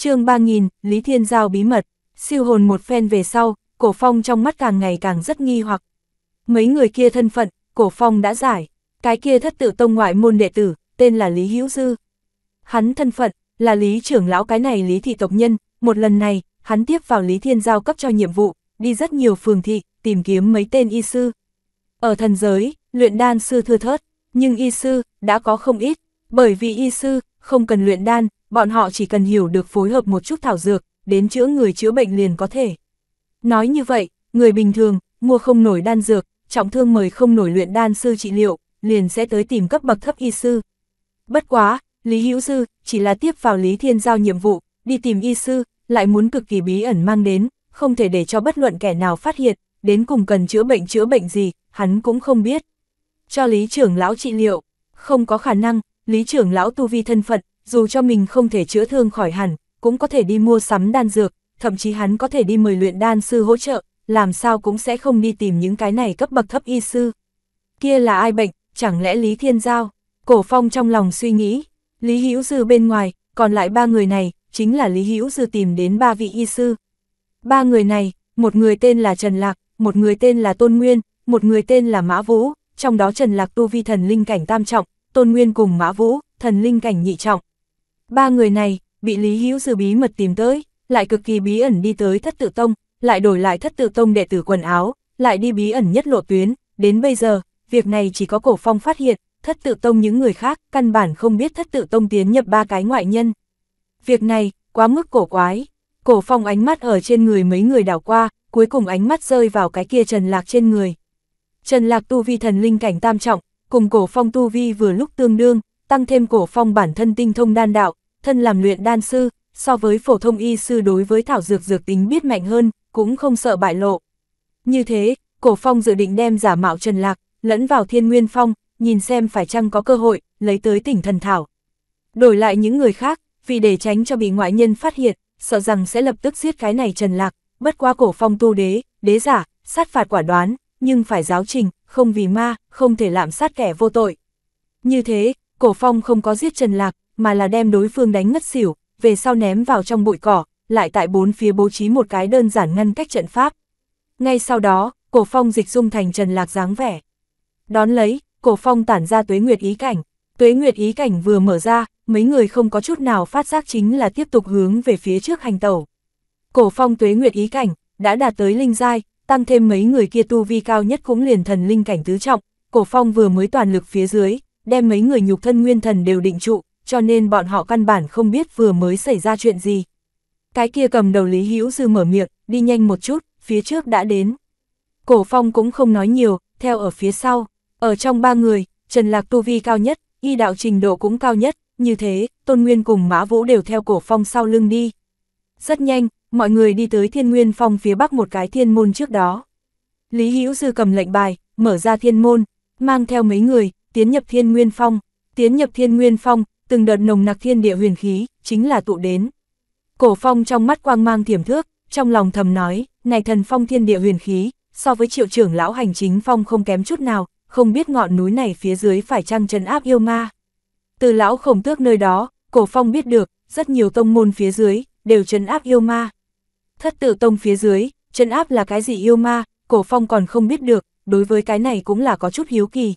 chương 3000, Lý Thiên Giao bí mật, siêu hồn một phen về sau, cổ phong trong mắt càng ngày càng rất nghi hoặc. Mấy người kia thân phận, cổ phong đã giải, cái kia thất tự tông ngoại môn đệ tử, tên là Lý Hữu Dư. Hắn thân phận, là Lý trưởng lão cái này Lý Thị Tộc Nhân, một lần này, hắn tiếp vào Lý Thiên Giao cấp cho nhiệm vụ, đi rất nhiều phường thị, tìm kiếm mấy tên y sư. Ở thần giới, luyện đan sư thưa thớt, nhưng y sư, đã có không ít, bởi vì y sư, không cần luyện đan, bọn họ chỉ cần hiểu được phối hợp một chút thảo dược, đến chữa người chữa bệnh liền có thể. Nói như vậy, người bình thường, mua không nổi đan dược, trọng thương mời không nổi luyện đan sư trị liệu, liền sẽ tới tìm cấp bậc thấp y sư. Bất quá, Lý Hữu Dư chỉ là tiếp vào Lý Thiên Giao nhiệm vụ, đi tìm y sư, lại muốn cực kỳ bí ẩn mang đến, không thể để cho bất luận kẻ nào phát hiện, đến cùng cần chữa bệnh chữa bệnh gì, hắn cũng không biết. Cho Lý trưởng lão trị liệu, không có khả năng, Lý trưởng lão tu vi thân phận, dù cho mình không thể chữa thương khỏi hẳn, cũng có thể đi mua sắm đan dược, thậm chí hắn có thể đi mời luyện đan sư hỗ trợ, làm sao cũng sẽ không đi tìm những cái này cấp bậc thấp y sư. Kia là ai bệnh, chẳng lẽ Lý Thiên Giao? Cổ Phong trong lòng suy nghĩ, Lý Hữu Dư bên ngoài, còn lại ba người này, chính là Lý Hữu Dư tìm đến ba vị y sư. Ba người này, một người tên là Trần Lạc, một người tên là Tôn Nguyên, một người tên là Mã Vũ, trong đó Trần Lạc tu vi thần linh cảnh tam trọng, Tôn Nguyên cùng Mã Vũ, thần linh cảnh nhị trọng. Ba người này, bị Lý Hữu Dư bí mật tìm tới, lại cực kỳ bí ẩn đi tới thất tự tông, lại đổi lại thất tự tông đệ tử quần áo, lại đi bí ẩn nhất lộ tuyến, đến bây giờ, việc này chỉ có cổ phong phát hiện, thất tự tông những người khác, căn bản không biết thất tự tông tiến nhập ba cái ngoại nhân. Việc này, quá mức cổ quái, cổ phong ánh mắt ở trên người mấy người đảo qua, cuối cùng ánh mắt rơi vào cái kia trần lạc trên người. Trần lạc tu vi thần linh cảnh tam trọng, cùng cổ phong tu vi vừa lúc tương đương, tăng thêm cổ phong bản thân tinh thông đan đạo, thân làm luyện đan sư, so với phổ thông y sư đối với thảo dược dược tính biết mạnh hơn, cũng không sợ bại lộ. Như thế, Cổ Phong dự định đem giả mạo Trần Lạc, lẫn vào Thiên Nguyên Phong, nhìn xem phải chăng có cơ hội, lấy tới tỉnh thần thảo. Đổi lại những người khác, vì để tránh cho bị ngoại nhân phát hiện, sợ rằng sẽ lập tức giết cái này Trần Lạc, bất qua Cổ Phong tu đế, đế giả, sát phạt quả đoán, nhưng phải giáo trình, không vì ma, không thể lạm sát kẻ vô tội. Như thế, Cổ Phong không có giết Trần Lạc, mà là đem đối phương đánh ngất xỉu, về sau ném vào trong bụi cỏ, lại tại bốn phía bố trí một cái đơn giản ngăn cách trận pháp. Ngay sau đó, cổ phong dịch dung thành trần lạc dáng vẻ. Đón lấy, cổ phong tản ra tuế nguyệt ý cảnh. Tuế nguyệt ý cảnh vừa mở ra, mấy người không có chút nào phát giác chính là tiếp tục hướng về phía trước hành tẩu. Cổ phong tuế nguyệt ý cảnh, đã đạt tới linh giai, tăng thêm mấy người kia tu vi cao nhất cũng liền thần linh cảnh tứ trọng, cổ phong vừa mới toàn lực phía dưới, đem mấy người nhục thân nguyên thần đều định trụ, cho nên bọn họ căn bản không biết vừa mới xảy ra chuyện gì. Cái kia cầm đầu Lý Hữu Dư mở miệng, đi nhanh một chút, phía trước đã đến. Cổ Phong cũng không nói nhiều, theo ở phía sau, ở trong ba người, Trần Lạc tu vi cao nhất, y đạo trình độ cũng cao nhất, như thế, Tôn Nguyên cùng Mã Vũ đều theo Cổ Phong sau lưng đi. Rất nhanh, mọi người đi tới Thiên Nguyên Phong phía bắc một cái thiên môn trước đó. Lý Hữu Dư cầm lệnh bài, mở ra thiên môn, mang theo mấy người, tiến nhập Thiên Nguyên Phong, tiến nhập Thiên Nguyên Phong, từng đợt nồng nặc thiên địa huyền khí, chính là tụ đến. Cổ phong trong mắt quang mang thiểm thước, trong lòng thầm nói, này thần phong thiên địa huyền khí, so với triệu trưởng lão hành chính phong không kém chút nào, không biết ngọn núi này phía dưới phải chăng chân áp yêu ma. Từ lão khổng tước nơi đó, cổ phong biết được, rất nhiều tông môn phía dưới, đều chân áp yêu ma. Thất tự tông phía dưới, chân áp là cái gì yêu ma, cổ phong còn không biết được, đối với cái này cũng là có chút hiếu kỳ.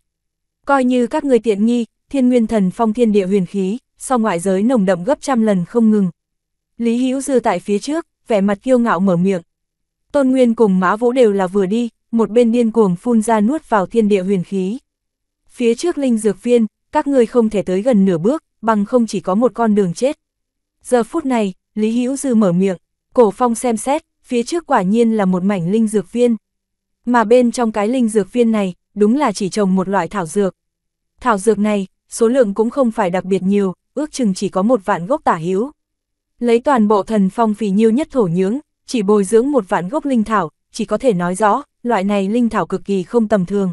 Coi như các người tiện nghi, thiên nguyên thần phong thiên địa huyền khí, so ngoại giới nồng đậm gấp trăm lần không ngừng. Lý Hữu Dư tại phía trước, vẻ mặt kiêu ngạo mở miệng. Tôn Nguyên cùng Mã Vũ đều là vừa đi, một bên điên cuồng phun ra nuốt vào thiên địa huyền khí. Phía trước linh dược viên, các ngươi không thể tới gần nửa bước, bằng không chỉ có một con đường chết. Giờ phút này, Lý Hữu Dư mở miệng, cổ phong xem xét, phía trước quả nhiên là một mảnh linh dược viên. Mà bên trong cái linh dược viên này, đúng là chỉ trồng một loại thảo dược. Thảo dược này, số lượng cũng không phải đặc biệt nhiều, ước chừng chỉ có một vạn gốc tả hữu. Lấy toàn bộ thần phong phì nhiêu nhất thổ nhưỡng, chỉ bồi dưỡng một vạn gốc linh thảo, chỉ có thể nói rõ, loại này linh thảo cực kỳ không tầm thường.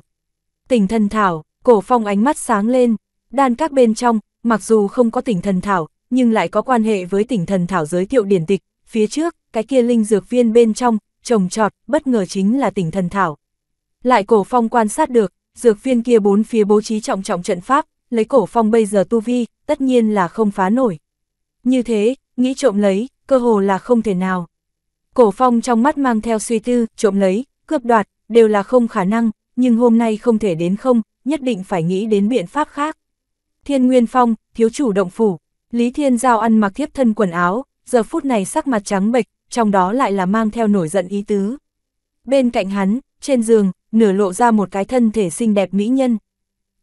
Tỉnh thần thảo, cổ phong ánh mắt sáng lên, đan các bên trong, mặc dù không có tỉnh thần thảo, nhưng lại có quan hệ với tỉnh thần thảo giới thiệu điển tịch, phía trước, cái kia linh dược viên bên trong, trồng trọt, bất ngờ chính là tỉnh thần thảo. Lại cổ phong quan sát được, dược viên kia bốn phía bố trí trọng trọng trận pháp, lấy cổ phong bây giờ tu vi, tất nhiên là không phá nổi. Như thế, nghĩ trộm lấy, cơ hồ là không thể nào. Cổ phong trong mắt mang theo suy tư, trộm lấy, cướp đoạt, đều là không khả năng, nhưng hôm nay không thể đến không, nhất định phải nghĩ đến biện pháp khác. Thiên Nguyên Phong, thiếu chủ động phủ, Lý Thiên Giao ăn mặc thiếp thân quần áo, giờ phút này sắc mặt trắng bệch, trong đó lại là mang theo nổi giận ý tứ. Bên cạnh hắn, trên giường, nửa lộ ra một cái thân thể xinh đẹp mỹ nhân,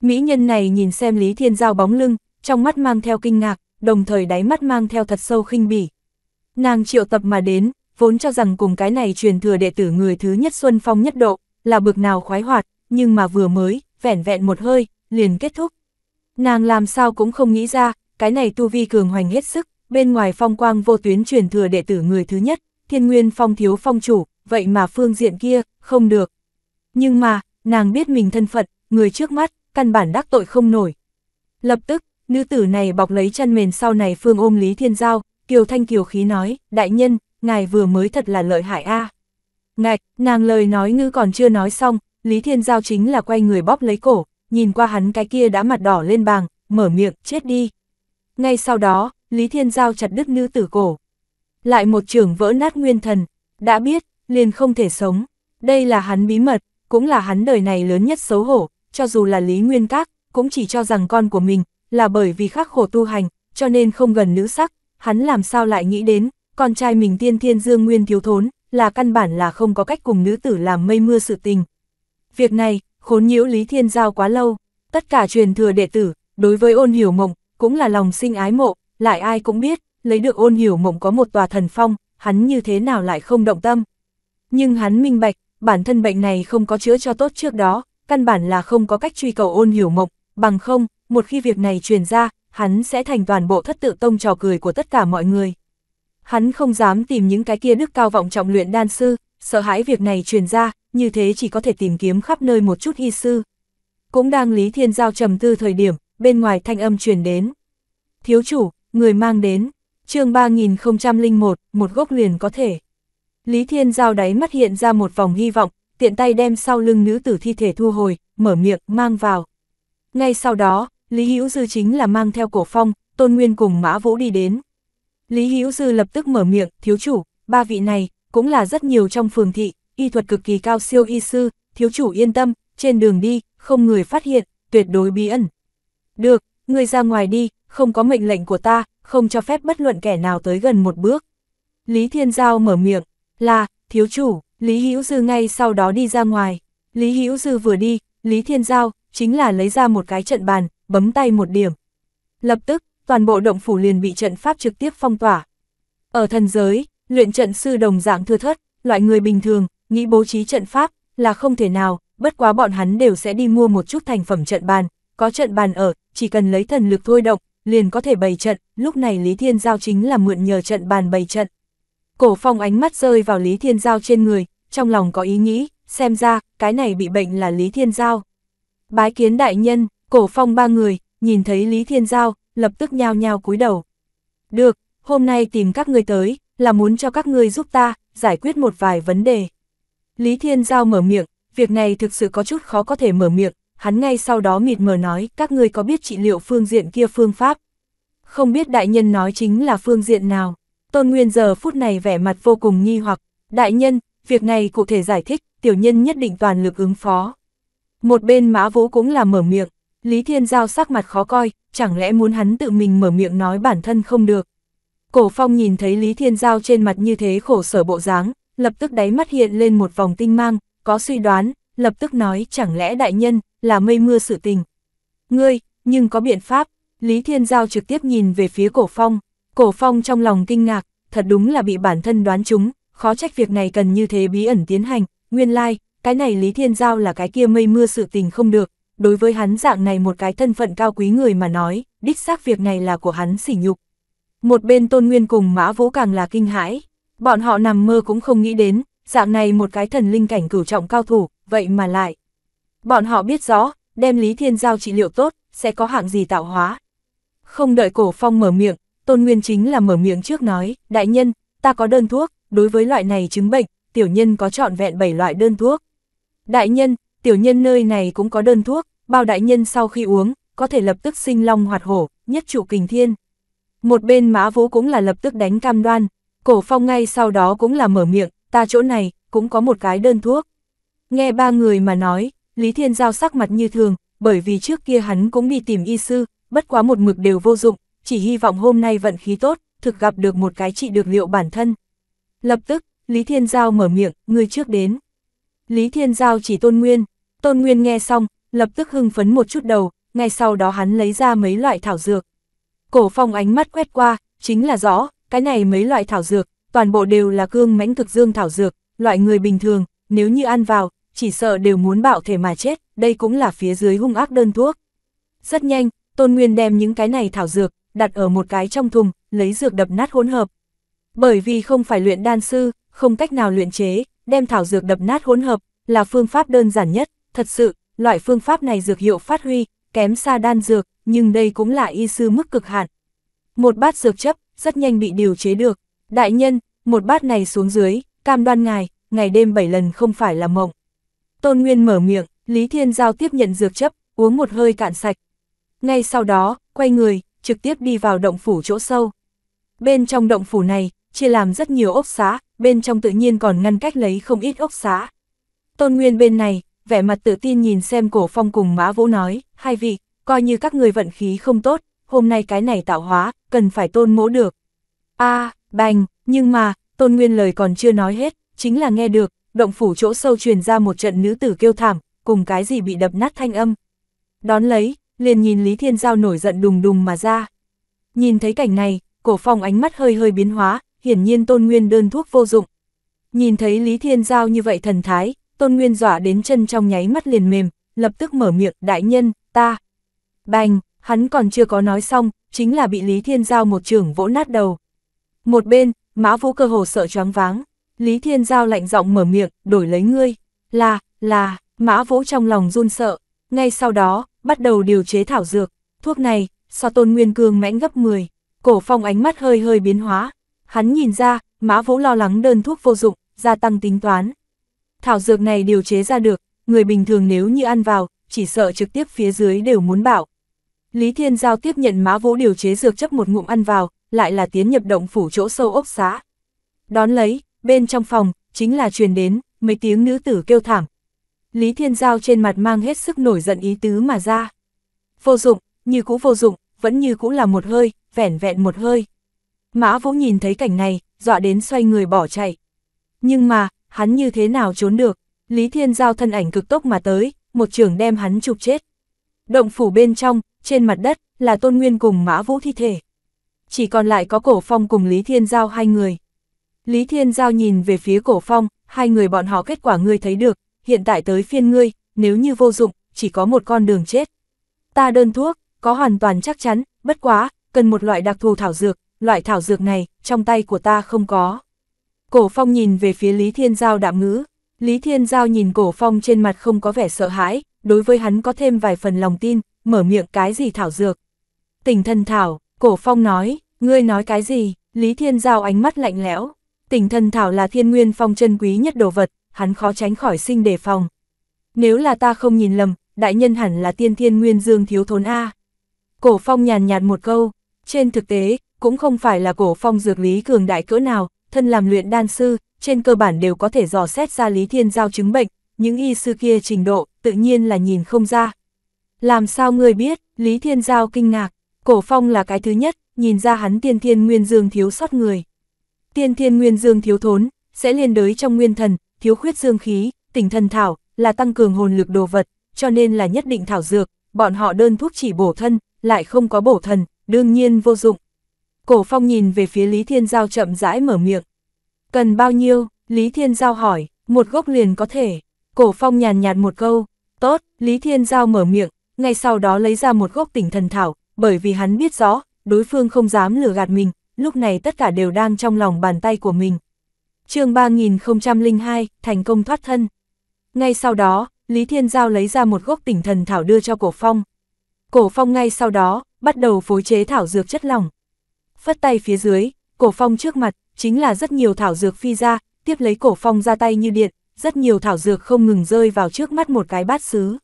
Mỹ nhân này nhìn xem Lý Thiên Giao bóng lưng, trong mắt mang theo kinh ngạc, đồng thời đáy mắt mang theo thật sâu khinh bỉ. Nàng triệu tập mà đến, vốn cho rằng cùng cái này truyền thừa đệ tử người thứ nhất Xuân Phong nhất độ, là bực nào khoái hoạt, nhưng mà vừa mới, vẻn vẹn một hơi, liền kết thúc. Nàng làm sao cũng không nghĩ ra, cái này tu vi cường hoành hết sức, bên ngoài phong quang vô tuyến truyền thừa đệ tử người thứ nhất, thiên nguyên phong thiếu phong chủ, vậy mà phương diện kia, không được. Nhưng mà, nàng biết mình thân phận, người trước mắt, căn bản đắc tội không nổi. Lập tức, nữ tử này bọc lấy chân mền sau này phương ôm Lý Thiên Giao, Kiều Thanh Kiều khí nói, đại nhân, ngài vừa mới thật là lợi hại a Ngạch, nàng lời nói ngư còn chưa nói xong, Lý Thiên Giao chính là quay người bóp lấy cổ, nhìn qua hắn cái kia đã mặt đỏ lên bàng, mở miệng, chết đi. Ngay sau đó, Lý Thiên Giao chặt đứt nữ tử cổ. Lại một trưởng vỡ nát nguyên thần, đã biết, liền không thể sống. Đây là hắn bí mật, cũng là hắn đời này lớn nhất xấu hổ, cho dù là Lý Nguyên Các, cũng chỉ cho rằng con của mình, là bởi vì khắc khổ tu hành, cho nên không gần nữ sắc, hắn làm sao lại nghĩ đến, con trai mình tiên thiên dương nguyên thiếu thốn, là căn bản là không có cách cùng nữ tử làm mây mưa sự tình. Việc này, khốn nhiễu Lý Thiên Giao quá lâu, tất cả truyền thừa đệ tử, đối với ôn hiểu mộng, cũng là lòng sinh ái mộ, lại ai cũng biết, lấy được ôn hiểu mộng có một tòa thần phong, hắn như thế nào lại không động tâm. Nhưng hắn minh bạch, bản thân bệnh này không có chữa cho tốt trước đó, căn bản là không có cách truy cầu ôn hiểu mộng bằng không, một khi việc này truyền ra, hắn sẽ thành toàn bộ thất tự tông trò cười của tất cả mọi người. Hắn không dám tìm những cái kia đức cao vọng trọng luyện đan sư, sợ hãi việc này truyền ra, như thế chỉ có thể tìm kiếm khắp nơi một chút y sư. Cũng đang Lý Thiên Giao trầm tư thời điểm, bên ngoài thanh âm truyền đến. Thiếu chủ, người mang đến, chương 3001, một gốc liền có thể. Lý Thiên Giao đáy mắt hiện ra một vòng hy vọng, tiện tay đem sau lưng nữ tử thi thể thu hồi, mở miệng, mang vào. Ngay sau đó, Lý Hữu Dư chính là mang theo cổ phong, Tôn Nguyên cùng Mã Vũ đi đến. Lý Hữu Dư lập tức mở miệng, thiếu chủ, ba vị này, cũng là rất nhiều trong phường thị, y thuật cực kỳ cao siêu y sư, thiếu chủ yên tâm, trên đường đi, không người phát hiện, tuyệt đối bí ẩn. Được, người ra ngoài đi, không có mệnh lệnh của ta, không cho phép bất luận kẻ nào tới gần một bước. Lý Thiên Giao mở miệng, là, thiếu chủ. Lý Hữu Dư ngay sau đó đi ra ngoài, Lý Hữu Dư vừa đi, Lý Thiên Giao, chính là lấy ra một cái trận bàn, bấm tay một điểm. Lập tức, toàn bộ động phủ liền bị trận pháp trực tiếp phong tỏa. Ở thần giới, luyện trận sư đồng dạng thưa thớt, loại người bình thường, nghĩ bố trí trận pháp là không thể nào, bất quá bọn hắn đều sẽ đi mua một chút thành phẩm trận bàn, có trận bàn ở, chỉ cần lấy thần lực thôi động, liền có thể bày trận, lúc này Lý Thiên Giao chính là mượn nhờ trận bàn bày trận. Cổ phong ánh mắt rơi vào Lý Thiên Giao trên người, trong lòng có ý nghĩ, xem ra, cái này bị bệnh là Lý Thiên Giao. Bái kiến đại nhân, cổ phong ba người, nhìn thấy Lý Thiên Giao, lập tức nhao nhao cúi đầu. Được, hôm nay tìm các người tới, là muốn cho các ngươi giúp ta, giải quyết một vài vấn đề. Lý Thiên Giao mở miệng, việc này thực sự có chút khó có thể mở miệng, hắn ngay sau đó mịt mờ nói, các ngươi có biết trị liệu phương diện kia phương pháp? Không biết đại nhân nói chính là phương diện nào? Tôn Nguyên giờ phút này vẻ mặt vô cùng nghi hoặc, đại nhân, việc này cụ thể giải thích, tiểu nhân nhất định toàn lực ứng phó. Một bên mã vũ cũng là mở miệng, Lý Thiên Giao sắc mặt khó coi, chẳng lẽ muốn hắn tự mình mở miệng nói bản thân không được. Cổ phong nhìn thấy Lý Thiên Giao trên mặt như thế khổ sở bộ dáng, lập tức đáy mắt hiện lên một vòng tinh mang, có suy đoán, lập tức nói chẳng lẽ đại nhân, là mây mưa sự tình. Ngươi, nhưng có biện pháp, Lý Thiên Giao trực tiếp nhìn về phía cổ phong. Cổ phong trong lòng kinh ngạc, thật đúng là bị bản thân đoán chúng, khó trách việc này cần như thế bí ẩn tiến hành, nguyên lai, like, cái này Lý Thiên Giao là cái kia mây mưa sự tình không được, đối với hắn dạng này một cái thân phận cao quý người mà nói, đích xác việc này là của hắn sỉ nhục. Một bên Tôn Nguyên cùng Mã Vũ càng là kinh hãi, bọn họ nằm mơ cũng không nghĩ đến, dạng này một cái thần linh cảnh cửu trọng cao thủ, vậy mà lại. Bọn họ biết rõ, đem Lý Thiên Giao trị liệu tốt, sẽ có hạng gì tạo hóa. Không đợi cổ phong mở miệng, Tôn Nguyên chính là mở miệng trước nói, đại nhân, ta có đơn thuốc, đối với loại này chứng bệnh, tiểu nhân có trọn vẹn 7 loại đơn thuốc. Đại nhân, tiểu nhân nơi này cũng có đơn thuốc, bao đại nhân sau khi uống, có thể lập tức sinh long hoạt hổ, nhất trụ kình thiên. Một bên mã vũ cũng là lập tức đánh cam đoan, cổ phong ngay sau đó cũng là mở miệng, ta chỗ này, cũng có một cái đơn thuốc. Nghe ba người mà nói, Lý Thiên Giao sắc mặt như thường, bởi vì trước kia hắn cũng đi tìm y sư, bất quá một mực đều vô dụng, chỉ hy vọng hôm nay vận khí tốt, thực gặp được một cái trị được liệu bản thân. Lập tức, Lý Thiên Giao mở miệng, người trước đến. Lý Thiên Giao chỉ Tôn Nguyên, Tôn Nguyên nghe xong, lập tức hưng phấn một chút đầu, ngay sau đó hắn lấy ra mấy loại thảo dược. Cổ phong ánh mắt quét qua, chính là rõ, cái này mấy loại thảo dược, toàn bộ đều là cương mãnh thực dương thảo dược, loại người bình thường, nếu như ăn vào, chỉ sợ đều muốn bạo thể mà chết, đây cũng là phía dưới hung ác đơn thuốc. Rất nhanh, Tôn Nguyên đem những cái này thảo dược, đặt ở một cái trong thùng, lấy dược đập nát hỗn hợp. Bởi vì không phải luyện đan sư, không cách nào luyện chế, đem thảo dược đập nát hỗn hợp, là phương pháp đơn giản nhất, thật sự, loại phương pháp này dược hiệu phát huy, kém xa đan dược, nhưng đây cũng là y sư mức cực hạn. Một bát dược chấp, rất nhanh bị điều chế được. Đại nhân, một bát này xuống dưới, cam đoan ngài, ngày đêm bảy lần không phải là mộng. Tôn Nguyên mở miệng, Lý Thiên Giao tiếp nhận dược chấp, uống một hơi cạn sạch. Ngay sau đó, quay người, trực tiếp đi vào động phủ chỗ sâu. Bên trong động phủ này, chia làm rất nhiều ốc xá, bên trong tự nhiên còn ngăn cách lấy không ít ốc xá. Tôn Nguyên bên này, vẻ mặt tự tin nhìn xem cổ phong cùng mã vũ nói, hai vị, coi như các người vận khí không tốt, hôm nay cái này tạo hóa, cần phải tôn mỗ được. a bành, nhưng mà, tôn nguyên lời còn chưa nói hết, chính là nghe được, động phủ chỗ sâu truyền ra một trận nữ tử kêu thảm, cùng cái gì bị đập nát thanh âm. Đón lấy, liền nhìn Lý Thiên Giao nổi giận đùng đùng mà ra. Nhìn thấy cảnh này, cổ phong ánh mắt hơi hơi biến hóa, hiển nhiên tôn nguyên đơn thuốc vô dụng. Nhìn thấy Lý Thiên Giao như vậy thần thái, tôn nguyên dọa đến chân trong nháy mắt liền mềm, lập tức mở miệng đại nhân, ta. Bành, hắn còn chưa có nói xong, chính là bị Lý Thiên Giao một trường vỗ nát đầu. Một bên, mã vũ cơ hồ sợ choáng váng, Lý Thiên Giao lạnh giọng mở miệng, đổi lấy ngươi, là, là, mã vũ trong lòng run sợ. Ngay sau đó, bắt đầu điều chế thảo dược, thuốc này, so tôn nguyên cương mãnh gấp 10, cổ phong ánh mắt hơi hơi biến hóa, hắn nhìn ra, mã vũ lo lắng đơn thuốc vô dụng, gia tăng tính toán. Thảo dược này điều chế ra được, người bình thường nếu như ăn vào, chỉ sợ trực tiếp phía dưới đều muốn bảo. Lý Thiên Giao tiếp nhận mã vũ điều chế dược chấp một ngụm ăn vào, lại là tiến nhập động phủ chỗ sâu ốc xá. Đón lấy, bên trong phòng, chính là truyền đến, mấy tiếng nữ tử kêu thảm, Lý Thiên Giao trên mặt mang hết sức nổi giận ý tứ mà ra. Vô dụng, như cũ vô dụng, vẫn như cũ là một hơi, vẻn vẹn một hơi. Mã Vũ nhìn thấy cảnh này, dọa đến xoay người bỏ chạy. Nhưng mà, hắn như thế nào trốn được, Lý Thiên Giao thân ảnh cực tốc mà tới, một trường đem hắn chụp chết. Động phủ bên trong, trên mặt đất, là Tôn Nguyên cùng Mã Vũ thi thể. Chỉ còn lại có Cổ Phong cùng Lý Thiên Giao hai người. Lý Thiên Giao nhìn về phía Cổ Phong, hai người bọn họ kết quả ngươi thấy được, hiện tại tới phiên ngươi, nếu như vô dụng, chỉ có một con đường chết. Ta đơn thuốc, có hoàn toàn chắc chắn, bất quá, cần một loại đặc thù thảo dược, loại thảo dược này, trong tay của ta không có. Cổ phong nhìn về phía Lý Thiên Giao đạm ngữ, Lý Thiên Giao nhìn cổ phong trên mặt không có vẻ sợ hãi, đối với hắn có thêm vài phần lòng tin, mở miệng cái gì thảo dược. Tình thân thảo, cổ phong nói, ngươi nói cái gì, Lý Thiên Giao ánh mắt lạnh lẽo. Tình thân thảo là thiên nguyên phong chân quý nhất đồ vật, hắn khó tránh khỏi sinh đề phòng. Nếu là ta không nhìn lầm, đại nhân hẳn là tiên thiên nguyên dương thiếu thốn A. Cổ phong nhàn nhạt một câu, trên thực tế, cũng không phải là cổ phong dược lý cường đại cỡ nào, thân làm luyện đan sư, trên cơ bản đều có thể dò xét ra lý thiên giao chứng bệnh, những y sư kia trình độ, tự nhiên là nhìn không ra. Làm sao người biết, lý thiên giao kinh ngạc, cổ phong là cái thứ nhất, nhìn ra hắn tiên thiên nguyên dương thiếu sót người. Tiên thiên nguyên dương thiếu thốn, sẽ liên đới trong nguyên thần, khiếu khuyết dương khí, tỉnh thần thảo, là tăng cường hồn lực đồ vật, cho nên là nhất định thảo dược, bọn họ đơn thuốc chỉ bổ thân, lại không có bổ thần, đương nhiên vô dụng. Cổ phong nhìn về phía Lý Thiên Giao chậm rãi mở miệng. Cần bao nhiêu? Lý Thiên Giao hỏi, một gốc liền có thể. Cổ phong nhàn nhạt một câu, tốt, Lý Thiên Giao mở miệng, ngay sau đó lấy ra một gốc tỉnh thần thảo, bởi vì hắn biết rõ, đối phương không dám lừa gạt mình, lúc này tất cả đều đang trong lòng bàn tay của mình chương 3002, thành công thoát thân. Ngay sau đó, Lý Thiên Giao lấy ra một gốc tỉnh thần thảo đưa cho cổ phong. Cổ phong ngay sau đó, bắt đầu phối chế thảo dược chất lỏng. Phất tay phía dưới, cổ phong trước mặt, chính là rất nhiều thảo dược phi ra, tiếp lấy cổ phong ra tay như điện, rất nhiều thảo dược không ngừng rơi vào trước mắt một cái bát xứ.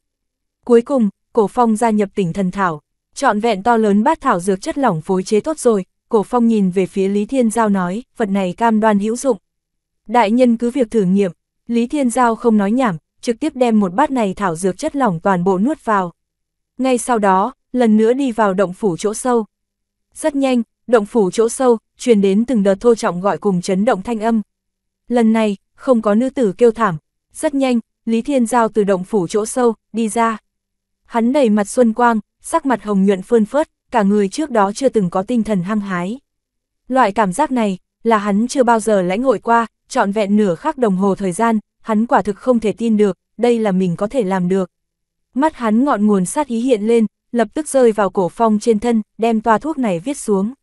Cuối cùng, cổ phong gia nhập tỉnh thần thảo, trọn vẹn to lớn bát thảo dược chất lỏng phối chế tốt rồi, cổ phong nhìn về phía Lý Thiên Giao nói, vật này cam đoan hữu dụng. Đại nhân cứ việc thử nghiệm, Lý Thiên Giao không nói nhảm, trực tiếp đem một bát này thảo dược chất lỏng toàn bộ nuốt vào. Ngay sau đó, lần nữa đi vào động phủ chỗ sâu. Rất nhanh, động phủ chỗ sâu, truyền đến từng đợt thô trọng gọi cùng chấn động thanh âm. Lần này, không có nữ tử kêu thảm. Rất nhanh, Lý Thiên Giao từ động phủ chỗ sâu, đi ra. Hắn đầy mặt xuân quang, sắc mặt hồng nhuận phơn phớt, cả người trước đó chưa từng có tinh thần hăng hái. Loại cảm giác này, là hắn chưa bao giờ lãnh hội qua, trọn vẹn nửa khắc đồng hồ thời gian, hắn quả thực không thể tin được, đây là mình có thể làm được. Mắt hắn ngọn nguồn sát ý hiện lên, lập tức rơi vào cổ phong trên thân, đem toa thuốc này viết xuống.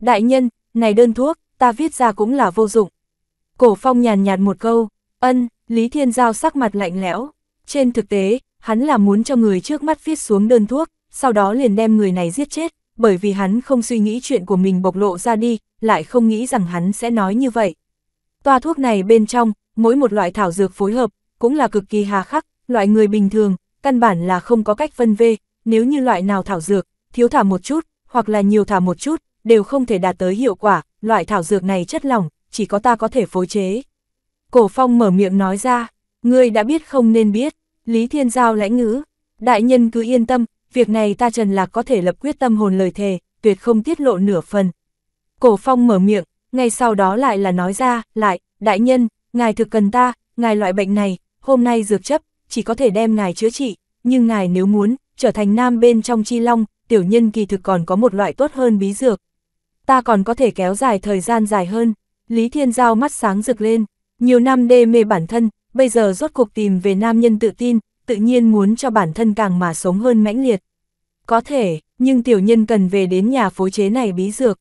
Đại nhân, này đơn thuốc, ta viết ra cũng là vô dụng. Cổ phong nhàn nhạt một câu, ân, Lý Thiên Giao sắc mặt lạnh lẽo. Trên thực tế, hắn là muốn cho người trước mắt viết xuống đơn thuốc, sau đó liền đem người này giết chết, bởi vì hắn không suy nghĩ chuyện của mình bộc lộ ra đi, lại không nghĩ rằng hắn sẽ nói như vậy. Toa thuốc này bên trong, mỗi một loại thảo dược phối hợp, cũng là cực kỳ hà khắc, loại người bình thường, căn bản là không có cách phân vê, nếu như loại nào thảo dược, thiếu thả một chút, hoặc là nhiều thả một chút, đều không thể đạt tới hiệu quả, loại thảo dược này chất lỏng, chỉ có ta có thể phối chế. Cổ phong mở miệng nói ra, ngươi đã biết không nên biết, Lý Thiên Giao lãnh ngữ, đại nhân cứ yên tâm, việc này ta Trần Lạc có thể lập quyết tâm hồn lời thề, tuyệt không tiết lộ nửa phần. Cổ phong mở miệng, ngay sau đó lại là nói ra, lại, đại nhân, ngài thực cần ta, ngài loại bệnh này, hôm nay dược chấp, chỉ có thể đem ngài chữa trị, nhưng ngài nếu muốn, trở thành nam bên trong chi long, tiểu nhân kỳ thực còn có một loại tốt hơn bí dược. Ta còn có thể kéo dài thời gian dài hơn, Lý Thiên Giao mắt sáng rực lên, nhiều năm đê mê bản thân, bây giờ rốt cuộc tìm về nam nhân tự tin, tự nhiên muốn cho bản thân càng mà sống hơn mãnh liệt. Có thể, nhưng tiểu nhân cần về đến nhà phối chế này bí dược,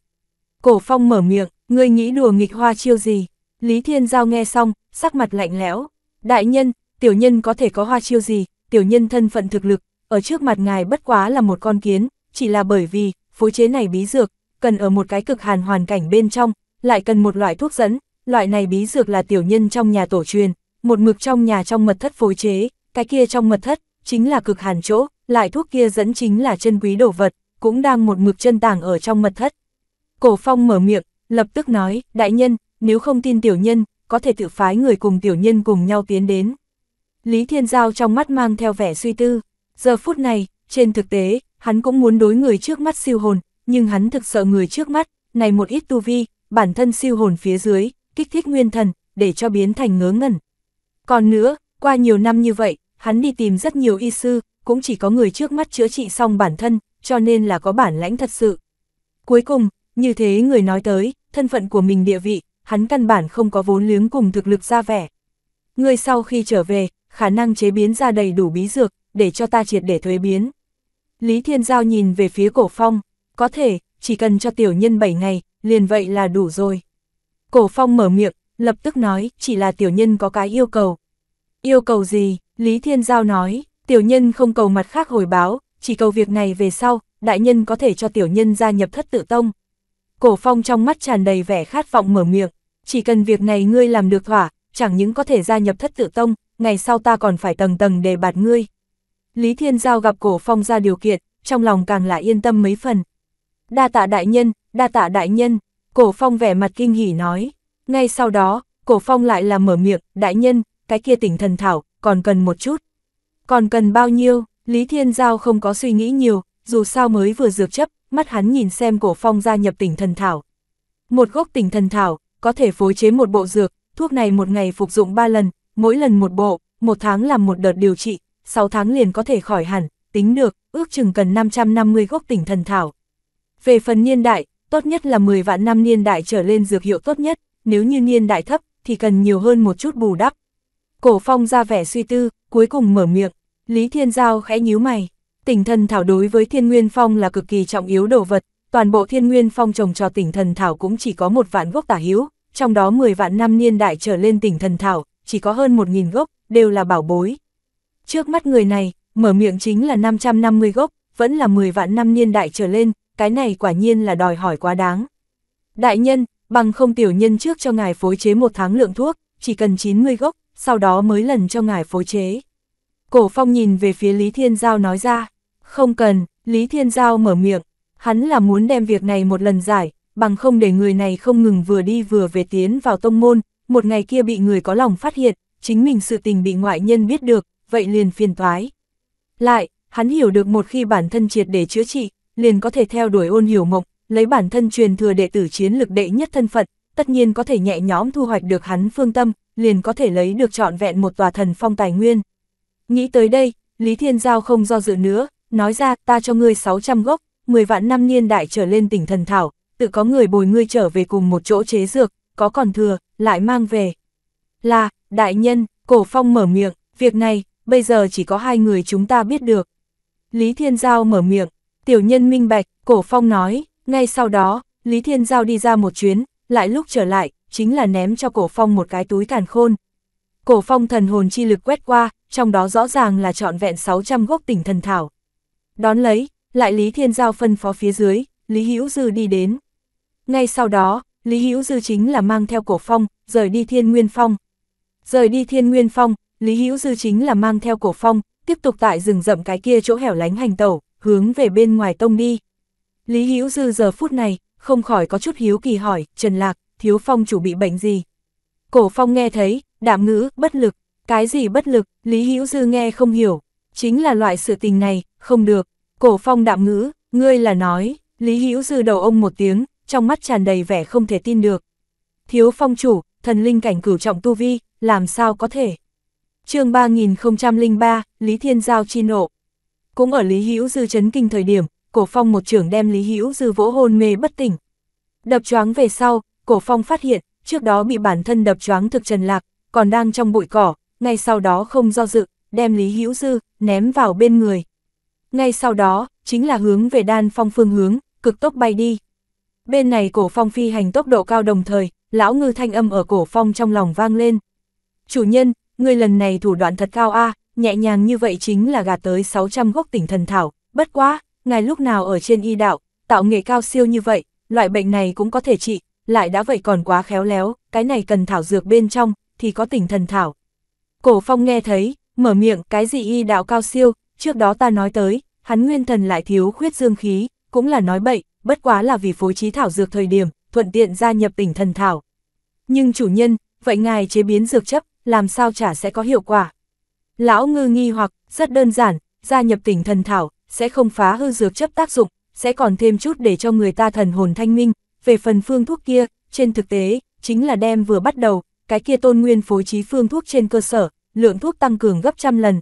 Cổ phong mở miệng, ngươi nghĩ đùa nghịch hoa chiêu gì? Lý Thiên Giao nghe xong, sắc mặt lạnh lẽo. Đại nhân, tiểu nhân có thể có hoa chiêu gì? Tiểu nhân thân phận thực lực, ở trước mặt ngài bất quá là một con kiến, chỉ là bởi vì, phối chế này bí dược, cần ở một cái cực hàn hoàn cảnh bên trong, lại cần một loại thuốc dẫn, loại này bí dược là tiểu nhân trong nhà tổ truyền, một mực trong nhà trong mật thất phối chế, cái kia trong mật thất, chính là cực hàn chỗ, lại thuốc kia dẫn chính là chân quý đồ vật, cũng đang một mực chân tàng ở trong mật thất, Cổ phong mở miệng, lập tức nói, đại nhân, nếu không tin tiểu nhân, có thể tự phái người cùng tiểu nhân cùng nhau tiến đến. Lý Thiên Giao trong mắt mang theo vẻ suy tư, giờ phút này, trên thực tế, hắn cũng muốn đối người trước mắt siêu hồn, nhưng hắn thực sợ người trước mắt, này một ít tu vi, bản thân siêu hồn phía dưới, kích thích nguyên thần, để cho biến thành ngớ ngẩn. Còn nữa, qua nhiều năm như vậy, hắn đi tìm rất nhiều y sư, cũng chỉ có người trước mắt chữa trị xong bản thân, cho nên là có bản lãnh thật sự. Cuối cùng, như thế người nói tới, thân phận của mình địa vị, hắn căn bản không có vốn liếng cùng thực lực ra vẻ. Người sau khi trở về, khả năng chế biến ra đầy đủ bí dược, để cho ta triệt để thuế biến. Lý Thiên Giao nhìn về phía cổ phong, có thể, chỉ cần cho tiểu nhân 7 ngày, liền vậy là đủ rồi. Cổ phong mở miệng, lập tức nói, chỉ là tiểu nhân có cái yêu cầu. Yêu cầu gì? Lý Thiên Giao nói, tiểu nhân không cầu mặt khác hồi báo, chỉ cầu việc này về sau, đại nhân có thể cho tiểu nhân gia nhập thất tự tông, Cổ phong trong mắt tràn đầy vẻ khát vọng mở miệng, chỉ cần việc này ngươi làm được thỏa, chẳng những có thể gia nhập thất tự tông, ngày sau ta còn phải tầng tầng đề bạt ngươi. Lý Thiên Giao gặp cổ phong ra điều kiện, trong lòng càng là yên tâm mấy phần. Đa tạ đại nhân, đa tạ đại nhân, cổ phong vẻ mặt kinh hỉ nói. Ngay sau đó, cổ phong lại là mở miệng, đại nhân, cái kia tỉnh thần thảo, còn cần một chút. Còn cần bao nhiêu, Lý Thiên Giao không có suy nghĩ nhiều, dù sao mới vừa dược chấp, mắt hắn nhìn xem cổ phong gia nhập tỉnh thần thảo. Một gốc tỉnh thần thảo, có thể phối chế một bộ dược, thuốc này một ngày phục dụng ba lần, mỗi lần một bộ, một tháng làm một đợt điều trị, sáu tháng liền có thể khỏi hẳn, tính được, ước chừng cần 550 gốc tỉnh thần thảo. Về phần niên đại, tốt nhất là 10 vạn năm niên đại trở lên dược hiệu tốt nhất, nếu như niên đại thấp, thì cần nhiều hơn một chút bù đắp. Cổ phong ra vẻ suy tư, cuối cùng mở miệng, Lý Thiên Giao khẽ nhíu mày. Tỉnh thần thảo đối với thiên nguyên phong là cực kỳ trọng yếu đồ vật, toàn bộ thiên nguyên phong trồng cho tỉnh thần thảo cũng chỉ có một vạn gốc tả hữu, trong đó 10 vạn năm niên đại trở lên tỉnh thần thảo, chỉ có hơn 1.000 gốc, đều là bảo bối. Trước mắt người này, mở miệng chính là 550 gốc, vẫn là 10 vạn năm niên đại trở lên, cái này quả nhiên là đòi hỏi quá đáng. Đại nhân, bằng không tiểu nhân trước cho ngài phối chế một tháng lượng thuốc, chỉ cần 90 gốc, sau đó mới lần cho ngài phối chế. Cổ phong nhìn về phía Lý Thiên Giao nói ra. Không cần, Lý Thiên Giao mở miệng, hắn là muốn đem việc này một lần giải, bằng không để người này không ngừng vừa đi vừa về tiến vào tông môn, một ngày kia bị người có lòng phát hiện, chính mình sự tình bị ngoại nhân biết được, vậy liền phiền toái. Lại, hắn hiểu được một khi bản thân triệt để chữa trị, liền có thể theo đuổi ôn hiểu mộng, lấy bản thân truyền thừa đệ tử chiến lực đệ nhất thân phận, tất nhiên có thể nhẹ nhóm thu hoạch được hắn phương tâm, liền có thể lấy được trọn vẹn một tòa thần phong tài nguyên. Nghĩ tới đây, Lý Thiên Giao không do dự nữa, nói ra ta cho ngươi 600 gốc, 10 vạn năm niên đại trở lên tỉnh thần thảo, tự có người bồi ngươi trở về cùng một chỗ chế dược, có còn thừa, lại mang về. Là, đại nhân, cổ phong mở miệng, việc này, bây giờ chỉ có hai người chúng ta biết được. Lý Thiên Giao mở miệng, tiểu nhân minh bạch, cổ phong nói, ngay sau đó, Lý Thiên Giao đi ra một chuyến, lại lúc trở lại, chính là ném cho cổ phong một cái túi càn khôn. Cổ phong thần hồn chi lực quét qua, trong đó rõ ràng là trọn vẹn 600 gốc tỉnh thần thảo. Đón lấy, lại Lý Thiên Giao phân phó phía dưới, Lý Hữu Dư đi đến. Ngay sau đó, Lý Hữu Dư chính là mang theo cổ phong, rời đi Thiên Nguyên Phong. Rời đi Thiên Nguyên Phong, Lý Hữu Dư chính là mang theo cổ phong, tiếp tục tại rừng rậm cái kia chỗ hẻo lánh hành tẩu, hướng về bên ngoài tông đi. Lý Hữu Dư giờ phút này, không khỏi có chút hiếu kỳ hỏi, Trần Lạc, thiếu phong chủ bị bệnh gì? Cổ phong nghe thấy, đạm ngữ, bất lực, cái gì bất lực, Lý Hữu Dư nghe không hiểu, chính là loại sự tình này, không được. Cổ phong đạm ngữ, ngươi là nói, Lý Hữu dư đầu ông một tiếng, trong mắt tràn đầy vẻ không thể tin được. Thiếu phong chủ, thần linh cảnh cửu trọng tu vi, làm sao có thể? chương 3003, Lý Thiên Giao chi nộ. Cũng ở Lý Hữu dư chấn kinh thời điểm, cổ phong một trưởng đem Lý Hữu dư vỗ hôn mê bất tỉnh. Đập choáng về sau, cổ phong phát hiện, trước đó bị bản thân đập choáng thực trần lạc, còn đang trong bụi cỏ, ngay sau đó không do dự, đem Lý Hữu Dư ném vào bên người. Ngay sau đó, chính là hướng về đan phong phương hướng, cực tốc bay đi. Bên này cổ phong phi hành tốc độ cao đồng thời, lão ngư thanh âm ở cổ phong trong lòng vang lên. Chủ nhân, ngươi lần này thủ đoạn thật cao a nhẹ nhàng như vậy chính là gạt tới 600 gốc tỉnh thần thảo, bất quá, ngài lúc nào ở trên y đạo, tạo nghề cao siêu như vậy, loại bệnh này cũng có thể trị, lại đã vậy còn quá khéo léo, cái này cần thảo dược bên trong, thì có tỉnh thần thảo. Cổ phong nghe thấy, mở miệng, cái gì y đạo cao siêu, trước đó ta nói tới, hắn nguyên thần lại thiếu khuyết dương khí, cũng là nói bậy, bất quá là vì phối trí thảo dược thời điểm, thuận tiện gia nhập tỉnh thần thảo. Nhưng chủ nhân, vậy ngài chế biến dược chấp, làm sao chả sẽ có hiệu quả? Lão ngư nghi hoặc, rất đơn giản, gia nhập tỉnh thần thảo, sẽ không phá hư dược chấp tác dụng, sẽ còn thêm chút để cho người ta thần hồn thanh minh. Về phần phương thuốc kia, trên thực tế, chính là đem vừa bắt đầu, cái kia tôn nguyên phối trí phương thuốc trên cơ sở, lượng thuốc tăng cường gấp trăm lần.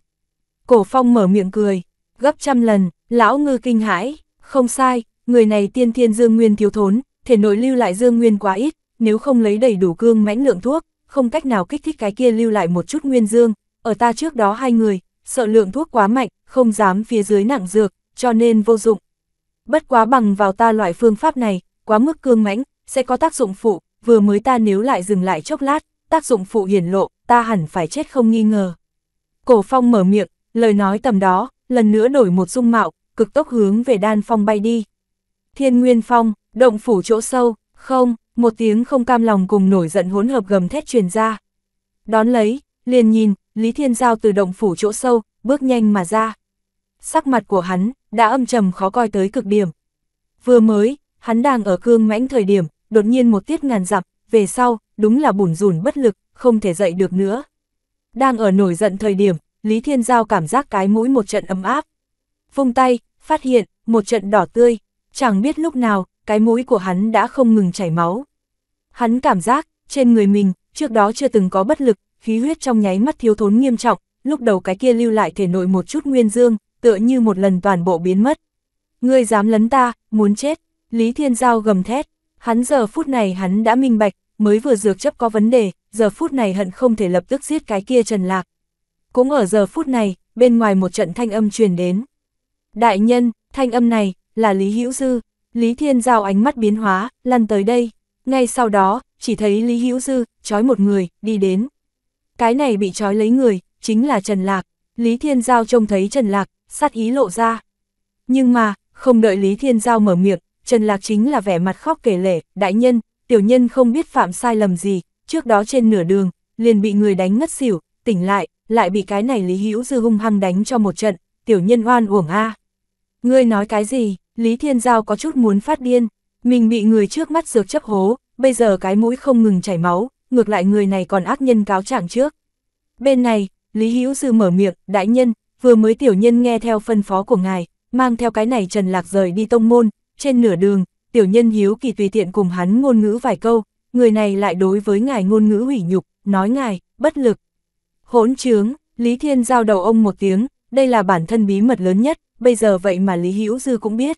Cổ phong mở miệng cười, gấp trăm lần, lão ngư kinh hãi, không sai, người này tiên thiên dương nguyên thiếu thốn, thể nội lưu lại dương nguyên quá ít, nếu không lấy đầy đủ cương mãnh lượng thuốc, không cách nào kích thích cái kia lưu lại một chút nguyên dương, ở ta trước đó hai người, sợ lượng thuốc quá mạnh, không dám phía dưới nặng dược, cho nên vô dụng. Bất quá bằng vào ta loại phương pháp này, quá mức cương mãnh, sẽ có tác dụng phụ, vừa mới ta nếu lại dừng lại chốc lát, tác dụng phụ hiển lộ, ta hẳn phải chết không nghi ngờ. Cổ phong mở miệng, lời nói tầm đó, lần nữa đổi một dung mạo, cực tốc hướng về đan phong bay đi. Thiên nguyên phong, động phủ chỗ sâu, không, một tiếng không cam lòng cùng nổi giận hỗn hợp gầm thét truyền ra. Đón lấy, liền nhìn, Lý Thiên Giao từ động phủ chỗ sâu, bước nhanh mà ra. Sắc mặt của hắn, đã âm trầm khó coi tới cực điểm. Vừa mới, hắn đang ở cương mãnh thời điểm, đột nhiên một tiết ngàn dặm, về sau, đúng là bùn rùn bất lực, không thể dậy được nữa. Đang ở nổi giận thời điểm, Lý Thiên Giao cảm giác cái mũi một trận ấm áp. Vung tay, phát hiện, một trận đỏ tươi, chẳng biết lúc nào, cái mũi của hắn đã không ngừng chảy máu. Hắn cảm giác, trên người mình, trước đó chưa từng có bất lực, khí huyết trong nháy mắt thiếu thốn nghiêm trọng, lúc đầu cái kia lưu lại thể nội một chút nguyên dương, tựa như một lần toàn bộ biến mất. Ngươi dám lấn ta, muốn chết, Lý Thiên Giao gầm thét, hắn giờ phút này hắn đã minh bạch, mới vừa dược chấp có vấn đề, giờ phút này hận không thể lập tức giết cái kia Trần Lạc. Cũng ở giờ phút này, bên ngoài một trận thanh âm truyền đến. Đại nhân, thanh âm này, là Lý Hữu Dư. Lý Thiên Giao ánh mắt biến hóa, lăn tới đây. Ngay sau đó, chỉ thấy Lý Hữu Dư, trói một người, đi đến. Cái này bị trói lấy người, chính là Trần Lạc. Lý Thiên Giao trông thấy Trần Lạc, sát ý lộ ra. Nhưng mà, không đợi Lý Thiên Giao mở miệng, Trần Lạc chính là vẻ mặt khóc kể lể, đại nhân, tiểu nhân không biết phạm sai lầm gì, trước đó trên nửa đường, liền bị người đánh ngất xỉu, tỉnh lại, lại bị cái này Lý Hữu Dư hung hăng đánh cho một trận, tiểu nhân oan uổng a. Ngươi nói cái gì? Lý Thiên Giao có chút muốn phát điên, mình bị người trước mắt dược chấp hố, bây giờ cái mũi không ngừng chảy máu, ngược lại người này còn ác nhân cáo trạng trước. Bên này, Lý Hữu Dư mở miệng, đại nhân, vừa mới tiểu nhân nghe theo phân phó của ngài, mang theo cái này Trần Lạc rời đi tông môn, trên nửa đường, tiểu nhân hiếu kỳ tùy tiện cùng hắn ngôn ngữ vài câu, người này lại đối với ngài ngôn ngữ hủy nhục, nói ngài, bất lực. Hỗn trướng, Lý Thiên giao đầu ông một tiếng, đây là bản thân bí mật lớn nhất, bây giờ vậy mà Lý Hữu Dư cũng biết.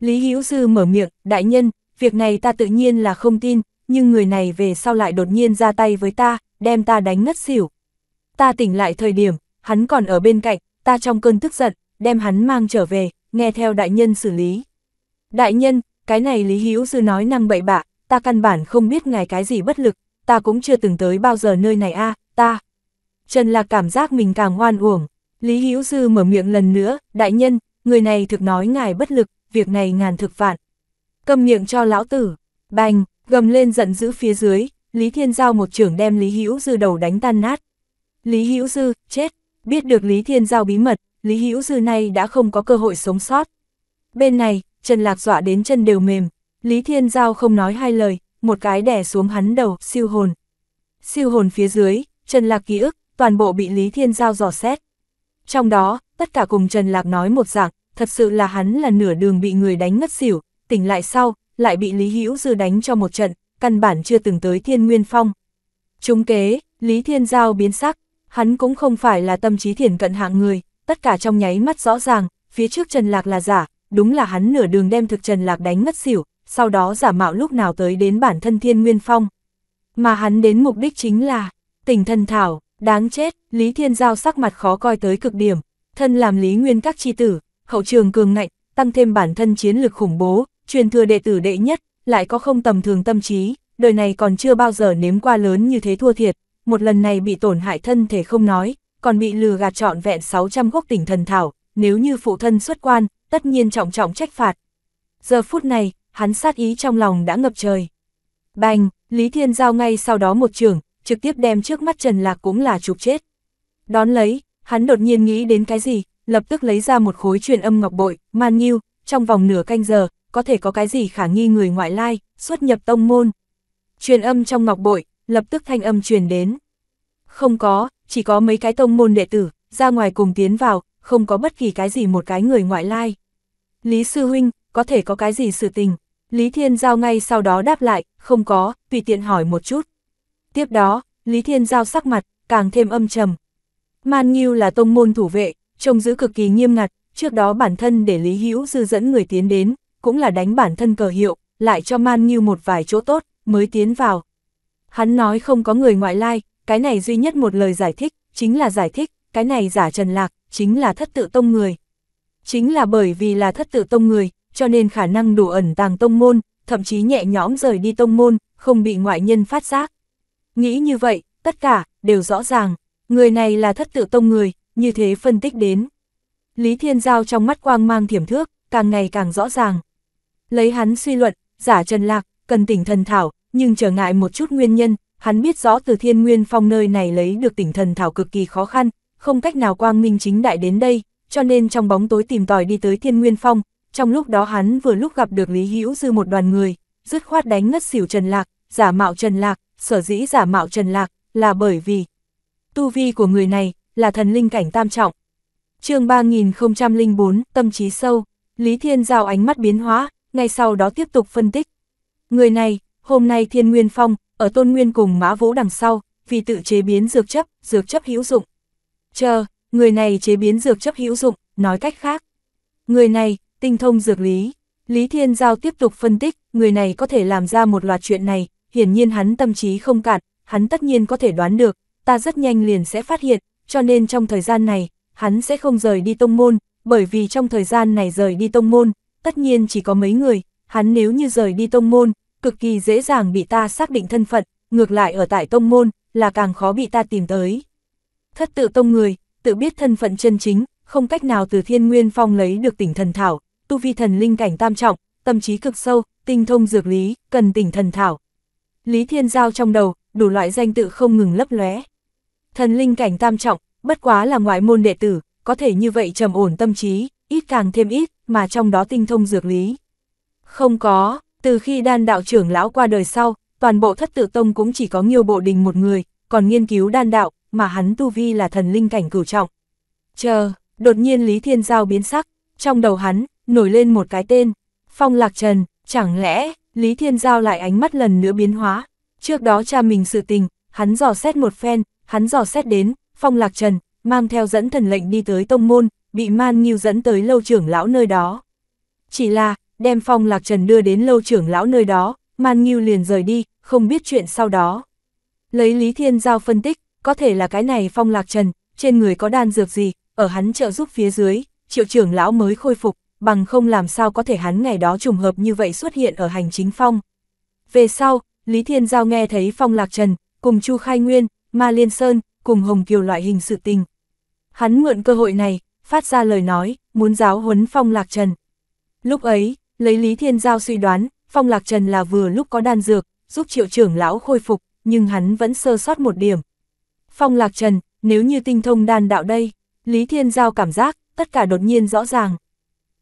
Lý Hữu Dư mở miệng, đại nhân, việc này ta tự nhiên là không tin, nhưng người này về sau lại đột nhiên ra tay với ta, đem ta đánh ngất xỉu. Ta tỉnh lại thời điểm, hắn còn ở bên cạnh, ta trong cơn tức giận, đem hắn mang trở về, nghe theo đại nhân xử lý. Đại nhân, cái này Lý Hữu dư nói năng bậy bạ, ta căn bản không biết ngài cái gì bất lực, ta cũng chưa từng tới bao giờ nơi này a ta. Trần Lạc cảm giác mình càng ngoan uổng, Lý Hữu dư mở miệng lần nữa, đại nhân, người này thực nói ngài bất lực, việc này ngàn thực vạn. Cầm miệng cho lão tử, bành, gầm lên giận dữ phía dưới, Lý Thiên Giao một trưởng đem Lý Hữu Dư đầu đánh tan nát. Lý Hữu Dư, chết, biết được Lý Thiên Giao bí mật, Lý Hữu Dư này đã không có cơ hội sống sót. Bên này, Trần Lạc dọa đến chân đều mềm, Lý Thiên Giao không nói hai lời, một cái đè xuống hắn đầu, siêu hồn. Siêu hồn phía dưới, Trần Lạc ký ức, toàn bộ bị Lý Thiên Giao dò xét. Trong đó, tất cả cùng Trần Lạc nói một dạng, thật sự là hắn là nửa đường bị người đánh ngất xỉu, tỉnh lại sau, lại bị Lý Hữu Dư đánh cho một trận, căn bản chưa từng tới Thiên Nguyên Phong. Trung kế, Lý Thiên Giao biến sắc, hắn cũng không phải là tâm trí thiền cận hạng người, tất cả trong nháy mắt rõ ràng, phía trước Trần Lạc là giả, đúng là hắn nửa đường đem thực Trần Lạc đánh ngất xỉu, sau đó giả mạo lúc nào tới đến bản thân Thiên Nguyên Phong. Mà hắn đến mục đích chính là, tỉnh thần thảo, đáng chết, Lý Thiên Giao sắc mặt khó coi tới cực điểm, thân làm Lý Nguyên các chi tử, hậu trường cường ngạnh, tăng thêm bản thân chiến lực khủng bố, truyền thừa đệ tử đệ nhất, lại có không tầm thường tâm trí, đời này còn chưa bao giờ nếm qua lớn như thế thua thiệt, một lần này bị tổn hại thân thể không nói, còn bị lừa gạt trọn vẹn 600 gốc tỉnh thần thảo, nếu như phụ thân xuất quan, tất nhiên trọng trọng trách phạt. Giờ phút này, hắn sát ý trong lòng đã ngập trời. Bành, Lý Thiên Giao ngay sau đó một trường, trực tiếp đem trước mắt Trần Lạc cũng là chụp chết. Đón lấy, hắn đột nhiên nghĩ đến cái gì, lập tức lấy ra một khối truyền âm ngọc bội, man nghiêu, trong vòng nửa canh giờ, có thể có cái gì khả nghi người ngoại lai, xuất nhập tông môn. Truyền âm trong ngọc bội, lập tức thanh âm truyền đến. Không có, chỉ có mấy cái tông môn đệ tử, ra ngoài cùng tiến vào, không có bất kỳ cái gì một cái người ngoại lai. Lý Sư Huynh, có thể có cái gì sự tình? Lý Thiên Giao ngay sau đó đáp lại, không có, tùy tiện hỏi một chút. Tiếp đó, Lý Thiên Giao sắc mặt, càng thêm âm trầm. Man Nghiêu là tông môn thủ vệ, trông giữ cực kỳ nghiêm ngặt, trước đó bản thân để Lý Hữu dư dẫn người tiến đến, cũng là đánh bản thân cờ hiệu, lại cho Man Nghiêu một vài chỗ tốt, mới tiến vào. Hắn nói không có người ngoại lai, cái này duy nhất một lời giải thích, chính là giải thích, cái này giả trần lạc, chính là thất tự tông người. Chính là bởi vì là thất tự tông người, cho nên khả năng đủ ẩn tàng tông môn, thậm chí nhẹ nhõm rời đi tông môn, không bị ngoại nhân phát giác. Nghĩ như vậy, tất cả, đều rõ ràng, người này là thất tự tông người, như thế phân tích đến. Lý Thiên Giao trong mắt quang mang thiểm thước, càng ngày càng rõ ràng. Lấy hắn suy luận, giả trần lạc, cần tỉnh thần thảo, nhưng trở ngại một chút nguyên nhân, hắn biết rõ từ thiên nguyên phong nơi này lấy được tỉnh thần thảo cực kỳ khó khăn, không cách nào quang minh chính đại đến đây, cho nên trong bóng tối tìm tòi đi tới Thiên Nguyên Phong, trong lúc đó hắn vừa lúc gặp được Lý Hữu Dư một đoàn người, dứt khoát đánh ngất xỉu Trần Lạc, giả mạo Trần Lạc, sở dĩ giả mạo Trần Lạc là bởi vì tu vi của người này là thần linh cảnh tam trọng. Chương 3004, tâm trí sâu, Lý Thiên giao ánh mắt biến hóa, ngay sau đó tiếp tục phân tích. Người này, hôm nay Thiên Nguyên Phong, ở Tôn Nguyên cùng Mã Vũ đằng sau, vì tự chế biến dược chấp, dược chấp hữu dụng. Chờ, Người này chế biến dược chấp hữu dụng, nói cách khác. Người này, tinh thông dược lý. Lý Thiên Giao tiếp tục phân tích, người này có thể làm ra một loạt chuyện này, hiển nhiên hắn tâm trí không cạn, hắn tất nhiên có thể đoán được, ta rất nhanh liền sẽ phát hiện, cho nên trong thời gian này, hắn sẽ không rời đi tông môn, bởi vì trong thời gian này rời đi tông môn, tất nhiên chỉ có mấy người, hắn nếu như rời đi tông môn, cực kỳ dễ dàng bị ta xác định thân phận, ngược lại ở tại tông môn, là càng khó bị ta tìm tới. Thất tự tông người, tự biết thân phận chân chính, không cách nào từ thiên nguyên phong lấy được tỉnh thần thảo, tu vi thần linh cảnh tam trọng, tâm trí cực sâu, tinh thông dược lý, cần tỉnh thần thảo. Lý Thiên Giao trong đầu, đủ loại danh tự không ngừng lấp lóe. Thần linh cảnh tam trọng, bất quá là ngoại môn đệ tử, có thể như vậy trầm ổn tâm trí, ít càng thêm ít, mà trong đó tinh thông dược lý. Không có, từ khi đan đạo trưởng lão qua đời sau, toàn bộ thất tự tông cũng chỉ có nhiều bộ đình một người, còn nghiên cứu đan đạo, mà hắn tu vi là thần linh cảnh cửu trọng. Chờ, đột nhiên Lý Thiên Giao biến sắc, trong đầu hắn, nổi lên một cái tên, Phong Lạc Trần, chẳng lẽ, Lý Thiên Giao lại ánh mắt lần nữa biến hóa, trước đó cha mình sự tình, hắn dò xét một phen, hắn dò xét đến, Phong Lạc Trần, mang theo dẫn thần lệnh đi tới tông môn, bị man nghiêu dẫn tới lâu trưởng lão nơi đó. Chỉ là, đem Phong Lạc Trần đưa đến lâu trưởng lão nơi đó, man nghiêu liền rời đi, không biết chuyện sau đó. Lấy Lý Thiên Giao phân tích, có thể là cái này phong lạc trần, trên người có đan dược gì, ở hắn trợ giúp phía dưới, triệu trưởng lão mới khôi phục, bằng không làm sao có thể hắn ngày đó trùng hợp như vậy xuất hiện ở hành chính phong. Về sau, Lý Thiên Giao nghe thấy phong lạc trần, cùng Chu Khai Nguyên, Ma Liên Sơn, cùng Hồng Kiều loại hình sự tình. Hắn mượn cơ hội này, phát ra lời nói, muốn giáo huấn phong lạc trần. Lúc ấy, lấy Lý Thiên Giao suy đoán, phong lạc trần là vừa lúc có đan dược, giúp triệu trưởng lão khôi phục, nhưng hắn vẫn sơ sót một điểm, Phong lạc trần, nếu như tinh thông đan đạo đây, Lý Thiên Giao cảm giác, tất cả đột nhiên rõ ràng.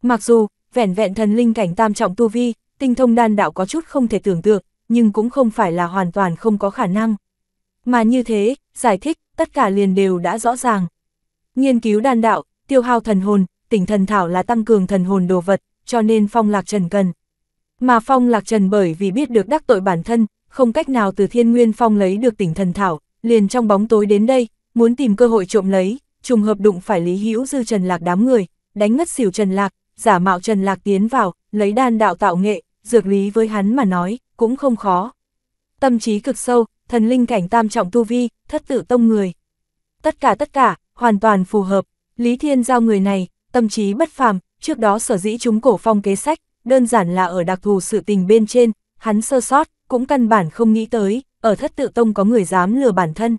Mặc dù, vẻn vẹn thần linh cảnh tam trọng tu vi, tinh thông đan đạo có chút không thể tưởng tượng, nhưng cũng không phải là hoàn toàn không có khả năng. Mà như thế, giải thích, tất cả liền đều đã rõ ràng. Nghiên cứu đan đạo, tiêu hao thần hồn, tỉnh thần thảo là tăng cường thần hồn đồ vật, cho nên Phong Lạc Trần cần. Mà Phong Lạc Trần bởi vì biết được đắc tội bản thân, không cách nào từ thiên nguyên Phong lấy được tỉnh thần thảo, liền trong bóng tối đến đây, muốn tìm cơ hội trộm lấy, trùng hợp đụng phải Lý Hữu Dư Trần Lạc đám người, đánh ngất xỉu Trần Lạc, giả mạo Trần Lạc tiến vào, lấy đan đạo tạo nghệ, dược lý với hắn mà nói, cũng không khó. Tâm trí cực sâu, thần linh cảnh tam trọng tu vi, thất tự tông người. Tất cả tất cả, hoàn toàn phù hợp, Lý Thiên giao người này, tâm trí bất phàm, trước đó sở dĩ chúng cổ phong kế sách, đơn giản là ở đặc thù sự tình bên trên, hắn sơ sót, cũng căn bản không nghĩ tới, ở thất tự tông có người dám lừa bản thân.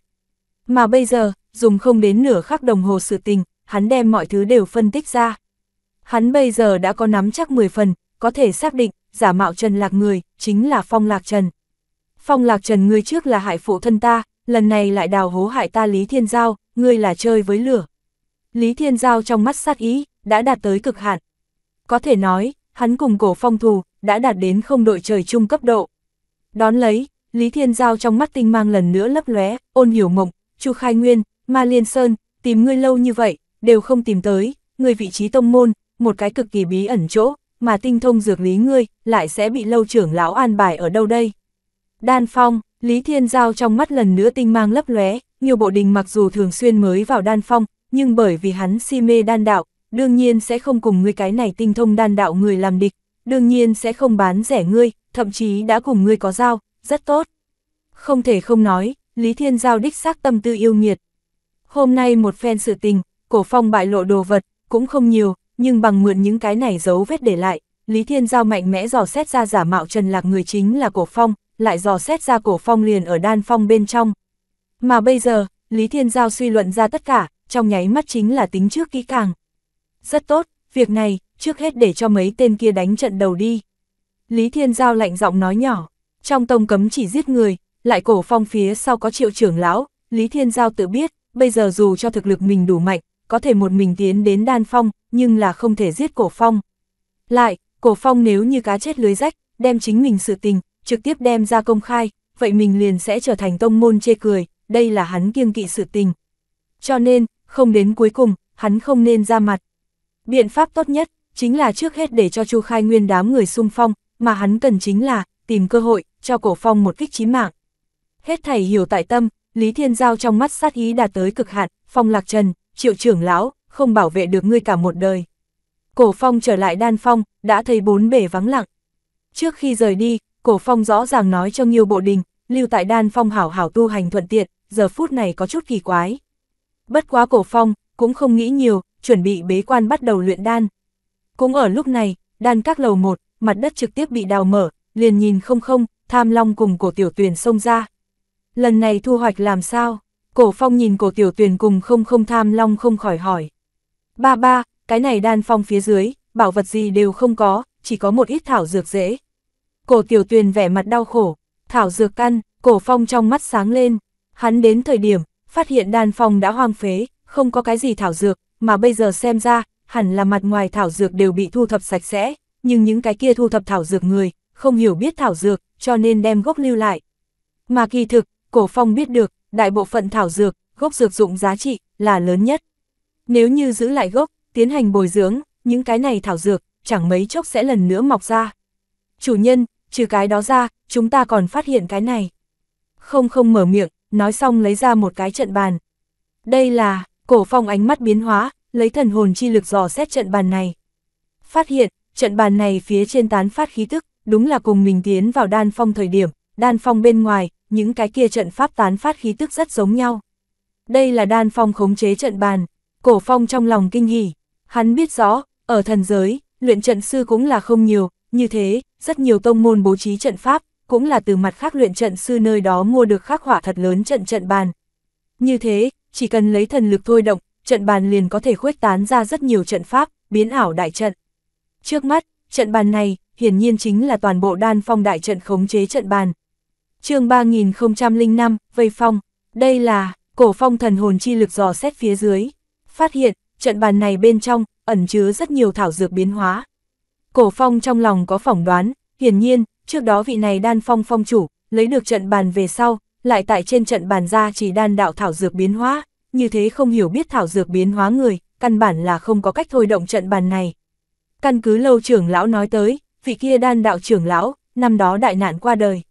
Mà bây giờ, dùng không đến nửa khắc đồng hồ sự tình, hắn đem mọi thứ đều phân tích ra. Hắn bây giờ đã có nắm chắc 10 phần, có thể xác định, giả mạo Trần Lạc người, chính là Phong Lạc Trần. Phong Lạc Trần ngươi trước là hại phụ thân ta, lần này lại đào hố hại ta Lý Thiên Giao, ngươi là chơi với lửa. Lý Thiên Giao trong mắt sát ý, đã đạt tới cực hạn. Có thể nói, hắn cùng cổ phong thù, đã đạt đến không đội trời chung cấp độ. Đón lấy, Lý Thiên Giao trong mắt tinh mang lần nữa lấp lóe, ôn hiểu mộng, Chu Khai Nguyên, Ma Liên Sơn, tìm ngươi lâu như vậy, đều không tìm tới, người vị trí tông môn, một cái cực kỳ bí ẩn chỗ, mà tinh thông dược lý ngươi, lại sẽ bị lâu trưởng lão an bài ở đâu đây? Đan Phong, Lý Thiên Giao trong mắt lần nữa tinh mang lấp lóe, nhiều bộ đình mặc dù thường xuyên mới vào Đan Phong, nhưng bởi vì hắn si mê đan đạo, đương nhiên sẽ không cùng ngươi cái này tinh thông đan đạo người làm địch, đương nhiên sẽ không bán rẻ ngươi, thậm chí đã cùng ngươi có giao, rất tốt. Không thể không nói, Lý Thiên Giao đích xác tâm tư yêu nghiệt. Hôm nay một phen sự tình, cổ phong bại lộ đồ vật, cũng không nhiều, nhưng bằng mượn những cái này dấu vết để lại, Lý Thiên Giao mạnh mẽ dò xét ra giả mạo Trần Lạc người chính là cổ phong, lại dò xét ra cổ phong liền ở đan phong bên trong. Mà bây giờ, Lý Thiên Giao suy luận ra tất cả, trong nháy mắt chính là tính trước kỹ càng. Rất tốt, việc này, trước hết để cho mấy tên kia đánh trận đầu đi. Lý Thiên Giao lạnh giọng nói nhỏ, trong tông cấm chỉ giết người, lại cổ phong phía sau có triệu trưởng lão, Lý Thiên Giao tự biết, bây giờ dù cho thực lực mình đủ mạnh, có thể một mình tiến đến đan phong, nhưng là không thể giết cổ phong. Lại, cổ phong nếu như cá chết lưới rách, đem chính mình sự tình, trực tiếp đem ra công khai, vậy mình liền sẽ trở thành tông môn chê cười, đây là hắn kiêng kỵ sự tình. Cho nên, không đến cuối cùng, hắn không nên ra mặt, Biện pháp tốt nhất, chính là trước hết để cho Chu Khai Nguyên đám người xung phong, mà hắn cần chính là, tìm cơ hội, cho cổ phong một kích chí mạng. Hết thầy hiểu tại tâm, Lý Thiên Giao trong mắt sát ý đạt tới cực hạn, phong lạc trần, triệu trưởng lão, không bảo vệ được ngươi cả một đời. Cổ phong trở lại đan phong, đã thấy bốn bể vắng lặng. Trước khi rời đi, cổ phong rõ ràng nói cho nhiều bộ đình, lưu tại đan phong hảo hảo tu hành thuận tiện, giờ phút này có chút kỳ quái. Bất quá cổ phong, cũng không nghĩ nhiều, chuẩn bị bế quan bắt đầu luyện đan. Cũng ở lúc này, đan các lầu một, mặt đất trực tiếp bị đào mở, liền nhìn không không, tham long cùng cổ tiểu tuyển xông ra. Lần này thu hoạch làm sao? Cổ phong nhìn cổ tiểu tuyển cùng không không tham long không khỏi hỏi. Ba ba, cái này đan phong phía dưới, bảo vật gì đều không có, chỉ có một ít thảo dược dễ. Cổ tiểu tuyển vẻ mặt đau khổ, thảo dược căn, cổ phong trong mắt sáng lên. Hắn đến thời điểm, phát hiện đan phong đã hoang phế, không có cái gì thảo dược, mà bây giờ xem ra, hẳn là mặt ngoài thảo dược đều bị thu thập sạch sẽ, nhưng những cái kia thu thập thảo dược người, không hiểu biết thảo dược, cho nên đem gốc lưu lại. Mà kỳ thực, cổ phong biết được, đại bộ phận thảo dược, gốc dược dụng giá trị, là lớn nhất. Nếu như giữ lại gốc, tiến hành bồi dưỡng, những cái này thảo dược, chẳng mấy chốc sẽ lần nữa mọc ra. Chủ nhân, trừ cái đó ra, chúng ta còn phát hiện cái này. Không không mở miệng, nói xong lấy ra một cái trận bàn. Đây là, Cổ phong ánh mắt biến hóa, lấy thần hồn chi lực dò xét trận bàn này. Phát hiện, trận bàn này phía trên tán phát khí tức, đúng là cùng mình tiến vào đan phong thời điểm, đan phong bên ngoài, những cái kia trận pháp tán phát khí tức rất giống nhau. Đây là đan phong khống chế trận bàn, cổ phong trong lòng kinh hỉ, hắn biết rõ, ở thần giới, luyện trận sư cũng là không nhiều, như thế, rất nhiều tông môn bố trí trận pháp, cũng là từ mặt khác luyện trận sư nơi đó mua được khắc họa thật lớn trận trận bàn. Như thế, chỉ cần lấy thần lực thôi động, trận bàn liền có thể khuếch tán ra rất nhiều trận pháp, biến ảo đại trận. Trước mắt, trận bàn này, hiển nhiên chính là toàn bộ đan phong đại trận khống chế trận bàn. chương 3005, Vây Phong, đây là, cổ phong thần hồn chi lực dò xét phía dưới. Phát hiện, trận bàn này bên trong, ẩn chứa rất nhiều thảo dược biến hóa. Cổ phong trong lòng có phỏng đoán, hiển nhiên, trước đó vị này đan phong phong chủ, lấy được trận bàn về sau, lại tại trên trận bàn ra chỉ đan đạo thảo dược biến hóa, như thế không hiểu biết thảo dược biến hóa người, căn bản là không có cách thôi động trận bàn này. Căn cứ lâu trưởng lão nói tới, vị kia đan đạo trưởng lão, năm đó đại nạn qua đời.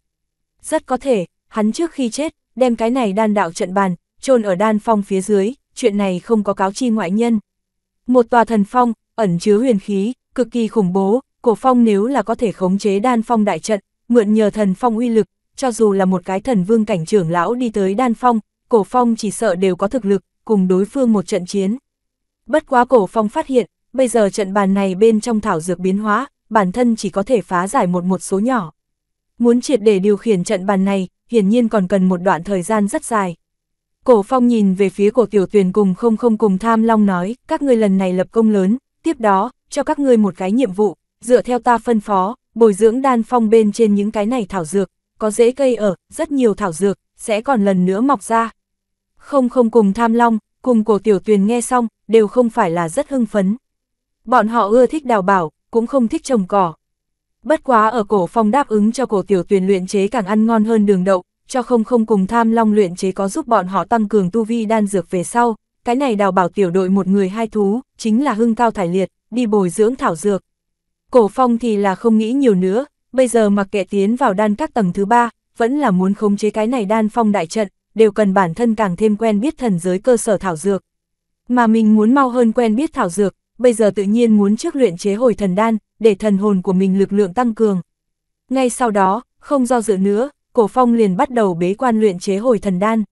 Rất có thể, hắn trước khi chết, đem cái này đan đạo trận bàn, chôn ở đan phong phía dưới, chuyện này không có cáo chi ngoại nhân. Một tòa thần phong, ẩn chứa huyền khí, cực kỳ khủng bố, cổ phong nếu là có thể khống chế đan phong đại trận, mượn nhờ thần phong uy lực, cho dù là một cái thần vương cảnh trưởng lão đi tới đan phong, cổ phong chỉ sợ đều có thực lực, cùng đối phương một trận chiến. Bất quá cổ phong phát hiện, bây giờ trận bàn này bên trong thảo dược biến hóa, bản thân chỉ có thể phá giải một một số nhỏ. Muốn triệt để điều khiển trận bàn này, hiển nhiên còn cần một đoạn thời gian rất dài. Cổ phong nhìn về phía cổ tiểu tuyền cùng không không cùng tham long nói, các ngươi lần này lập công lớn, tiếp đó, cho các ngươi một cái nhiệm vụ, dựa theo ta phân phó, bồi dưỡng đan phong bên trên những cái này thảo dược, có rễ cây ở, rất nhiều thảo dược, sẽ còn lần nữa mọc ra. Không không cùng tham long, cùng cổ tiểu tuyền nghe xong, đều không phải là rất hưng phấn. Bọn họ ưa thích đào bảo, cũng không thích trồng cỏ. Bất quá ở cổ phong đáp ứng cho cổ tiểu tuyền luyện chế càng ăn ngon hơn đường đậu, cho không không cùng tham long luyện chế có giúp bọn họ tăng cường tu vi đan dược về sau. Cái này đào bảo tiểu đội một người hai thú, chính là hưng cao thải liệt, đi bồi dưỡng thảo dược. Cổ phong thì là không nghĩ nhiều nữa, bây giờ mặc kệ tiến vào đan các tầng thứ ba, vẫn là muốn khống chế cái này đan phong đại trận, đều cần bản thân càng thêm quen biết thần giới cơ sở thảo dược. Mà mình muốn mau hơn quen biết thảo dược, bây giờ tự nhiên muốn trước luyện chế hồi thần đan, để thần hồn của mình lực lượng tăng cường. Ngay sau đó, không do dự nữa, cổ phong liền bắt đầu bế quan luyện chế hồi thần đan.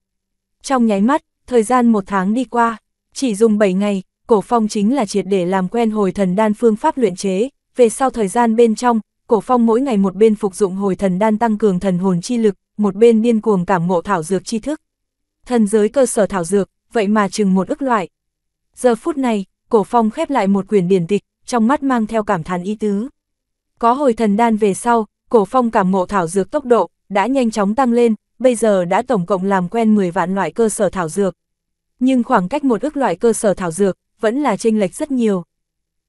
Trong nháy mắt, thời gian một tháng đi qua, chỉ dùng 7 ngày, cổ phong chính là triệt để làm quen hồi thần đan phương pháp luyện chế, về sau thời gian bên trong, Cổ Phong mỗi ngày một bên phục dụng hồi thần đan tăng cường thần hồn chi lực, một bên điên cuồng cảm ngộ thảo dược chi thức. Thần giới cơ sở thảo dược, vậy mà chừng một ức loại. Giờ phút này, Cổ Phong khép lại một quyển điển tịch, trong mắt mang theo cảm thán ý tứ. Có hồi thần đan về sau, Cổ Phong cảm ngộ thảo dược tốc độ đã nhanh chóng tăng lên, bây giờ đã tổng cộng làm quen 10 vạn loại cơ sở thảo dược. Nhưng khoảng cách một ức loại cơ sở thảo dược vẫn là chênh lệch rất nhiều.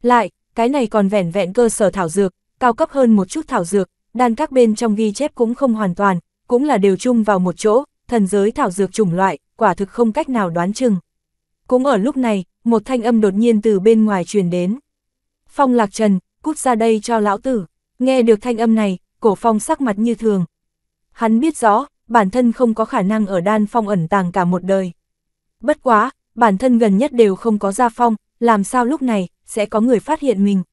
Lại, cái này còn vẻn vẹn cơ sở thảo dược, cao cấp hơn một chút thảo dược, đan các bên trong ghi chép cũng không hoàn toàn, cũng là đều chung vào một chỗ, thần giới thảo dược chủng loại, quả thực không cách nào đoán chừng. Cũng ở lúc này, một thanh âm đột nhiên từ bên ngoài truyền đến. Phong Lạc Trần, cút ra đây cho lão tử. Nghe được thanh âm này, cổ phong sắc mặt như thường. Hắn biết rõ, bản thân không có khả năng ở đan phong ẩn tàng cả một đời. Bất quá, bản thân gần nhất đều không có ra phong, làm sao lúc này, sẽ có người phát hiện mình.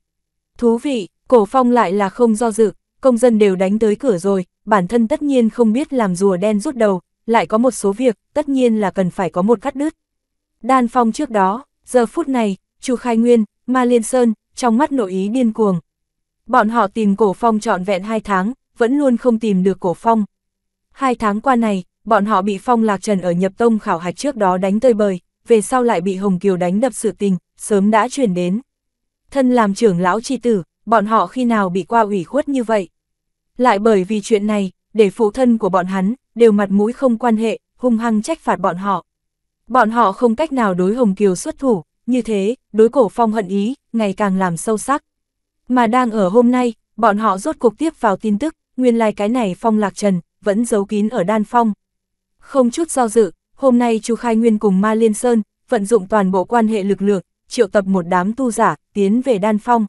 Thú vị, Cổ phong lại là không do dự, công dân đều đánh tới cửa rồi, bản thân tất nhiên không biết làm rùa đen rút đầu, lại có một số việc, tất nhiên là cần phải có một cắt đứt. Đan phong trước đó, giờ phút này, Chu Khai Nguyên, Ma Liên Sơn, trong mắt nội ý điên cuồng. Bọn họ tìm cổ phong trọn vẹn hai tháng, vẫn luôn không tìm được cổ phong. Hai tháng qua này, bọn họ bị phong lạc trần ở nhập tông khảo hạch trước đó đánh tơi bời, về sau lại bị Hồng Kiều đánh đập sự tình, sớm đã truyền đến. Thân làm trưởng lão chi tử, bọn họ khi nào bị qua ủy khuất như vậy. Lại bởi vì chuyện này, để phụ thân của bọn hắn, đều mặt mũi không quan hệ, hung hăng trách phạt bọn họ. Bọn họ không cách nào đối Hồng Kiều xuất thủ, như thế, đối cổ phong hận ý, ngày càng làm sâu sắc. Mà đang ở hôm nay, bọn họ rốt cuộc tiếp vào tin tức, nguyên lai cái này phong lạc trần, vẫn giấu kín ở đan phong. Không chút do dự, hôm nay chu Khai Nguyên cùng Ma Liên Sơn, vận dụng toàn bộ quan hệ lực lượng, triệu tập một đám tu giả, tiến về đan phong.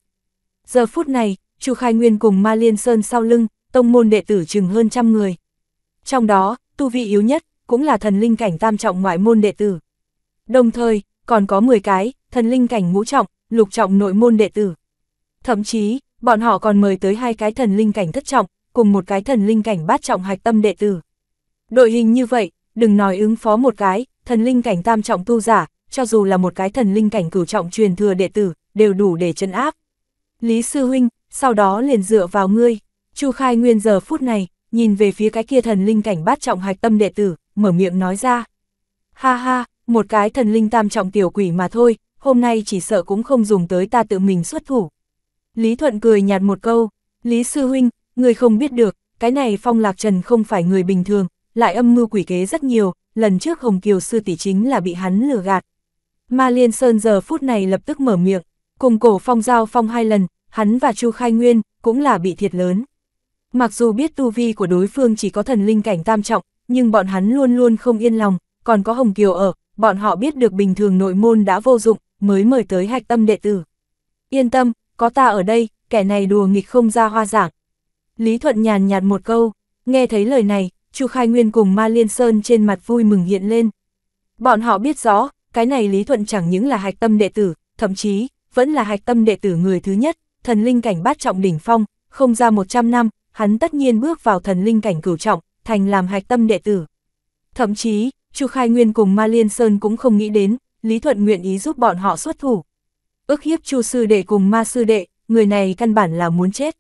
Giờ phút này, Chu Khai Nguyên cùng Ma Liên Sơn sau lưng, tông môn đệ tử chừng hơn trăm người. Trong đó, tu vị yếu nhất, cũng là thần linh cảnh tam trọng ngoại môn đệ tử. Đồng thời, còn có 10 cái, thần linh cảnh ngũ trọng, lục trọng nội môn đệ tử. Thậm chí, bọn họ còn mời tới hai cái thần linh cảnh thất trọng, cùng một cái thần linh cảnh bát trọng hạch tâm đệ tử. Đội hình như vậy, đừng nói ứng phó một cái, thần linh cảnh tam trọng tu giả, cho dù là một cái thần linh cảnh cửu trọng truyền thừa đệ tử, đều đủ để chân áp. Lý Sư Huynh, sau đó liền dựa vào ngươi. Chu Khai Nguyên giờ phút này, nhìn về phía cái kia thần linh cảnh bát trọng hạch tâm đệ tử, mở miệng nói ra. Ha ha, một cái thần linh tam trọng tiểu quỷ mà thôi, hôm nay chỉ sợ cũng không dùng tới ta tự mình xuất thủ. Lý Thuận cười nhạt một câu, Lý Sư Huynh, người không biết được, cái này Phong Lạc Trần không phải người bình thường, lại âm mưu quỷ kế rất nhiều, lần trước Hồng Kiều Sư Tỷ chính là bị hắn lừa gạt. Ma Liên Sơn giờ phút này lập tức mở miệng, Cùng cổ phong giao phong hai lần, hắn và Chu Khai Nguyên cũng là bị thiệt lớn. Mặc dù biết tu vi của đối phương chỉ có thần linh cảnh tam trọng, nhưng bọn hắn luôn luôn không yên lòng, còn có Hồng Kiều ở, bọn họ biết được bình thường nội môn đã vô dụng, mới mời tới hạch tâm đệ tử. Yên tâm, có ta ở đây, kẻ này đùa nghịch không ra hoa giảng. Lý Thuận nhàn nhạt một câu, nghe thấy lời này, Chu Khai Nguyên cùng Ma Liên Sơn trên mặt vui mừng hiện lên. Bọn họ biết rõ, cái này Lý Thuận chẳng những là hạch tâm đệ tử, thậm chí vẫn là hạch tâm đệ tử người thứ nhất, thần linh cảnh bát trọng đỉnh phong, không ra 100 năm, hắn tất nhiên bước vào thần linh cảnh cửu trọng, thành làm hạch tâm đệ tử. Thậm chí, Chu Khai Nguyên cùng Ma Liên Sơn cũng không nghĩ đến, Lý Thuận nguyện ý giúp bọn họ xuất thủ. Ước hiếp Chu sư đệ cùng Ma sư đệ, người này căn bản là muốn chết.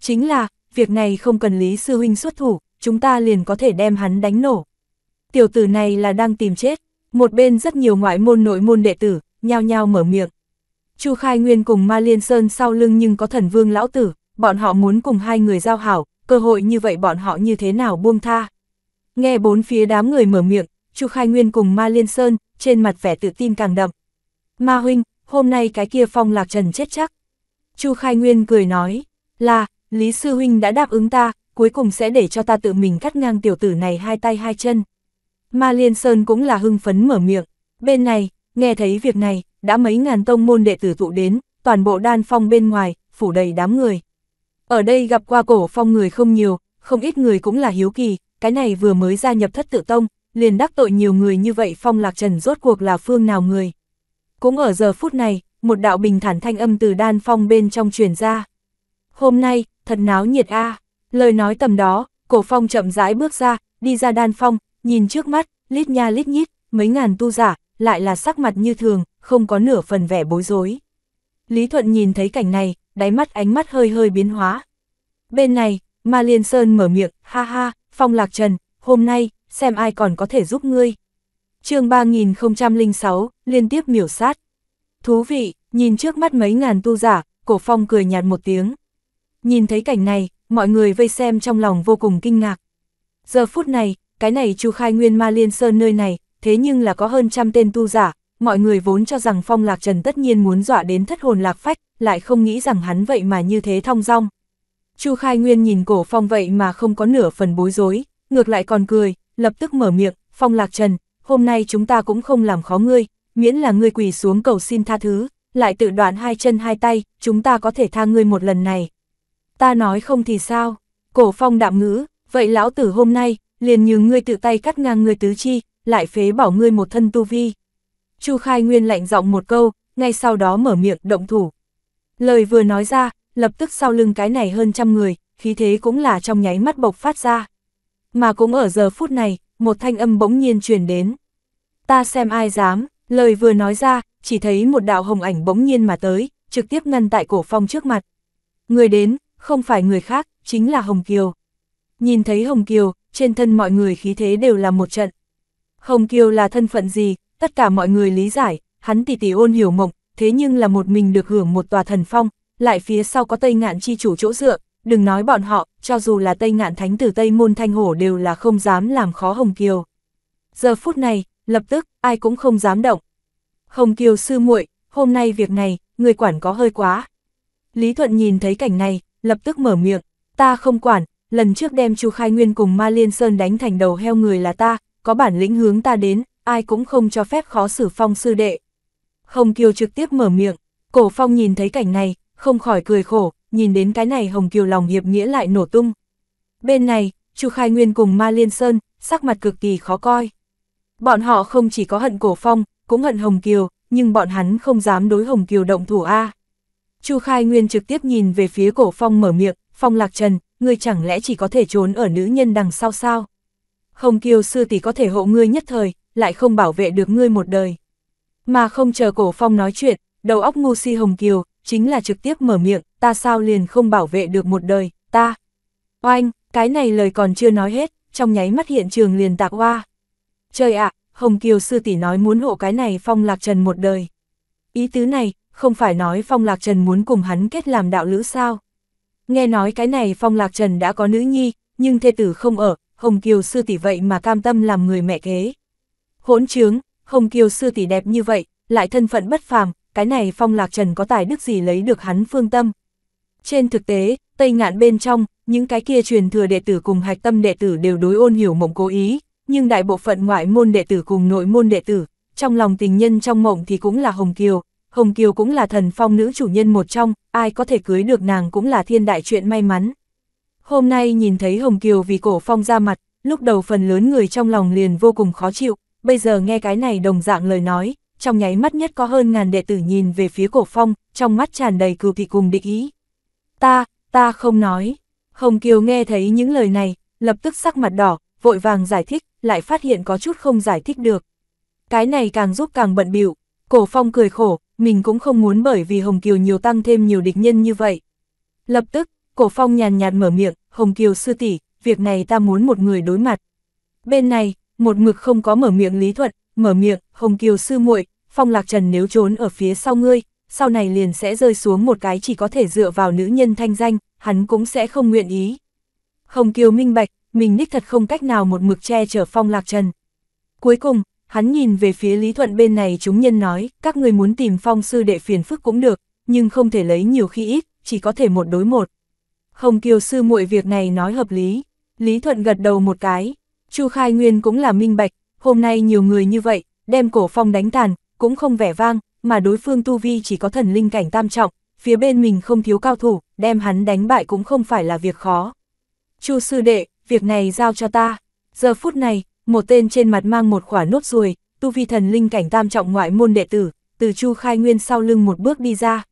Chính là, việc này không cần Lý sư huynh xuất thủ, chúng ta liền có thể đem hắn đánh nổ. Tiểu tử này là đang tìm chết, một bên rất nhiều ngoại môn nội môn đệ tử, nhao nhao mở miệng. Chu Khai Nguyên cùng Ma Liên Sơn sau lưng nhưng có thần vương lão tử, bọn họ muốn cùng hai người giao hảo, cơ hội như vậy bọn họ như thế nào buông tha. Nghe bốn phía đám người mở miệng, Chu Khai Nguyên cùng Ma Liên Sơn, trên mặt vẻ tự tin càng đậm. Ma huynh, hôm nay cái kia phong lạc trần chết chắc. Chu Khai Nguyên cười nói, là, Lý Sư Huynh đã đáp ứng ta, cuối cùng sẽ để cho ta tự mình cắt ngang tiểu tử này hai tay hai chân. Ma Liên Sơn cũng là hưng phấn mở miệng, bên này, nghe thấy việc này, đã mấy ngàn tông môn đệ tử tụ đến, toàn bộ đan phong bên ngoài, phủ đầy đám người. Ở đây gặp qua cổ phong người không nhiều, không ít người cũng là hiếu kỳ, cái này vừa mới gia nhập thất tự tông, liền đắc tội nhiều người như vậy phong lạc trần rốt cuộc là phương nào người. Cũng ở giờ phút này, một đạo bình thản thanh âm từ đan phong bên trong truyền ra. Hôm nay, thật náo nhiệt a lời nói tầm đó, cổ phong chậm rãi bước ra, đi ra đan phong, nhìn trước mắt, lít nha lít nhít, mấy ngàn tu giả, lại là sắc mặt như thường, không có nửa phần vẻ bối rối. Lý Thuận nhìn thấy cảnh này, đáy mắt ánh mắt hơi hơi biến hóa. Bên này, Ma Liên Sơn mở miệng, ha ha, Phong Lạc Trần, hôm nay, xem ai còn có thể giúp ngươi. chương 3006, liên tiếp miểu sát. Thú vị, nhìn trước mắt mấy ngàn tu giả, cổ phong cười nhạt một tiếng. Nhìn thấy cảnh này, mọi người vây xem trong lòng vô cùng kinh ngạc. Giờ phút này, cái này Chu Khai Nguyên Ma Liên Sơn nơi này, thế nhưng là có hơn trăm tên tu giả, mọi người vốn cho rằng Phong Lạc Trần tất nhiên muốn dọa đến thất hồn lạc phách, lại không nghĩ rằng hắn vậy mà như thế thong dong. Chu Khai Nguyên nhìn cổ Phong vậy mà không có nửa phần bối rối, ngược lại còn cười, lập tức mở miệng, Phong Lạc Trần, hôm nay chúng ta cũng không làm khó ngươi, miễn là ngươi quỳ xuống cầu xin tha thứ, lại tự đoạn hai chân hai tay, chúng ta có thể tha ngươi một lần này. Ta nói không thì sao? Cổ Phong đạm ngữ, vậy lão tử hôm nay, liền như ngươi tự tay cắt ngang ngươi tứ chi, lại phế bảo ngươi một thân tu vi. Chu Khai Nguyên lạnh giọng một câu, ngay sau đó mở miệng động thủ. Lời vừa nói ra, lập tức sau lưng cái này hơn trăm người, khí thế cũng là trong nháy mắt bộc phát ra. Mà cũng ở giờ phút này, một thanh âm bỗng nhiên truyền đến. Ta xem ai dám, lời vừa nói ra, chỉ thấy một đạo hồng ảnh bỗng nhiên mà tới, trực tiếp ngăn tại cổ phong trước mặt. Người đến, không phải người khác, chính là Hồng Kiều. Nhìn thấy Hồng Kiều, trên thân mọi người khí thế đều là một trận. Hồng Kiều là thân phận gì, tất cả mọi người lý giải, hắn tỷ tỷ ôn hiểu mộng, thế nhưng là một mình được hưởng một tòa thần phong, lại phía sau có Tây Ngạn chi chủ chỗ dựa, đừng nói bọn họ, cho dù là Tây Ngạn Thánh tử Tây Môn Thanh Hổ đều là không dám làm khó Hồng Kiều. Giờ phút này, lập tức, ai cũng không dám động. Hồng Kiều sư muội, hôm nay việc này, người quản có hơi quá. Lý Thuận nhìn thấy cảnh này, lập tức mở miệng, ta không quản, lần trước đem Chu Khai Nguyên cùng Ma Liên Sơn đánh thành đầu heo người là ta, có bản lĩnh hướng ta đến, ai cũng không cho phép khó xử phong sư đệ. Hồng Kiều trực tiếp mở miệng, cổ phong nhìn thấy cảnh này, không khỏi cười khổ, nhìn đến cái này Hồng Kiều lòng hiệp nghĩa lại nổ tung. Bên này, Chu Khai Nguyên cùng Ma Liên Sơn, sắc mặt cực kỳ khó coi. Bọn họ không chỉ có hận cổ phong, cũng hận Hồng Kiều, nhưng bọn hắn không dám đối Hồng Kiều động thủ A. Chu Khai Nguyên trực tiếp nhìn về phía cổ phong mở miệng, phong lạc trần, người chẳng lẽ chỉ có thể trốn ở nữ nhân đằng sau sao? Hồng Kiều sư tỷ có thể hộ ngươi nhất thời, lại không bảo vệ được ngươi một đời. Mà không chờ cổ phong nói chuyện, đầu óc ngu si hồng kiều, chính là trực tiếp mở miệng, ta sao liền không bảo vệ được một đời, ta. Oanh, cái này lời còn chưa nói hết, trong nháy mắt hiện trường liền tạc hoa. Trời ạ, Hồng Kiều sư tỷ nói muốn hộ cái này Phong Lạc Trần một đời. Ý tứ này, không phải nói Phong Lạc Trần muốn cùng hắn kết làm đạo lữ sao. Nghe nói cái này Phong Lạc Trần đã có nữ nhi, nhưng thê tử không ở, Hồng Kiều sư tỷ vậy mà cam tâm làm người mẹ kế. Hỗn trướng, Hồng Kiều sư tỷ đẹp như vậy, lại thân phận bất phàm, cái này Phong Lạc Trần có tài đức gì lấy được hắn phương tâm. Trên thực tế, Tây Ngạn bên trong, những cái kia truyền thừa đệ tử cùng hạch tâm đệ tử đều đối ôn hiểu mộng cố ý, nhưng đại bộ phận ngoại môn đệ tử cùng nội môn đệ tử, trong lòng tình nhân trong mộng thì cũng là Hồng Kiều. Hồng Kiều cũng là thần phong nữ chủ nhân một trong, ai có thể cưới được nàng cũng là thiên đại chuyện may mắn. Hôm nay nhìn thấy Hồng Kiều vì cổ phong ra mặt, lúc đầu phần lớn người trong lòng liền vô cùng khó chịu, bây giờ nghe cái này đồng dạng lời nói, trong nháy mắt nhất có hơn ngàn đệ tử nhìn về phía cổ phong, trong mắt tràn đầy cừu thị cùng địch ý. Ta, ta không nói. Hồng Kiều nghe thấy những lời này, lập tức sắc mặt đỏ, vội vàng giải thích, lại phát hiện có chút không giải thích được. Cái này càng giúp càng bận bịu cổ phong cười khổ, mình cũng không muốn bởi vì Hồng Kiều nhiều tăng thêm nhiều địch nhân như vậy. Lập tức, Cổ phong nhàn nhạt mở miệng, Hồng Kiều sư tỷ, việc này ta muốn một người đối mặt. Bên này, một mực không có mở miệng lý Thuận mở miệng, Hồng Kiều sư muội, phong lạc trần nếu trốn ở phía sau ngươi, sau này liền sẽ rơi xuống một cái chỉ có thể dựa vào nữ nhân thanh danh, hắn cũng sẽ không nguyện ý. Hồng Kiều minh bạch, mình đích thật không cách nào một mực che chở phong lạc trần. Cuối cùng, hắn nhìn về phía Lý Thuận bên này chúng nhân nói, các người muốn tìm phong sư đệ phiền phức cũng được, nhưng không thể lấy nhiều khi ít, chỉ có thể một đối một. Hồng Kiều sư muội việc này nói hợp lý. Lý Thuận gật đầu một cái. Chu Khai Nguyên cũng là minh bạch, hôm nay nhiều người như vậy, đem cổ phong đánh tàn, cũng không vẻ vang, mà đối phương tu vi chỉ có thần linh cảnh tam trọng, phía bên mình không thiếu cao thủ, đem hắn đánh bại cũng không phải là việc khó. Chu sư đệ, việc này giao cho ta. Giờ phút này, một tên trên mặt mang một khỏa nốt ruồi, tu vi thần linh cảnh tam trọng ngoại môn đệ tử, từ Chu Khai Nguyên sau lưng một bước đi ra.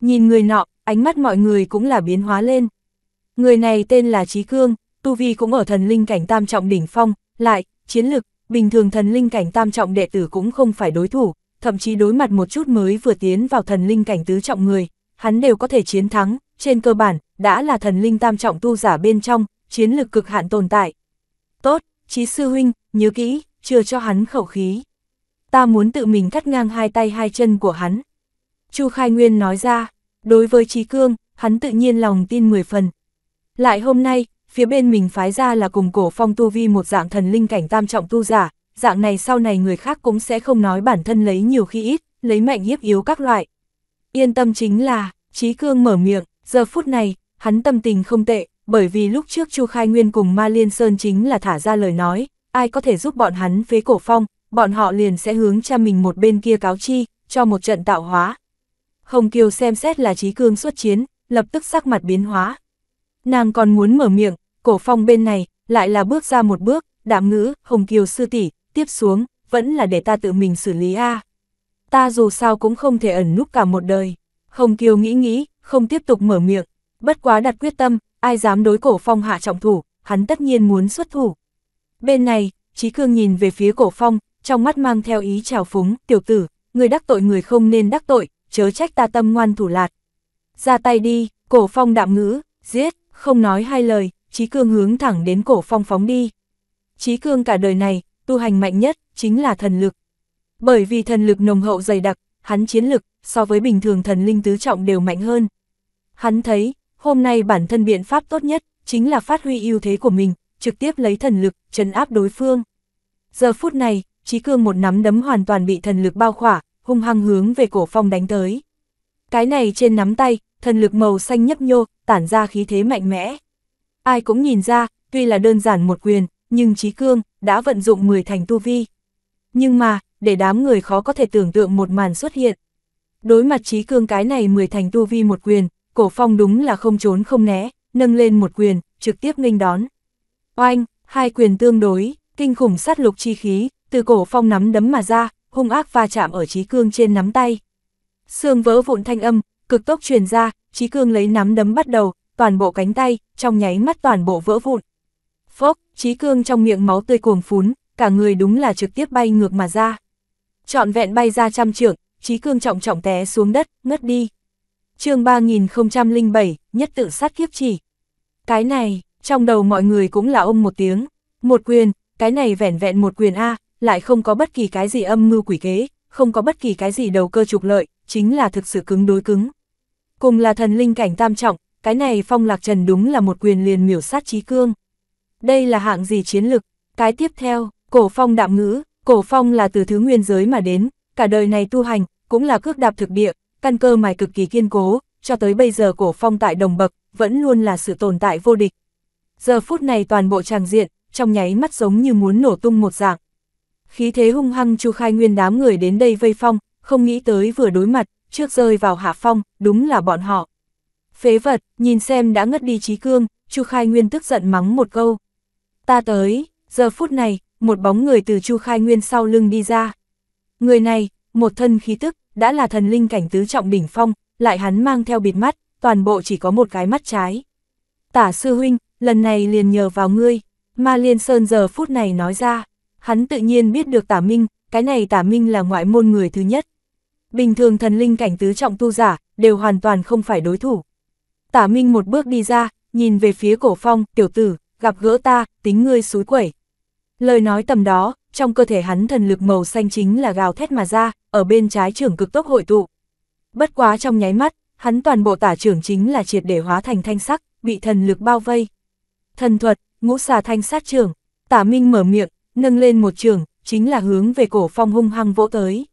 Nhìn người nọ, ánh mắt mọi người cũng là biến hóa lên. Người này tên là Trí Cương, Tu Vi cũng ở thần linh cảnh tam trọng đỉnh phong, lại, chiến lực, bình thường thần linh cảnh tam trọng đệ tử cũng không phải đối thủ, thậm chí đối mặt một chút mới vừa tiến vào thần linh cảnh tứ trọng người, hắn đều có thể chiến thắng, trên cơ bản, đã là thần linh tam trọng tu giả bên trong, chiến lực cực hạn tồn tại. Tốt, Chí Sư Huynh, nhớ kỹ, chưa cho hắn khẩu khí. Ta muốn tự mình cắt ngang hai tay hai chân của hắn. Chu Khai Nguyên nói ra, đối với Trí Cương, hắn tự nhiên lòng tin 10 phần, lại hôm nay, phía bên mình phái ra là cùng cổ phong tu vi một dạng thần linh cảnh tam trọng tu giả, dạng này sau này người khác cũng sẽ không nói bản thân lấy nhiều khi ít, lấy mạnh hiếp yếu các loại. Yên tâm chính là, Trí Cương mở miệng, giờ phút này, hắn tâm tình không tệ, bởi vì lúc trước Chu Khai Nguyên cùng Ma Liên Sơn chính là thả ra lời nói, ai có thể giúp bọn hắn phế cổ phong, bọn họ liền sẽ hướng cha mình một bên kia cáo chi, cho một trận tạo hóa. Hồng Kiều xem xét là Trí Cương xuất chiến, lập tức sắc mặt biến hóa, Nàng còn muốn mở miệng, cổ phong bên này, lại là bước ra một bước, đạm ngữ, hồng kiều sư tỷ tiếp xuống, vẫn là để ta tự mình xử lý a Ta dù sao cũng không thể ẩn núp cả một đời. Hồng kiều nghĩ nghĩ, không tiếp tục mở miệng, bất quá đặt quyết tâm, ai dám đối cổ phong hạ trọng thủ, hắn tất nhiên muốn xuất thủ. Bên này, Trí Cương nhìn về phía cổ phong, trong mắt mang theo ý trào phúng, tiểu tử, người đắc tội người không nên đắc tội, chớ trách ta tâm ngoan thủ lạt. Ra tay đi, cổ phong đạm ngữ, giết, không nói hai lời, chí Cương hướng thẳng đến cổ phong phóng đi. chí Cương cả đời này, tu hành mạnh nhất, chính là thần lực. Bởi vì thần lực nồng hậu dày đặc, hắn chiến lực, so với bình thường thần linh tứ trọng đều mạnh hơn. Hắn thấy, hôm nay bản thân biện pháp tốt nhất, chính là phát huy ưu thế của mình, trực tiếp lấy thần lực, trấn áp đối phương. Giờ phút này, chí Cương một nắm đấm hoàn toàn bị thần lực bao khỏa, hung hăng hướng về cổ phong đánh tới. Cái này trên nắm tay, thần lực màu xanh nhấp nhô, tản ra khí thế mạnh mẽ. Ai cũng nhìn ra, tuy là đơn giản một quyền, nhưng Trí Cương đã vận dụng 10 thành tu vi. Nhưng mà, để đám người khó có thể tưởng tượng một màn xuất hiện. Đối mặt Trí Cương cái này 10 thành tu vi một quyền, cổ phong đúng là không trốn không né, nâng lên một quyền, trực tiếp nghênh đón. Oanh, hai quyền tương đối, kinh khủng sát lục chi khí, từ cổ phong nắm đấm mà ra, hung ác va chạm ở Trí Cương trên nắm tay. Xương vỡ vụn thanh âm, cực tốc truyền ra, Chí Cương lấy nắm đấm bắt đầu, toàn bộ cánh tay, trong nháy mắt toàn bộ vỡ vụn. Phốc, Chí Cương trong miệng máu tươi cuồng phún, cả người đúng là trực tiếp bay ngược mà ra. Trọn vẹn bay ra trăm trượng, Chí Cương trọng trọng té xuống đất, ngất đi. chương 3007, nhất tự sát kiếp chỉ. Cái này, trong đầu mọi người cũng là ôm một tiếng, một quyền, cái này vẻn vẹn một quyền A, lại không có bất kỳ cái gì âm mưu quỷ kế, không có bất kỳ cái gì đầu cơ trục lợi, chính là thực sự cứng đối cứng. Cùng là thần linh cảnh tam trọng, cái này phong lạc trần đúng là một quyền liền miểu sát trí cương. Đây là hạng gì chiến lực? Cái tiếp theo, cổ phong đạm ngữ, cổ phong là từ thứ nguyên giới mà đến, cả đời này tu hành, cũng là cước đạp thực địa, căn cơ mài cực kỳ kiên cố, cho tới bây giờ cổ phong tại đồng bậc, vẫn luôn là sự tồn tại vô địch. Giờ phút này toàn bộ tràng diện, trong nháy mắt giống như muốn nổ tung một dạng. Khí thế hung hăng chu khai nguyên đám người đến đây vây phong, không nghĩ tới vừa đối mặt, trước rơi vào hạ phong, đúng là bọn họ. Phế vật, nhìn xem đã ngất đi trí cương, Chu Khai Nguyên tức giận mắng một câu. Ta tới, giờ phút này, một bóng người từ Chu Khai Nguyên sau lưng đi ra. Người này, một thân khí tức, đã là thần linh cảnh tứ trọng đỉnh phong, lại hắn mang theo bịt mắt, toàn bộ chỉ có một cái mắt trái. Tả sư huynh, lần này liền nhờ vào ngươi, ma liên sơn giờ phút này nói ra, hắn tự nhiên biết được tả minh, cái này tả minh là ngoại môn người thứ nhất bình thường thần linh cảnh tứ trọng tu giả, đều hoàn toàn không phải đối thủ. Tả Minh một bước đi ra, nhìn về phía cổ phong, tiểu tử, gặp gỡ ta, tính ngươi xúi quẩy. Lời nói tầm đó, trong cơ thể hắn thần lực màu xanh chính là gào thét mà ra, ở bên trái trưởng cực tốc hội tụ. Bất quá trong nháy mắt, hắn toàn bộ tả trưởng chính là triệt để hóa thành thanh sắc, bị thần lực bao vây. Thần thuật, ngũ xà thanh sát trưởng, tả minh mở miệng, nâng lên một trường, chính là hướng về cổ phong hung hăng vỗ tới.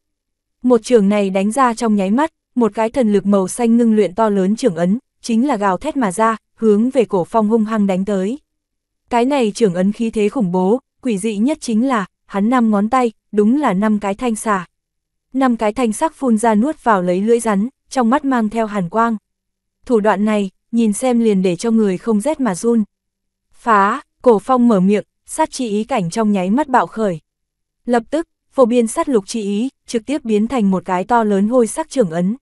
Một trường này đánh ra trong nháy mắt, một cái thần lực màu xanh ngưng luyện to lớn trưởng ấn, chính là gào thét mà ra, hướng về cổ phong hung hăng đánh tới. Cái này trưởng ấn khí thế khủng bố, quỷ dị nhất chính là, hắn năm ngón tay, đúng là năm cái thanh xà. Năm cái thanh sắc phun ra nuốt vào lấy lưỡi rắn, trong mắt mang theo hàn quang. Thủ đoạn này, nhìn xem liền để cho người không rét mà run. Phá, cổ phong mở miệng, sát chi ý cảnh trong nháy mắt bạo khởi. Lập tức, phổ biên sát lục chi ý, trực tiếp biến thành một cái to lớn hôi sắc trưởng ấn.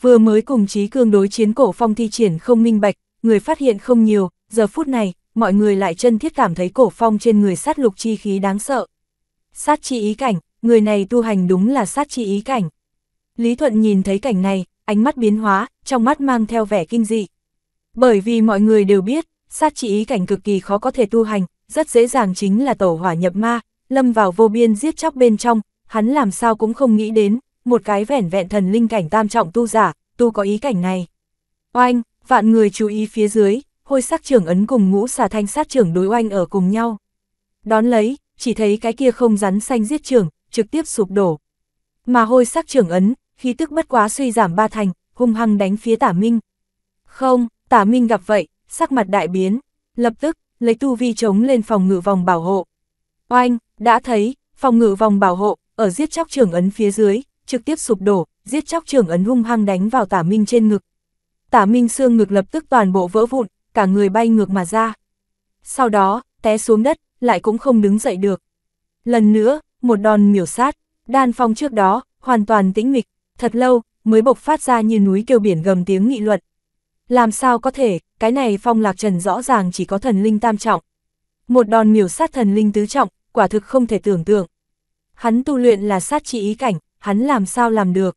Vừa mới cùng chí cương đối chiến cổ phong thi triển không minh bạch, người phát hiện không nhiều, giờ phút này, mọi người lại chân thiết cảm thấy cổ phong trên người sát lục chi khí đáng sợ. Sát chi ý cảnh, người này tu hành đúng là sát chi ý cảnh. Lý Thuận nhìn thấy cảnh này, ánh mắt biến hóa, trong mắt mang theo vẻ kinh dị. Bởi vì mọi người đều biết, sát chi ý cảnh cực kỳ khó có thể tu hành, rất dễ dàng chính là tổ hỏa nhập ma, lâm vào vô biên giết chóc bên trong, hắn làm sao cũng không nghĩ đến, một cái vẻn vẹn thần linh cảnh tam trọng tu giả, tu có ý cảnh này. Oanh, vạn người chú ý phía dưới, hôi sắc trưởng ấn cùng ngũ xà thanh sát trưởng đối oanh ở cùng nhau. Đón lấy, chỉ thấy cái kia không rắn xanh giết trưởng, trực tiếp sụp đổ. Mà hôi sắc trưởng ấn, khí tức bất quá suy giảm ba thành, hung hăng đánh phía tả minh. Không, tả minh gặp vậy, sắc mặt đại biến, lập tức, lấy tu vi chống lên phòng ngự vòng bảo hộ. Oanh, đã thấy, phòng ngự vòng bảo hộ, ở giết chóc trưởng ấn phía dưới, trực tiếp sụp đổ, giết chóc trưởng ấn hung hăng đánh vào tả minh trên ngực. Tả minh xương ngực lập tức toàn bộ vỡ vụn, cả người bay ngược mà ra. Sau đó, té xuống đất, lại cũng không đứng dậy được. Lần nữa, một đòn miểu sát, đan phong trước đó, hoàn toàn tĩnh mịch, thật lâu, mới bộc phát ra như núi kêu biển gầm tiếng nghị luận. Làm sao có thể, cái này phong lạc trần rõ ràng chỉ có thần linh tam trọng. Một đòn miểu sát thần linh tứ trọng, quả thực không thể tưởng tượng. Hắn tu luyện là sát chi ý cảnh, hắn làm sao làm được.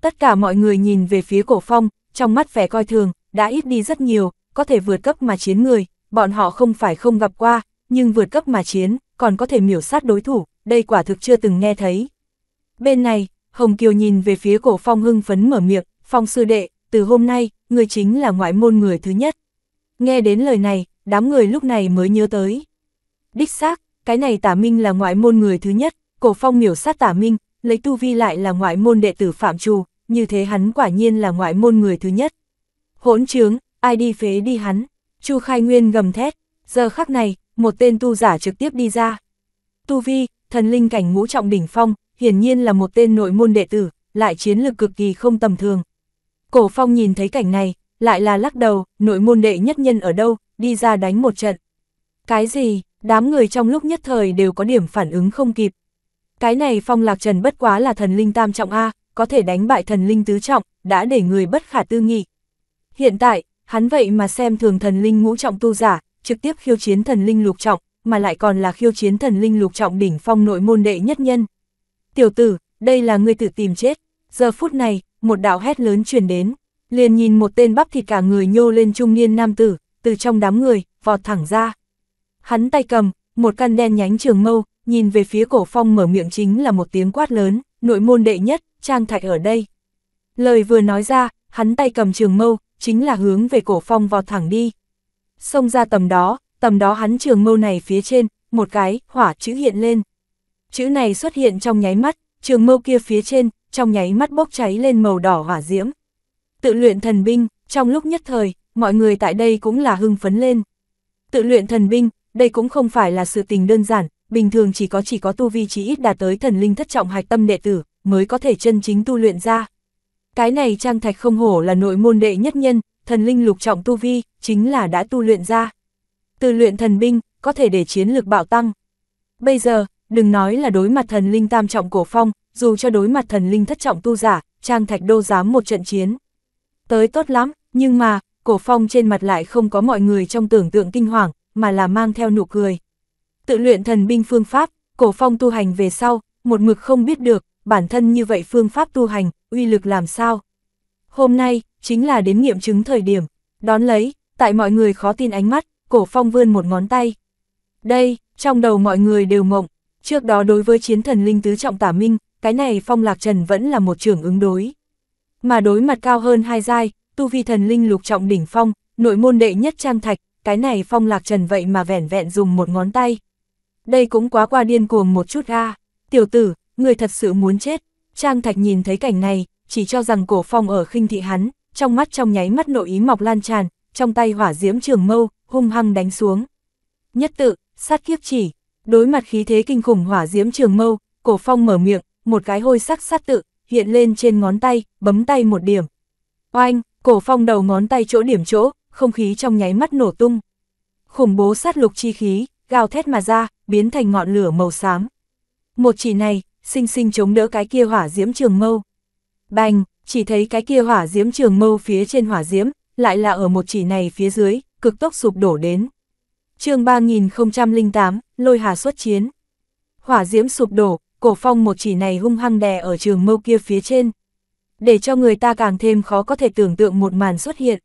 Tất cả mọi người nhìn về phía cổ phong, trong mắt vẻ coi thường, đã ít đi rất nhiều, có thể vượt cấp mà chiến người, bọn họ không phải không gặp qua, nhưng vượt cấp mà chiến, còn có thể miểu sát đối thủ, đây quả thực chưa từng nghe thấy. Bên này, Hồng Kiều nhìn về phía cổ phong hưng phấn mở miệng, phong sư đệ, từ hôm nay, người chính là ngoại môn người thứ nhất. Nghe đến lời này, đám người lúc này mới nhớ tới. Đích xác, cái này tả minh là ngoại môn người thứ nhất, cổ phong miểu sát tả minh, lấy tu vi lại là ngoại môn đệ tử Phạm Trù, như thế hắn quả nhiên là ngoại môn người thứ nhất. Hỗn trướng, ai đi phế đi hắn, Chu Khai Nguyên gầm thét, giờ khắc này, một tên tu giả trực tiếp đi ra. Tu vi, thần linh cảnh ngũ trọng đỉnh phong, hiển nhiên là một tên nội môn đệ tử, lại chiến lực cực kỳ không tầm thường. Cổ phong nhìn thấy cảnh này, lại là lắc đầu, nội môn đệ nhất nhân ở đâu, đi ra đánh một trận. Cái gì, Đám người trong lúc nhất thời đều có điểm phản ứng không kịp. Cái này Phong Lạc Trần bất quá là thần linh tam trọng A, có thể đánh bại thần linh tứ trọng, đã để người bất khả tư nghị. Hiện tại, hắn vậy mà xem thường thần linh ngũ trọng tu giả, trực tiếp khiêu chiến thần linh lục trọng, mà lại còn là khiêu chiến thần linh lục trọng đỉnh phong nội môn đệ nhất nhân. Tiểu tử, đây là người tự tìm chết. Giờ phút này, một đạo hét lớn truyền đến, liền nhìn một tên bắp thịt cả người nhô lên trung niên nam tử, từ trong đám người, vọt thẳng ra. Hắn tay cầm, một căn đen nhánh trường mâu, nhìn về phía cổ phong mở miệng chính là một tiếng quát lớn, nội môn đệ nhất, Trang Thạch ở đây. Lời vừa nói ra, hắn tay cầm trường mâu, chính là hướng về cổ phong vào thẳng đi. Xông ra tầm đó, tầm đó hắn trường mâu này phía trên, một cái, hỏa chữ hiện lên. Chữ này xuất hiện trong nháy mắt, trường mâu kia phía trên, trong nháy mắt bốc cháy lên màu đỏ hỏa diễm. Tự luyện thần binh, trong lúc nhất thời, mọi người tại đây cũng là hưng phấn lên. Tự luyện thần binh, đây cũng không phải là sự tình đơn giản, bình thường chỉ có chỉ có tu vi chỉ ít đạt tới thần linh thất trọng hạch tâm đệ tử, mới có thể chân chính tu luyện ra. Cái này Trang Thạch không hổ là nội môn đệ nhất nhân, thần linh lục trọng tu vi, chính là đã tu luyện ra. Từ luyện thần binh, có thể để chiến lực bạo tăng. Bây giờ, đừng nói là đối mặt thần linh tam trọng cổ phong, dù cho đối mặt thần linh thất trọng tu giả, Trang Thạch đô dám một trận chiến. Tới tốt lắm, nhưng mà, cổ phong trên mặt lại không có mọi người trong tưởng tượng kinh hoàng, mà là mang theo nụ cười. Tự luyện thần binh phương pháp, cổ phong tu hành về sau, một mực không biết được, bản thân như vậy phương pháp tu hành, uy lực làm sao. Hôm nay, chính là đến nghiệm chứng thời điểm, đón lấy, tại mọi người khó tin ánh mắt, cổ phong vươn một ngón tay. Đây, trong đầu mọi người đều mộng, trước đó đối với chiến thần linh tứ trọng tả minh, cái này phong lạc trần vẫn là một trưởng ứng đối. Mà đối mặt cao hơn hai giai, tu vi thần linh lục trọng đỉnh phong, nội môn đệ nhất trang thạch, cái này phong lạc trần vậy mà vẻn vẹn dùng một ngón tay. Đây cũng quá qua điên cuồng một chút ga. tiểu tử, người thật sự muốn chết. Trang Thạch nhìn thấy cảnh này, chỉ cho rằng cổ phong ở khinh thị hắn, trong mắt trong nháy mắt nội ý mọc lan tràn, trong tay hỏa diễm trường mâu, hung hăng đánh xuống. Nhất tự, sát kiếp chỉ, đối mặt khí thế kinh khủng hỏa diễm trường mâu, cổ phong mở miệng, một cái hôi sắc sát tự, hiện lên trên ngón tay, bấm tay một điểm. Oanh, cổ phong đầu ngón tay chỗ điểm chỗ, không khí trong nháy mắt nổ tung. Khủng bố sát lục chi khí, gào thét mà ra, biến thành ngọn lửa màu xám. Một chỉ này, sinh sinh chống đỡ cái kia hỏa diễm trường mâu. Bành, chỉ thấy cái kia hỏa diễm trường mâu phía trên hỏa diễm, lại là ở một chỉ này phía dưới, cực tốc sụp đổ đến. chương 3008, lôi hà xuất chiến. Hỏa diễm sụp đổ, cổ phong một chỉ này hung hăng đè ở trường mâu kia phía trên. Để cho người ta càng thêm khó có thể tưởng tượng một màn xuất hiện.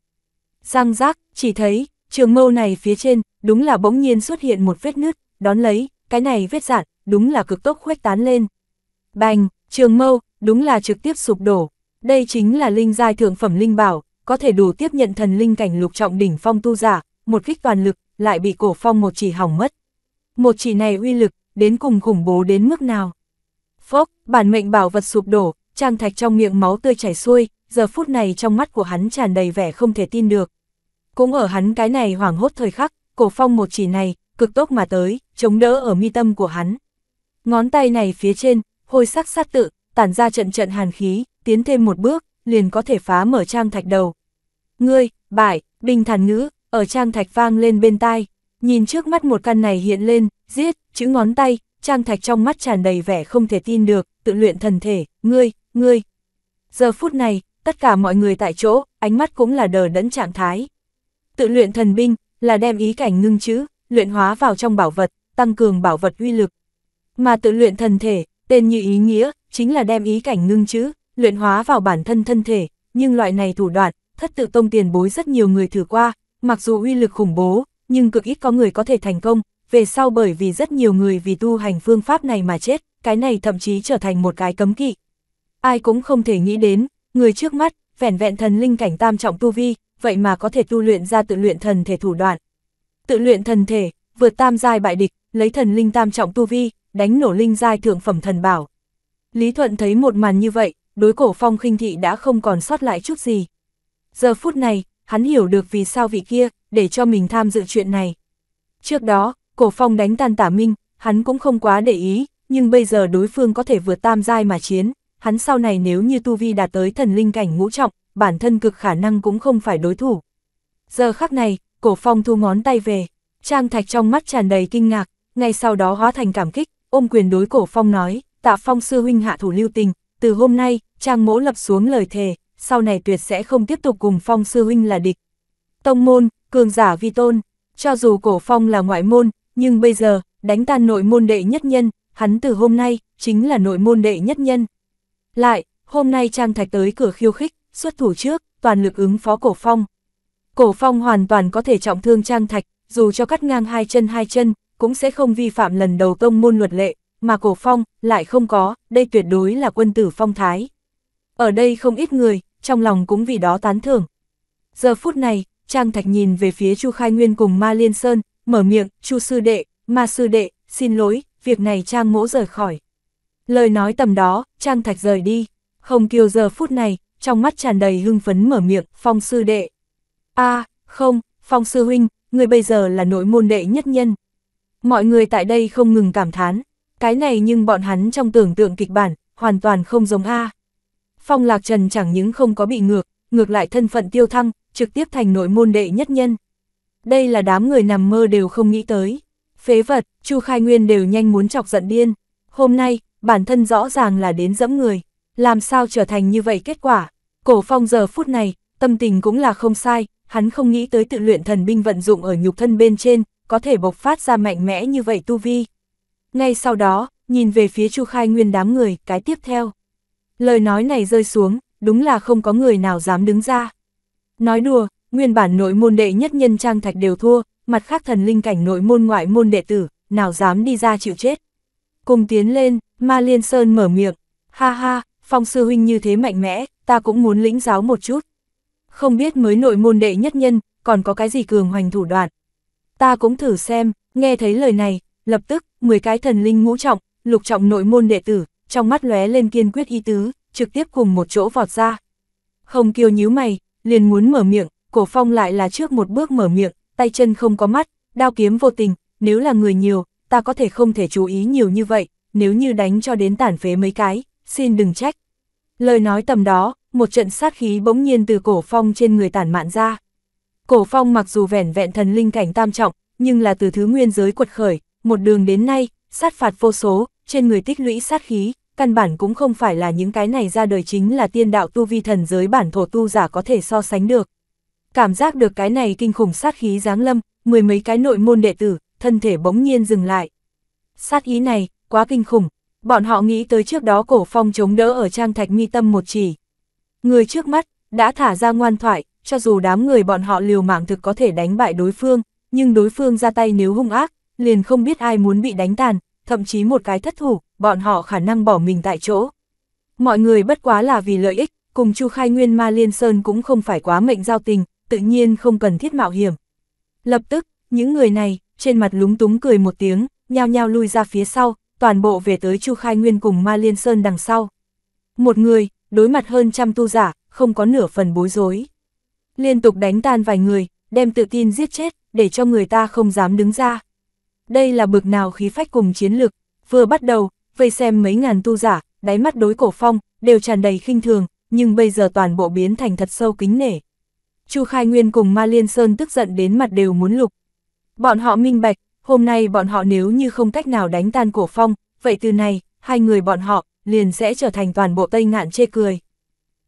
Răng giác chỉ thấy, trường mâu này phía trên, đúng là bỗng nhiên xuất hiện một vết nứt, đón lấy, cái này vết dạn, đúng là cực tốc khuếch tán lên. Bành, trường mâu, đúng là trực tiếp sụp đổ. Đây chính là linh giai thượng phẩm linh bảo, có thể đủ tiếp nhận thần linh cảnh lục trọng đỉnh phong tu giả, một kích toàn lực, lại bị cổ phong một chỉ hỏng mất. Một chỉ này uy lực, đến cùng khủng bố đến mức nào. Phốc, bản mệnh bảo vật sụp đổ, trang thạch trong miệng máu tươi chảy xuôi, giờ phút này trong mắt của hắn tràn đầy vẻ không thể tin được. Cũng ở hắn cái này hoảng hốt thời khắc, cổ phong một chỉ này, cực tốc mà tới, chống đỡ ở mi tâm của hắn. Ngón tay này phía trên, hôi sắc sát tự, tản ra trận trận hàn khí, tiến thêm một bước, liền có thể phá mở trang thạch đầu. Ngươi, bại, bình thản ngữ, ở trang thạch vang lên bên tai, nhìn trước mắt một căn này hiện lên, giết, chữ ngón tay, trang thạch trong mắt tràn đầy vẻ không thể tin được, tự luyện thần thể, ngươi, ngươi. Giờ phút này, tất cả mọi người tại chỗ, ánh mắt cũng là đờ đẫn trạng thái. Tự luyện thần binh, là đem ý cảnh ngưng chữ, luyện hóa vào trong bảo vật, tăng cường bảo vật uy lực. Mà tự luyện thần thể, tên như ý nghĩa, chính là đem ý cảnh ngưng chữ, luyện hóa vào bản thân thân thể, nhưng loại này thủ đoạn, thất tự tông tiền bối rất nhiều người thử qua, mặc dù uy lực khủng bố, nhưng cực ít có người có thể thành công, về sau bởi vì rất nhiều người vì tu hành phương pháp này mà chết, cái này thậm chí trở thành một cái cấm kỵ. Ai cũng không thể nghĩ đến, người trước mắt, vẻn vẹn thần linh cảnh tam trọng tu vi, vậy mà có thể tu luyện ra tự luyện thần thể thủ đoạn. Tự luyện thần thể, vượt tam giai bại địch, lấy thần linh tam trọng tu vi, đánh nổ linh giai thượng phẩm thần bảo. Lý Thuận thấy một màn như vậy, đối cổ phong khinh thị đã không còn sót lại chút gì. Giờ phút này, hắn hiểu được vì sao vị kia, để cho mình tham dự chuyện này. Trước đó, cổ phong đánh tan tả minh, hắn cũng không quá để ý, nhưng bây giờ đối phương có thể vượt tam giai mà chiến hắn sau này nếu như Tu Vi đạt tới thần linh cảnh ngũ trọng, bản thân cực khả năng cũng không phải đối thủ. Giờ khắc này, cổ phong thu ngón tay về, Trang Thạch trong mắt tràn đầy kinh ngạc, ngay sau đó hóa thành cảm kích, ôm quyền đối cổ phong nói, tạ phong sư huynh hạ thủ lưu tình, từ hôm nay, Trang mỗ lập xuống lời thề, sau này tuyệt sẽ không tiếp tục cùng phong sư huynh là địch. Tông môn, cường giả vi tôn, cho dù cổ phong là ngoại môn, nhưng bây giờ, đánh tan nội môn đệ nhất nhân, hắn từ hôm nay, chính là nội môn đệ nhất nhân. Lại, hôm nay Trang Thạch tới cửa khiêu khích, xuất thủ trước, toàn lực ứng phó cổ phong. Cổ phong hoàn toàn có thể trọng thương Trang Thạch, dù cho cắt ngang hai chân hai chân, cũng sẽ không vi phạm lần đầu tông môn luật lệ, mà cổ phong lại không có, đây tuyệt đối là quân tử phong thái. Ở đây không ít người, trong lòng cũng vì đó tán thưởng. Giờ phút này, Trang Thạch nhìn về phía Chu Khai Nguyên cùng Ma Liên Sơn, mở miệng, Chu Sư Đệ, Ma Sư Đệ, xin lỗi, việc này Trang mỗ rời khỏi. Lời nói tầm đó, Trang Thạch rời đi. Hồng Kiều giờ phút này, trong mắt tràn đầy hưng phấn mở miệng, phong sư đệ. a không, phong sư huynh, người bây giờ là nội môn đệ nhất nhân. Mọi người tại đây không ngừng cảm thán, cái này nhưng bọn hắn trong tưởng tượng kịch bản, hoàn toàn không giống a. Phong Lạc Trần chẳng những không có bị ngược, ngược lại thân phận tiêu thăng, trực tiếp thành nội môn đệ nhất nhân. Đây là đám người nằm mơ đều không nghĩ tới. Phế vật, Chu Khai Nguyên đều nhanh muốn chọc giận điên. Hôm nay, bản thân rõ ràng là đến dẫm người, làm sao trở thành như vậy kết quả. Cổ phong giờ phút này, tâm tình cũng là không sai, hắn không nghĩ tới tự luyện thần binh vận dụng ở nhục thân bên trên, có thể bộc phát ra mạnh mẽ như vậy tu vi. Ngay sau đó, nhìn về phía Chu Khai Nguyên đám người, cái tiếp theo. Lời nói này rơi xuống, đúng là không có người nào dám đứng ra. Nói đùa, nguyên bản nội môn đệ nhất nhân trang thạch đều thua, mặt khác thần linh cảnh nội môn ngoại môn đệ tử, nào dám đi ra chịu chết. Cùng tiến lên, Ma Liên Sơn mở miệng, ha ha, phong sư huynh như thế mạnh mẽ, ta cũng muốn lĩnh giáo một chút. Không biết mới nội môn đệ nhất nhân, còn có cái gì cường hoành thủ đoạn. Ta cũng thử xem, nghe thấy lời này, lập tức, 10 cái thần linh ngũ trọng, lục trọng nội môn đệ tử, trong mắt lóe lên kiên quyết ý tứ, trực tiếp cùng một chỗ vọt ra. Không kiêu nhíu mày, liền muốn mở miệng, cổ phong lại là trước một bước mở miệng, tay chân không có mắt, đao kiếm vô tình, nếu là người nhiều, ta có thể không thể chú ý nhiều như vậy, nếu như đánh cho đến tàn phế mấy cái, xin đừng trách. Lời nói tầm đó, một trận sát khí bỗng nhiên từ cổ phong trên người tản mạn ra. Cổ phong mặc dù vẻn vẹn thần linh cảnh tam trọng, nhưng là từ thứ nguyên giới quật khởi, một đường đến nay, sát phạt vô số, trên người tích lũy sát khí, căn bản cũng không phải là những cái này ra đời chính là tiên đạo tu vi thần giới bản thổ tu giả có thể so sánh được. Cảm giác được cái này kinh khủng sát khí giáng lâm, mười mấy cái nội môn đệ tử, thân thể bỗng nhiên dừng lại. Sát ý này, quá kinh khủng, bọn họ nghĩ tới trước đó cổ phong chống đỡ ở trang thạch mi tâm một chỉ. Người trước mắt, đã thả ra ngoan thoại, cho dù đám người bọn họ liều mạng thực có thể đánh bại đối phương, nhưng đối phương ra tay nếu hung ác, liền không biết ai muốn bị đánh tàn, thậm chí một cái thất thủ, bọn họ khả năng bỏ mình tại chỗ. Mọi người bất quá là vì lợi ích, cùng Chu Khai Nguyên Ma Liên Sơn cũng không phải quá mệnh giao tình, tự nhiên không cần thiết mạo hiểm. Lập tức, những người này, trên mặt lúng túng cười một tiếng, nhao nhao lui ra phía sau, toàn bộ về tới Chu Khai Nguyên cùng Ma Liên Sơn đằng sau. Một người, đối mặt hơn trăm tu giả, không có nửa phần bối rối. Liên tục đánh tan vài người, đem tự tin giết chết, để cho người ta không dám đứng ra. Đây là bực nào khí phách cùng chiến lực, vừa bắt đầu, vây xem mấy ngàn tu giả, đáy mắt đối cổ phong, đều tràn đầy khinh thường, nhưng bây giờ toàn bộ biến thành thật sâu kính nể. Chu Khai Nguyên cùng Ma Liên Sơn tức giận đến mặt đều muốn lục. Bọn họ minh bạch, hôm nay bọn họ nếu như không cách nào đánh tan cổ phong, vậy từ này, hai người bọn họ, liền sẽ trở thành toàn bộ Tây Ngạn chê cười.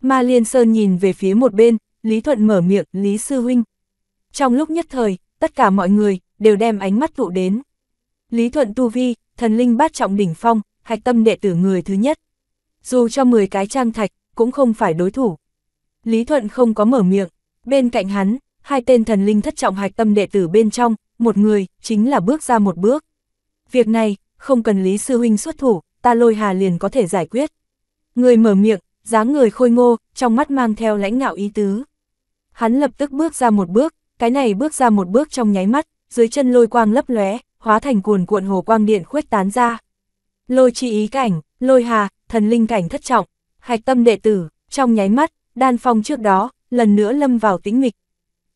Ma Liên Sơn nhìn về phía một bên, Lý Thuận mở miệng, Lý Sư Huynh. Trong lúc nhất thời, tất cả mọi người, đều đem ánh mắt tụ đến. Lý Thuận Tu Vi, thần linh bát trọng đỉnh phong, hạch tâm đệ tử người thứ nhất. Dù cho 10 cái trang thạch, cũng không phải đối thủ. Lý Thuận không có mở miệng, bên cạnh hắn, hai tên thần linh thất trọng hạch tâm đệ tử bên trong, một người, chính là bước ra một bước. Việc này, không cần Lý Sư Huynh xuất thủ, ta lôi hà liền có thể giải quyết. Người mở miệng, dáng người khôi ngô, trong mắt mang theo lãnh ngạo ý tứ. Hắn lập tức bước ra một bước, cái này bước ra một bước trong nháy mắt, dưới chân lôi quang lấp lóe, hóa thành cuồn cuộn hồ quang điện khuyết tán ra. Lôi chi ý cảnh, lôi hà, thần linh cảnh thất trọng, hạch tâm đệ tử, trong nháy mắt, đan phong trước đó, lần nữa lâm vào tĩnh mịch.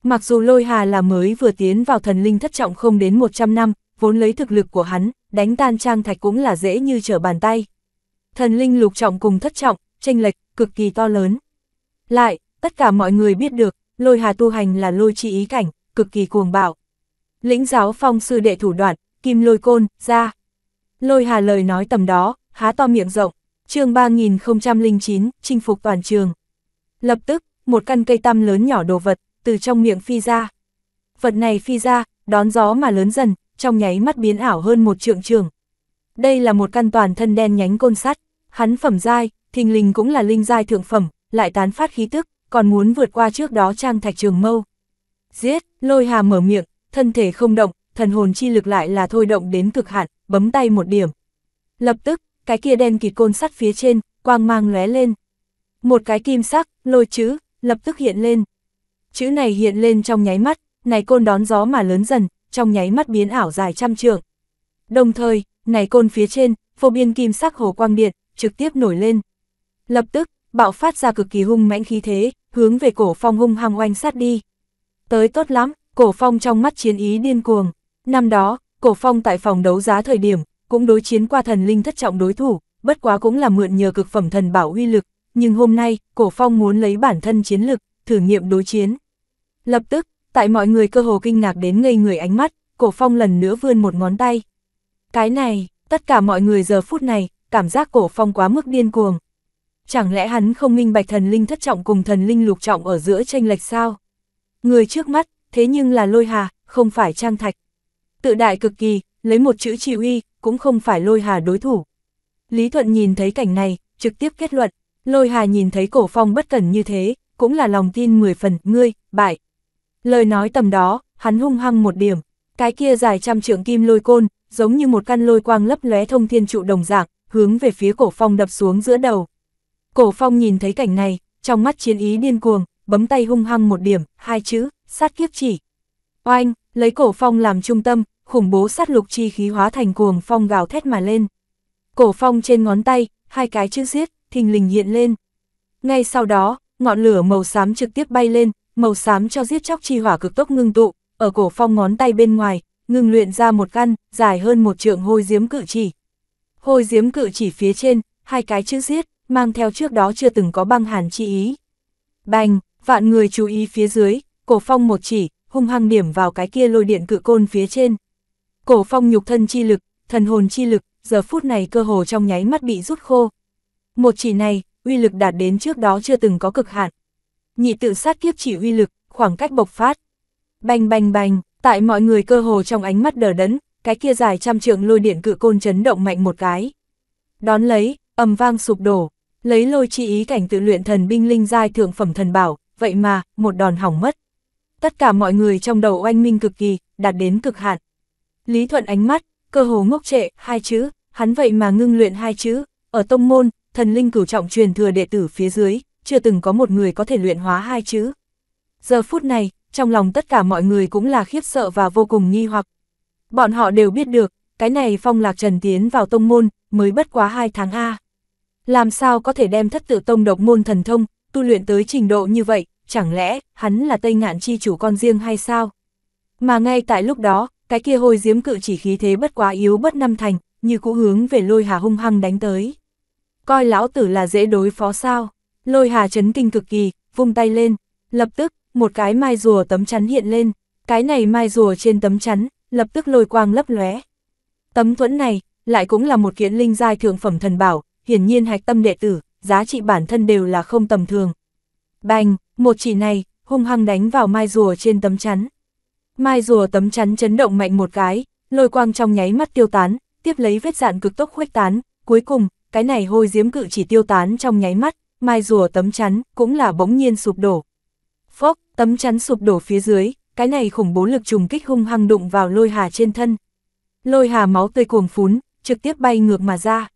Mặc dù lôi hà là mới vừa tiến vào thần linh thất trọng không đến 100 năm, vốn lấy thực lực của hắn, đánh tan trang thạch cũng là dễ như trở bàn tay. Thần linh lục trọng cùng thất trọng, tranh lệch, cực kỳ to lớn. Lại, tất cả mọi người biết được, lôi hà tu hành là lôi chi ý cảnh, cực kỳ cuồng bạo. Lĩnh giáo phong sư đệ thủ đoạn, kim lôi côn, ra. Lôi hà lời nói tầm đó, há to miệng rộng, chương 3009, chinh phục toàn trường. Lập tức, một căn cây tăm lớn nhỏ đồ vật, từ trong miệng phi ra. Vật này phi ra, đón gió mà lớn dần, trong nháy mắt biến ảo hơn một trượng trường. Đây là một căn toàn thân đen nhánh côn sắt, hắn phẩm giai, thình lình cũng là linh giai thượng phẩm, lại tán phát khí tức, còn muốn vượt qua trước đó trang thạch trường mâu. Giết, lôi hà mở miệng, thân thể không động, thần hồn chi lực lại là thôi động đến cực hạn, bấm tay một điểm. Lập tức, cái kia đen kịt côn sắt phía trên, quang mang lóe lên. Một cái kim sắc, lôi chữ, lập tức hiện lên chữ này hiện lên trong nháy mắt, này côn đón gió mà lớn dần, trong nháy mắt biến ảo dài trăm trượng. Đồng thời, này côn phía trên, vô biên kim sắc hồ quang điện, trực tiếp nổi lên. Lập tức, bạo phát ra cực kỳ hung mãnh khí thế, hướng về cổ phong hung hăng oanh sát đi. Tới tốt lắm, cổ phong trong mắt chiến ý điên cuồng. Năm đó, cổ phong tại phòng đấu giá thời điểm, cũng đối chiến qua thần linh thất trọng đối thủ, bất quá cũng là mượn nhờ cực phẩm thần bảo uy lực, nhưng hôm nay, cổ phong muốn lấy bản thân chiến lực, thử nghiệm đối chiến. Lập tức, tại mọi người cơ hồ kinh ngạc đến ngây người ánh mắt, cổ phong lần nữa vươn một ngón tay. Cái này, tất cả mọi người giờ phút này, cảm giác cổ phong quá mức điên cuồng. Chẳng lẽ hắn không minh bạch thần linh thất trọng cùng thần linh lục trọng ở giữa tranh lệch sao? Người trước mắt, thế nhưng là lôi hà, không phải trang thạch. Tự đại cực kỳ, lấy một chữ chỉ uy, cũng không phải lôi hà đối thủ. Lý Thuận nhìn thấy cảnh này, trực tiếp kết luận, lôi hà nhìn thấy cổ phong bất cẩn như thế, cũng là lòng tin 10 phần, ngươi, bại. Lời nói tầm đó, hắn hung hăng một điểm, cái kia dài trăm trượng kim lôi côn, giống như một căn lôi quang lấp lóe thông thiên trụ đồng dạng, hướng về phía cổ phong đập xuống giữa đầu. Cổ phong nhìn thấy cảnh này, trong mắt chiến ý điên cuồng, bấm tay hung hăng một điểm, hai chữ, sát kiếp chỉ. Oanh, lấy cổ phong làm trung tâm, khủng bố sát lục chi khí hóa thành cuồng phong gào thét mà lên. Cổ phong trên ngón tay, hai cái chữ giết, thình lình hiện lên. Ngay sau đó, ngọn lửa màu xám trực tiếp bay lên, màu xám cho giết chóc chi hỏa cực tốc ngưng tụ, ở cổ phong ngón tay bên ngoài, ngưng luyện ra một căn, dài hơn một trượng hôi diếm cự chỉ. Hôi diếm cự chỉ phía trên, hai cái chữ giết, mang theo trước đó chưa từng có băng hàn chi ý. Bành, vạn người chú ý phía dưới, cổ phong một chỉ, hung hăng điểm vào cái kia lôi điện cự côn phía trên. Cổ phong nhục thân chi lực, thần hồn chi lực, giờ phút này cơ hồ trong nháy mắt bị rút khô. Một chỉ này, uy lực đạt đến trước đó chưa từng có cực hạn. Nhị tự sát kiếp chỉ uy lực, khoảng cách bộc phát. Bành bành bành, tại mọi người cơ hồ trong ánh mắt đờ đẫn, cái kia dài trăm trượng lôi điện cự côn chấn động mạnh một cái. Đón lấy, ầm vang sụp đổ, lấy lôi chi ý cảnh tự luyện thần binh linh giai thượng phẩm thần bảo, vậy mà, một đòn hỏng mất. Tất cả mọi người trong đầu oanh minh cực kỳ, đạt đến cực hạn. Lý Thuận ánh mắt, cơ hồ ngốc trệ, hai chữ, hắn vậy mà ngưng luyện hai chữ, ở tông môn, thần linh cửu trọng truyền thừa đệ tử phía dưới, chưa từng có một người có thể luyện hóa hai chữ. Giờ phút này, trong lòng tất cả mọi người cũng là khiếp sợ và vô cùng nghi hoặc. Bọn họ đều biết được, cái này phong lạc trần tiến vào tông môn, mới bất quá hai tháng A. Làm sao có thể đem thất tự tông độc môn thần thông, tu luyện tới trình độ như vậy, chẳng lẽ hắn là Tây Ngạn chi chủ con riêng hay sao? Mà ngay tại lúc đó, cái kia hồi diếm cự chỉ khí thế bất quá yếu bất năm thành, như cũ hướng về lôi hà hung hăng đánh tới coi lão tử là dễ đối phó sao. Lôi hà chấn kinh cực kỳ, vung tay lên, lập tức, một cái mai rùa tấm chắn hiện lên, cái này mai rùa trên tấm chắn, lập tức lôi quang lấp lóe. Tấm thuẫn này, lại cũng là một kiện linh giai thượng phẩm thần bảo, hiển nhiên hạch tâm đệ tử, giá trị bản thân đều là không tầm thường. Bành, một chỉ này, hung hăng đánh vào mai rùa trên tấm chắn. Mai rùa tấm chắn chấn động mạnh một cái, lôi quang trong nháy mắt tiêu tán, tiếp lấy vết dạn cực tốc khuếch tán, cuối cùng, cái này hôi diếm cự chỉ tiêu tán trong nháy mắt, mai rùa tấm chắn cũng là bỗng nhiên sụp đổ. Phốc, tấm chắn sụp đổ phía dưới, cái này khủng bố lực trùng kích hung hăng đụng vào lôi hà trên thân. Lôi hà máu tươi cuồng phún, trực tiếp bay ngược mà ra.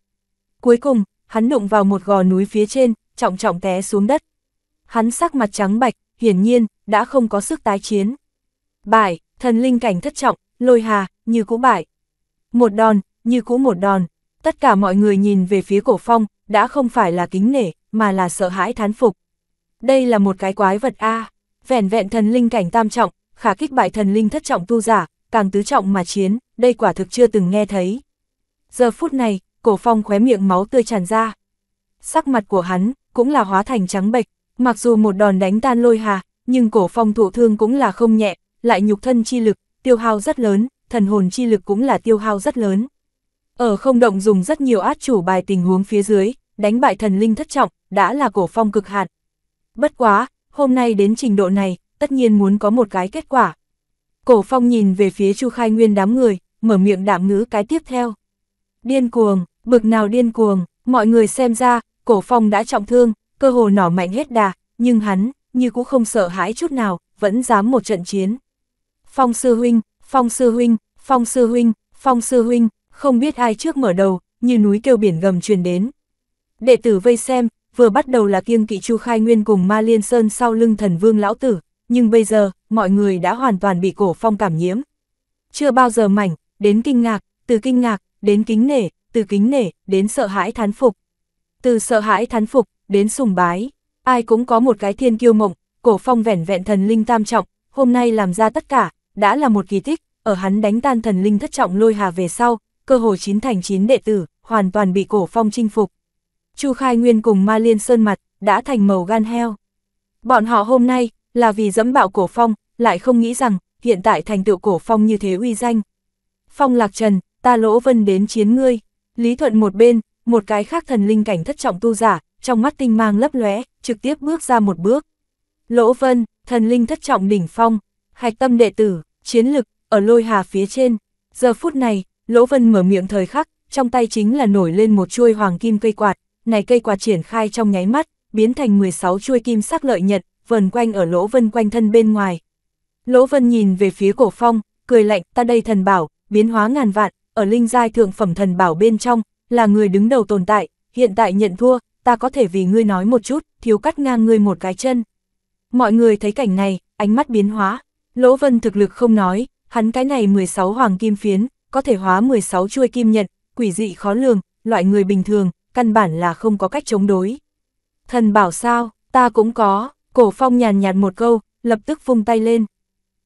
Cuối cùng, hắn đụng vào một gò núi phía trên, trọng trọng té xuống đất. Hắn sắc mặt trắng bạch, hiển nhiên, đã không có sức tái chiến. Bại, thần linh cảnh thất trọng, lôi hà, như cũ bại. Một đòn, như cũ một đòn, tất cả mọi người nhìn về phía cổ phong, đã không phải là kính nể, mà là sợ hãi thán phục. Đây là một cái quái vật A, à, vẻn vẹn thần linh cảnh tam trọng, khả kích bại thần linh thất trọng tu giả, càng tứ trọng mà chiến, đây quả thực chưa từng nghe thấy. Giờ phút này, cổ phong khóe miệng máu tươi tràn ra. Sắc mặt của hắn, cũng là hóa thành trắng bệch, mặc dù một đòn đánh tan lôi hà, nhưng cổ phong thụ thương cũng là không nhẹ, lại nhục thân chi lực, tiêu hao rất lớn, thần hồn chi lực cũng là tiêu hao rất lớn. Ở không động dùng rất nhiều át chủ bài tình huống phía dưới, đánh bại thần linh thất trọng, đã là cổ phong cực hạn. Bất quá, hôm nay đến trình độ này, tất nhiên muốn có một cái kết quả. Cổ phong nhìn về phía Chu Khai Nguyên đám người, mở miệng đạm ngữ cái tiếp theo. Điên cuồng, bực nào điên cuồng, mọi người xem ra, cổ phong đã trọng thương, cơ hồ nỏ mạnh hết đà, nhưng hắn, như cũng không sợ hãi chút nào, vẫn dám một trận chiến. Phong sư huynh, phong sư huynh, phong sư huynh, phong sư huynh, không biết ai trước mở đầu, như núi kêu biển gầm truyền đến. Đệ tử vây xem, vừa bắt đầu là kiêng kỵ Chu Khai Nguyên cùng Ma Liên Sơn sau lưng thần vương lão tử, nhưng bây giờ, mọi người đã hoàn toàn bị cổ phong cảm nhiễm. Chưa bao giờ mảnh, đến kinh ngạc, từ kinh ngạc, đến kính nể, từ kính nể, đến sợ hãi thán phục. Từ sợ hãi thán phục, đến sùng bái, ai cũng có một cái thiên kiêu mộng, cổ phong vẻn vẹn thần linh tam trọng, hôm nay làm ra tất cả, đã là một kỳ tích, ở hắn đánh tan thần linh thất trọng lôi hà về sau, cơ hồ chín thành chín đệ tử, hoàn toàn bị cổ phong chinh phục. Chu Khai Nguyên cùng Ma Liên Sơn mặt, đã thành màu gan heo. Bọn họ hôm nay, là vì dẫm bạo cổ phong, lại không nghĩ rằng, hiện tại thành tựu cổ phong như thế uy danh. Phong Lạc Trần, ta lỗ vân đến chiến ngươi, Lý Thuận một bên, một cái khác thần linh cảnh thất trọng tu giả, trong mắt tinh mang lấp lóe, trực tiếp bước ra một bước. Lỗ Vân, thần linh thất trọng đỉnh phong, hạch tâm đệ tử, chiến lực, ở lôi hà phía trên. Giờ phút này, Lỗ Vân mở miệng thời khắc, trong tay chính là nổi lên một chuôi hoàng kim cây quạt, này cây quạt triển khai trong nháy mắt, biến thành 16 chuôi kim sắc lợi nhật, vần quanh ở Lỗ Vân quanh thân bên ngoài. Lỗ Vân nhìn về phía cổ phong, cười lạnh, ta đây thần bảo, biến hóa ngàn vạn, ở linh giai thượng phẩm thần bảo bên trong, là người đứng đầu tồn tại, hiện tại nhận thua, ta có thể vì ngươi nói một chút, thiếu cắt ngang ngươi một cái chân. Mọi người thấy cảnh này, ánh mắt biến hóa, Lỗ Vân thực lực không nói, hắn cái này 16 hoàng kim phiến, có thể hóa 16 chuôi kim nhận, quỷ dị khó lường, loại người bình thường, căn bản là không có cách chống đối. Thần bảo sao, ta cũng có, cổ phong nhàn nhạt một câu, lập tức vung tay lên.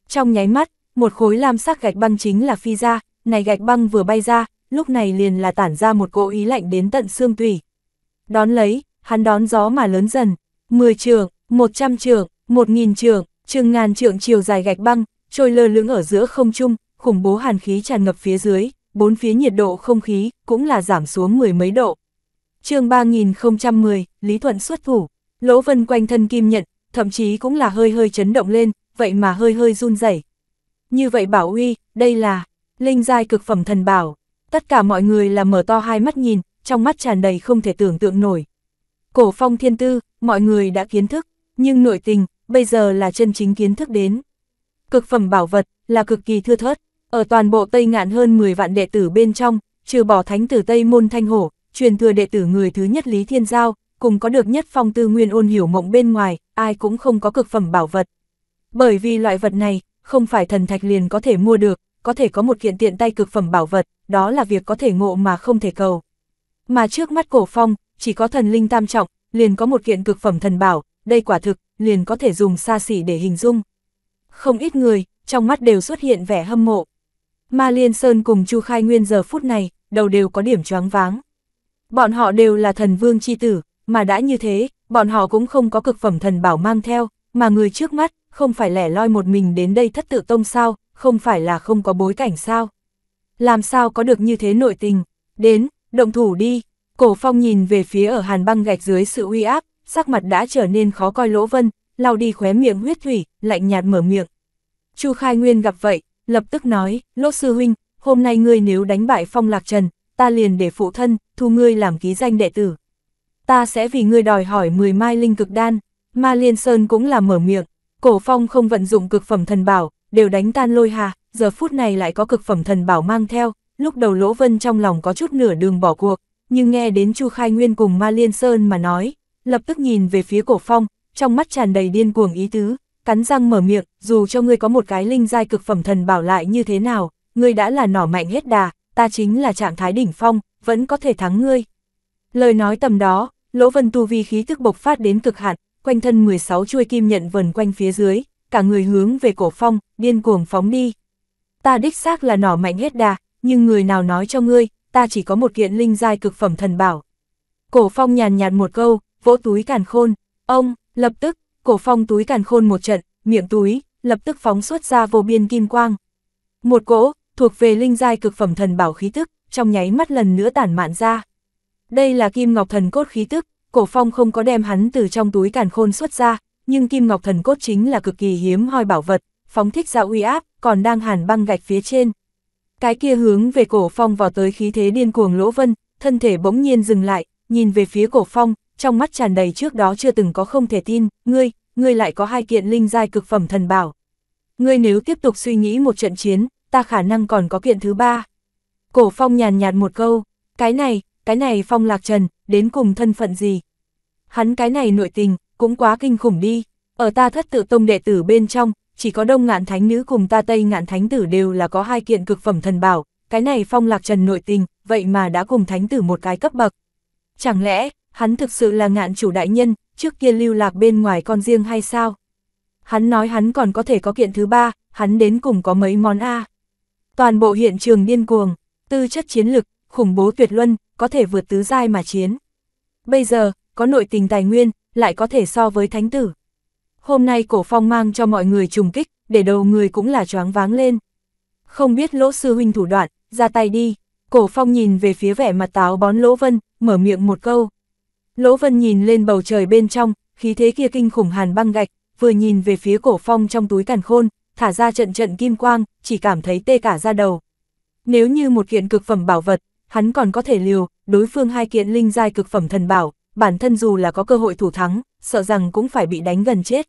Trong nháy mắt, một khối lam sắc gạch băng chính là phi ra, này gạch băng vừa bay ra, lúc này liền là tản ra một cỗ ý lạnh đến tận xương tủy. Đón lấy, hắn đón gió mà lớn dần, 10 trường, 100 trường, 1000 trường, trường ngàn trượng chiều dài gạch băng, trôi lơ lửng ở giữa không trung, khủng bố hàn khí tràn ngập phía dưới, bốn phía nhiệt độ không khí cũng là giảm xuống mười mấy độ. chương 3010, Lý Thuận xuất thủ, lỗ vân quanh thân kim nhận, thậm chí cũng là hơi hơi chấn động lên, vậy mà hơi hơi run rẩy. Như vậy bảo uy, đây là linh giai cực phẩm thần bảo. Tất cả mọi người là mở to hai mắt nhìn, trong mắt tràn đầy không thể tưởng tượng nổi. Cổ phong thiên tư, mọi người đã kiến thức, nhưng nội tình, bây giờ là chân chính kiến thức đến. Cực phẩm bảo vật, là cực kỳ thưa thớt. Ở toàn bộ Tây Ngạn hơn 10 vạn đệ tử bên trong, trừ bỏ thánh tử Tây Môn Thanh Hổ, truyền thừa đệ tử người thứ nhất Lý Thiên Giao, cùng có được nhất phong tư nguyên ôn hiểu mộng bên ngoài, ai cũng không có cực phẩm bảo vật. Bởi vì loại vật này, không phải thần thạch liền có thể mua được, có thể có một kiện tiện tay cực phẩm bảo vật, đó là việc có thể ngộ mà không thể cầu. Mà trước mắt cổ phong, chỉ có thần linh tam trọng, liền có một kiện cực phẩm thần bảo, đây quả thực, liền có thể dùng xa xỉ để hình dung. Không ít người, trong mắt đều xuất hiện vẻ hâm mộ. Ma Liên Sơn cùng Chu Khai Nguyên giờ phút này, đầu đều có điểm choáng váng. Bọn họ đều là thần vương chi tử, mà đã như thế, bọn họ cũng không có cực phẩm thần bảo mang theo, mà người trước mắt, không phải lẻ loi một mình đến đây thất tự tông sao, không phải là không có bối cảnh sao. Làm sao có được như thế nội tình, đến, động thủ đi, cổ phong nhìn về phía ở hàn băng gạch dưới sự uy áp, sắc mặt đã trở nên khó coi lỗ vân, lau đi khóe miệng huyết thủy, lạnh nhạt mở miệng. Chu Khai Nguyên gặp vậy, lập tức nói, Lỗ Sư Huynh, hôm nay ngươi nếu đánh bại Phong Lạc Trần, ta liền để phụ thân, thu ngươi làm ký danh đệ tử. Ta sẽ vì ngươi đòi hỏi 10 mai linh cực đan, Ma Liên Sơn cũng là mở miệng, cổ phong không vận dụng cực phẩm thần bảo, đều đánh tan lôi hà, giờ phút này lại có cực phẩm thần bảo mang theo, lúc đầu Lỗ Vân trong lòng có chút nửa đường bỏ cuộc, nhưng nghe đến Chu Khai Nguyên cùng Ma Liên Sơn mà nói, lập tức nhìn về phía cổ phong, trong mắt tràn đầy điên cuồng ý tứ, cắn răng mở miệng, dù cho ngươi có một cái linh giai cực phẩm thần bảo lại như thế nào, ngươi đã là nỏ mạnh hết đà, ta chính là trạng thái đỉnh phong, vẫn có thể thắng ngươi. Lời nói tầm đó, Lỗ Vân tu vi khí tức bộc phát đến cực hạn, quanh thân 16 chuôi kim nhận vần quanh phía dưới, cả người hướng về cổ phong, điên cuồng phóng đi. Ta đích xác là nỏ mạnh hết đà, nhưng người nào nói cho ngươi, ta chỉ có một kiện linh giai cực phẩm thần bảo. Cổ phong nhàn nhạt một câu, vỗ túi càn khôn, ông, lập tức, cổ phong túi càn khôn một trận, miệng túi, lập tức phóng xuất ra vô biên kim quang. Một cỗ, thuộc về linh giai cực phẩm thần bảo khí tức, trong nháy mắt lần nữa tản mạn ra. Đây là kim ngọc thần cốt khí tức, cổ phong không có đem hắn từ trong túi càn khôn xuất ra, nhưng kim ngọc thần cốt chính là cực kỳ hiếm hoi bảo vật, phóng thích ra uy áp, còn đang hàn băng gạch phía trên. Cái kia hướng về cổ phong vào tới khí thế điên cuồng lỗ vân, thân thể bỗng nhiên dừng lại, nhìn về phía cổ phong, trong mắt tràn đầy trước đó chưa từng có không thể tin, ngươi, ngươi lại có hai kiện linh giai cực phẩm thần bảo. Ngươi nếu tiếp tục suy nghĩ một trận chiến, ta khả năng còn có kiện thứ ba. Cổ phong nhàn nhạt một câu, cái này, cái này phong lạc trần, đến cùng thân phận gì? Hắn cái này nội tình, cũng quá kinh khủng đi. Ở ta thất tự tông đệ tử bên trong, chỉ có đông ngạn thánh nữ cùng ta tây ngạn thánh tử đều là có hai kiện cực phẩm thần bảo. Cái này phong lạc trần nội tình, vậy mà đã cùng thánh tử một cái cấp bậc. Chẳng lẽ, Hắn thực sự là ngạn chủ đại nhân, trước kia lưu lạc bên ngoài con riêng hay sao? Hắn nói hắn còn có thể có kiện thứ ba, hắn đến cùng có mấy món A. Toàn bộ hiện trường điên cuồng, tư chất chiến lực, khủng bố tuyệt luân, có thể vượt tứ giai mà chiến. Bây giờ, có nội tình tài nguyên, lại có thể so với thánh tử. Hôm nay cổ phong mang cho mọi người trùng kích, để đầu người cũng là choáng váng lên. Không biết lỗ sư huynh thủ đoạn, ra tay đi. Cổ phong nhìn về phía vẻ mặt táo bón lỗ vân, mở miệng một câu. Lỗ Vân nhìn lên bầu trời bên trong, khí thế kia kinh khủng hàn băng gạch, vừa nhìn về phía cổ phong trong túi càn khôn, thả ra trận trận kim quang, chỉ cảm thấy tê cả ra đầu. Nếu như một kiện cực phẩm bảo vật, hắn còn có thể liều, đối phương hai kiện linh giai cực phẩm thần bảo, bản thân dù là có cơ hội thủ thắng, sợ rằng cũng phải bị đánh gần chết.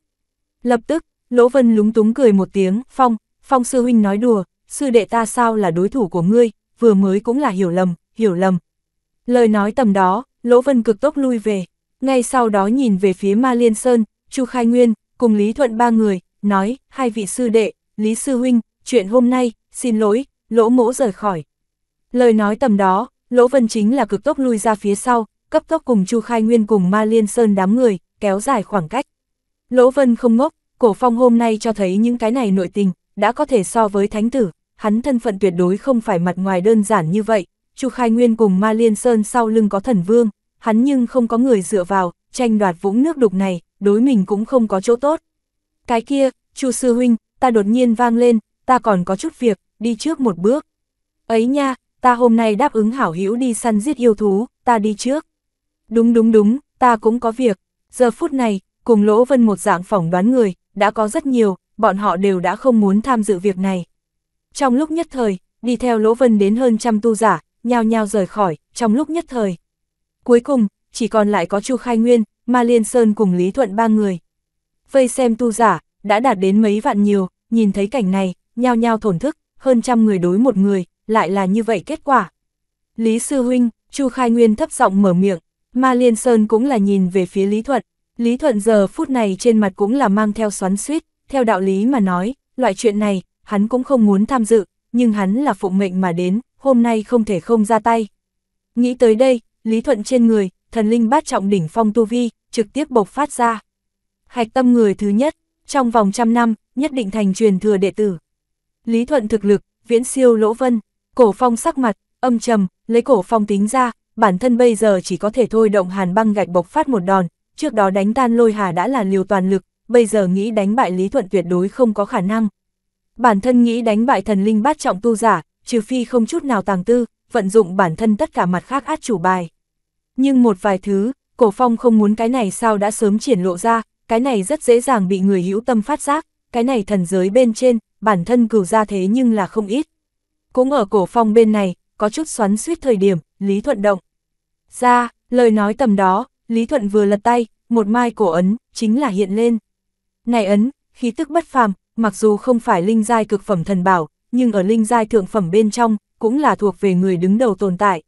Lập tức, Lỗ Vân lúng túng cười một tiếng, Phong, Phong sư huynh nói đùa, sư đệ ta sao là đối thủ của ngươi, vừa mới cũng là hiểu lầm, hiểu lầm. Lời nói tầm đó, Lỗ Vân cực tốc lui về, ngay sau đó nhìn về phía Ma Liên Sơn, Chu Khai Nguyên, cùng Lý Thuận ba người, nói, hai vị sư đệ, Lý Sư Huynh, chuyện hôm nay, xin lỗi, lỗ mỗ rời khỏi. Lời nói tầm đó, lỗ vân chính là cực tốc lui ra phía sau, cấp tốc cùng Chu Khai Nguyên cùng Ma Liên Sơn đám người, kéo dài khoảng cách. Lỗ vân không ngốc, cổ phong hôm nay cho thấy những cái này nội tình, đã có thể so với thánh tử, hắn thân phận tuyệt đối không phải mặt ngoài đơn giản như vậy, Chu Khai Nguyên cùng Ma Liên Sơn sau lưng có thần vương hắn nhưng không có người dựa vào, tranh đoạt vũng nước đục này, đối mình cũng không có chỗ tốt. Cái kia, chu sư huynh, ta đột nhiên vang lên, ta còn có chút việc, đi trước một bước. Ấy nha, ta hôm nay đáp ứng hảo hữu đi săn giết yêu thú, ta đi trước. Đúng đúng đúng, ta cũng có việc. Giờ phút này, cùng Lỗ Vân một dạng phỏng đoán người, đã có rất nhiều, bọn họ đều đã không muốn tham dự việc này. Trong lúc nhất thời, đi theo Lỗ Vân đến hơn trăm tu giả, nhao nhao rời khỏi, trong lúc nhất thời. Cuối cùng, chỉ còn lại có Chu Khai Nguyên, Ma Liên Sơn cùng Lý Thuận ba người. Vây xem tu giả, đã đạt đến mấy vạn nhiều, nhìn thấy cảnh này, nhao nhao thổn thức, hơn trăm người đối một người, lại là như vậy kết quả. Lý Sư Huynh, Chu Khai Nguyên thấp giọng mở miệng, Ma Liên Sơn cũng là nhìn về phía Lý Thuận. Lý Thuận giờ phút này trên mặt cũng là mang theo xoắn suýt, theo đạo lý mà nói, loại chuyện này, hắn cũng không muốn tham dự, nhưng hắn là phụng mệnh mà đến, hôm nay không thể không ra tay. Nghĩ tới đây, Lý Thuận trên người, thần linh bát trọng đỉnh phong tu vi, trực tiếp bộc phát ra. Hạch tâm người thứ nhất, trong vòng trăm năm, nhất định thành truyền thừa đệ tử. Lý Thuận thực lực, viễn siêu lỗ vân, cổ phong sắc mặt, âm trầm, lấy cổ phong tính ra, bản thân bây giờ chỉ có thể thôi động hàn băng gạch bộc phát một đòn, trước đó đánh tan lôi hà đã là liều toàn lực, bây giờ nghĩ đánh bại Lý Thuận tuyệt đối không có khả năng. Bản thân nghĩ đánh bại thần linh bát trọng tu giả, trừ phi không chút nào tàng tư, vận dụng bản thân tất cả mặt khác át chủ bài. Nhưng một vài thứ, cổ phong không muốn cái này sao đã sớm triển lộ ra, cái này rất dễ dàng bị người hữu tâm phát giác, cái này thần giới bên trên, bản thân cửu ra thế nhưng là không ít. Cũng ở cổ phong bên này, có chút xoắn suýt thời điểm, Lý Thuận động. Ra, lời nói tầm đó, Lý Thuận vừa lật tay, một mai cổ ấn, chính là hiện lên. Này ấn, khí tức bất phàm, mặc dù không phải linh giai cực phẩm thần bảo, nhưng ở linh giai thượng phẩm bên trong, cũng là thuộc về người đứng đầu tồn tại.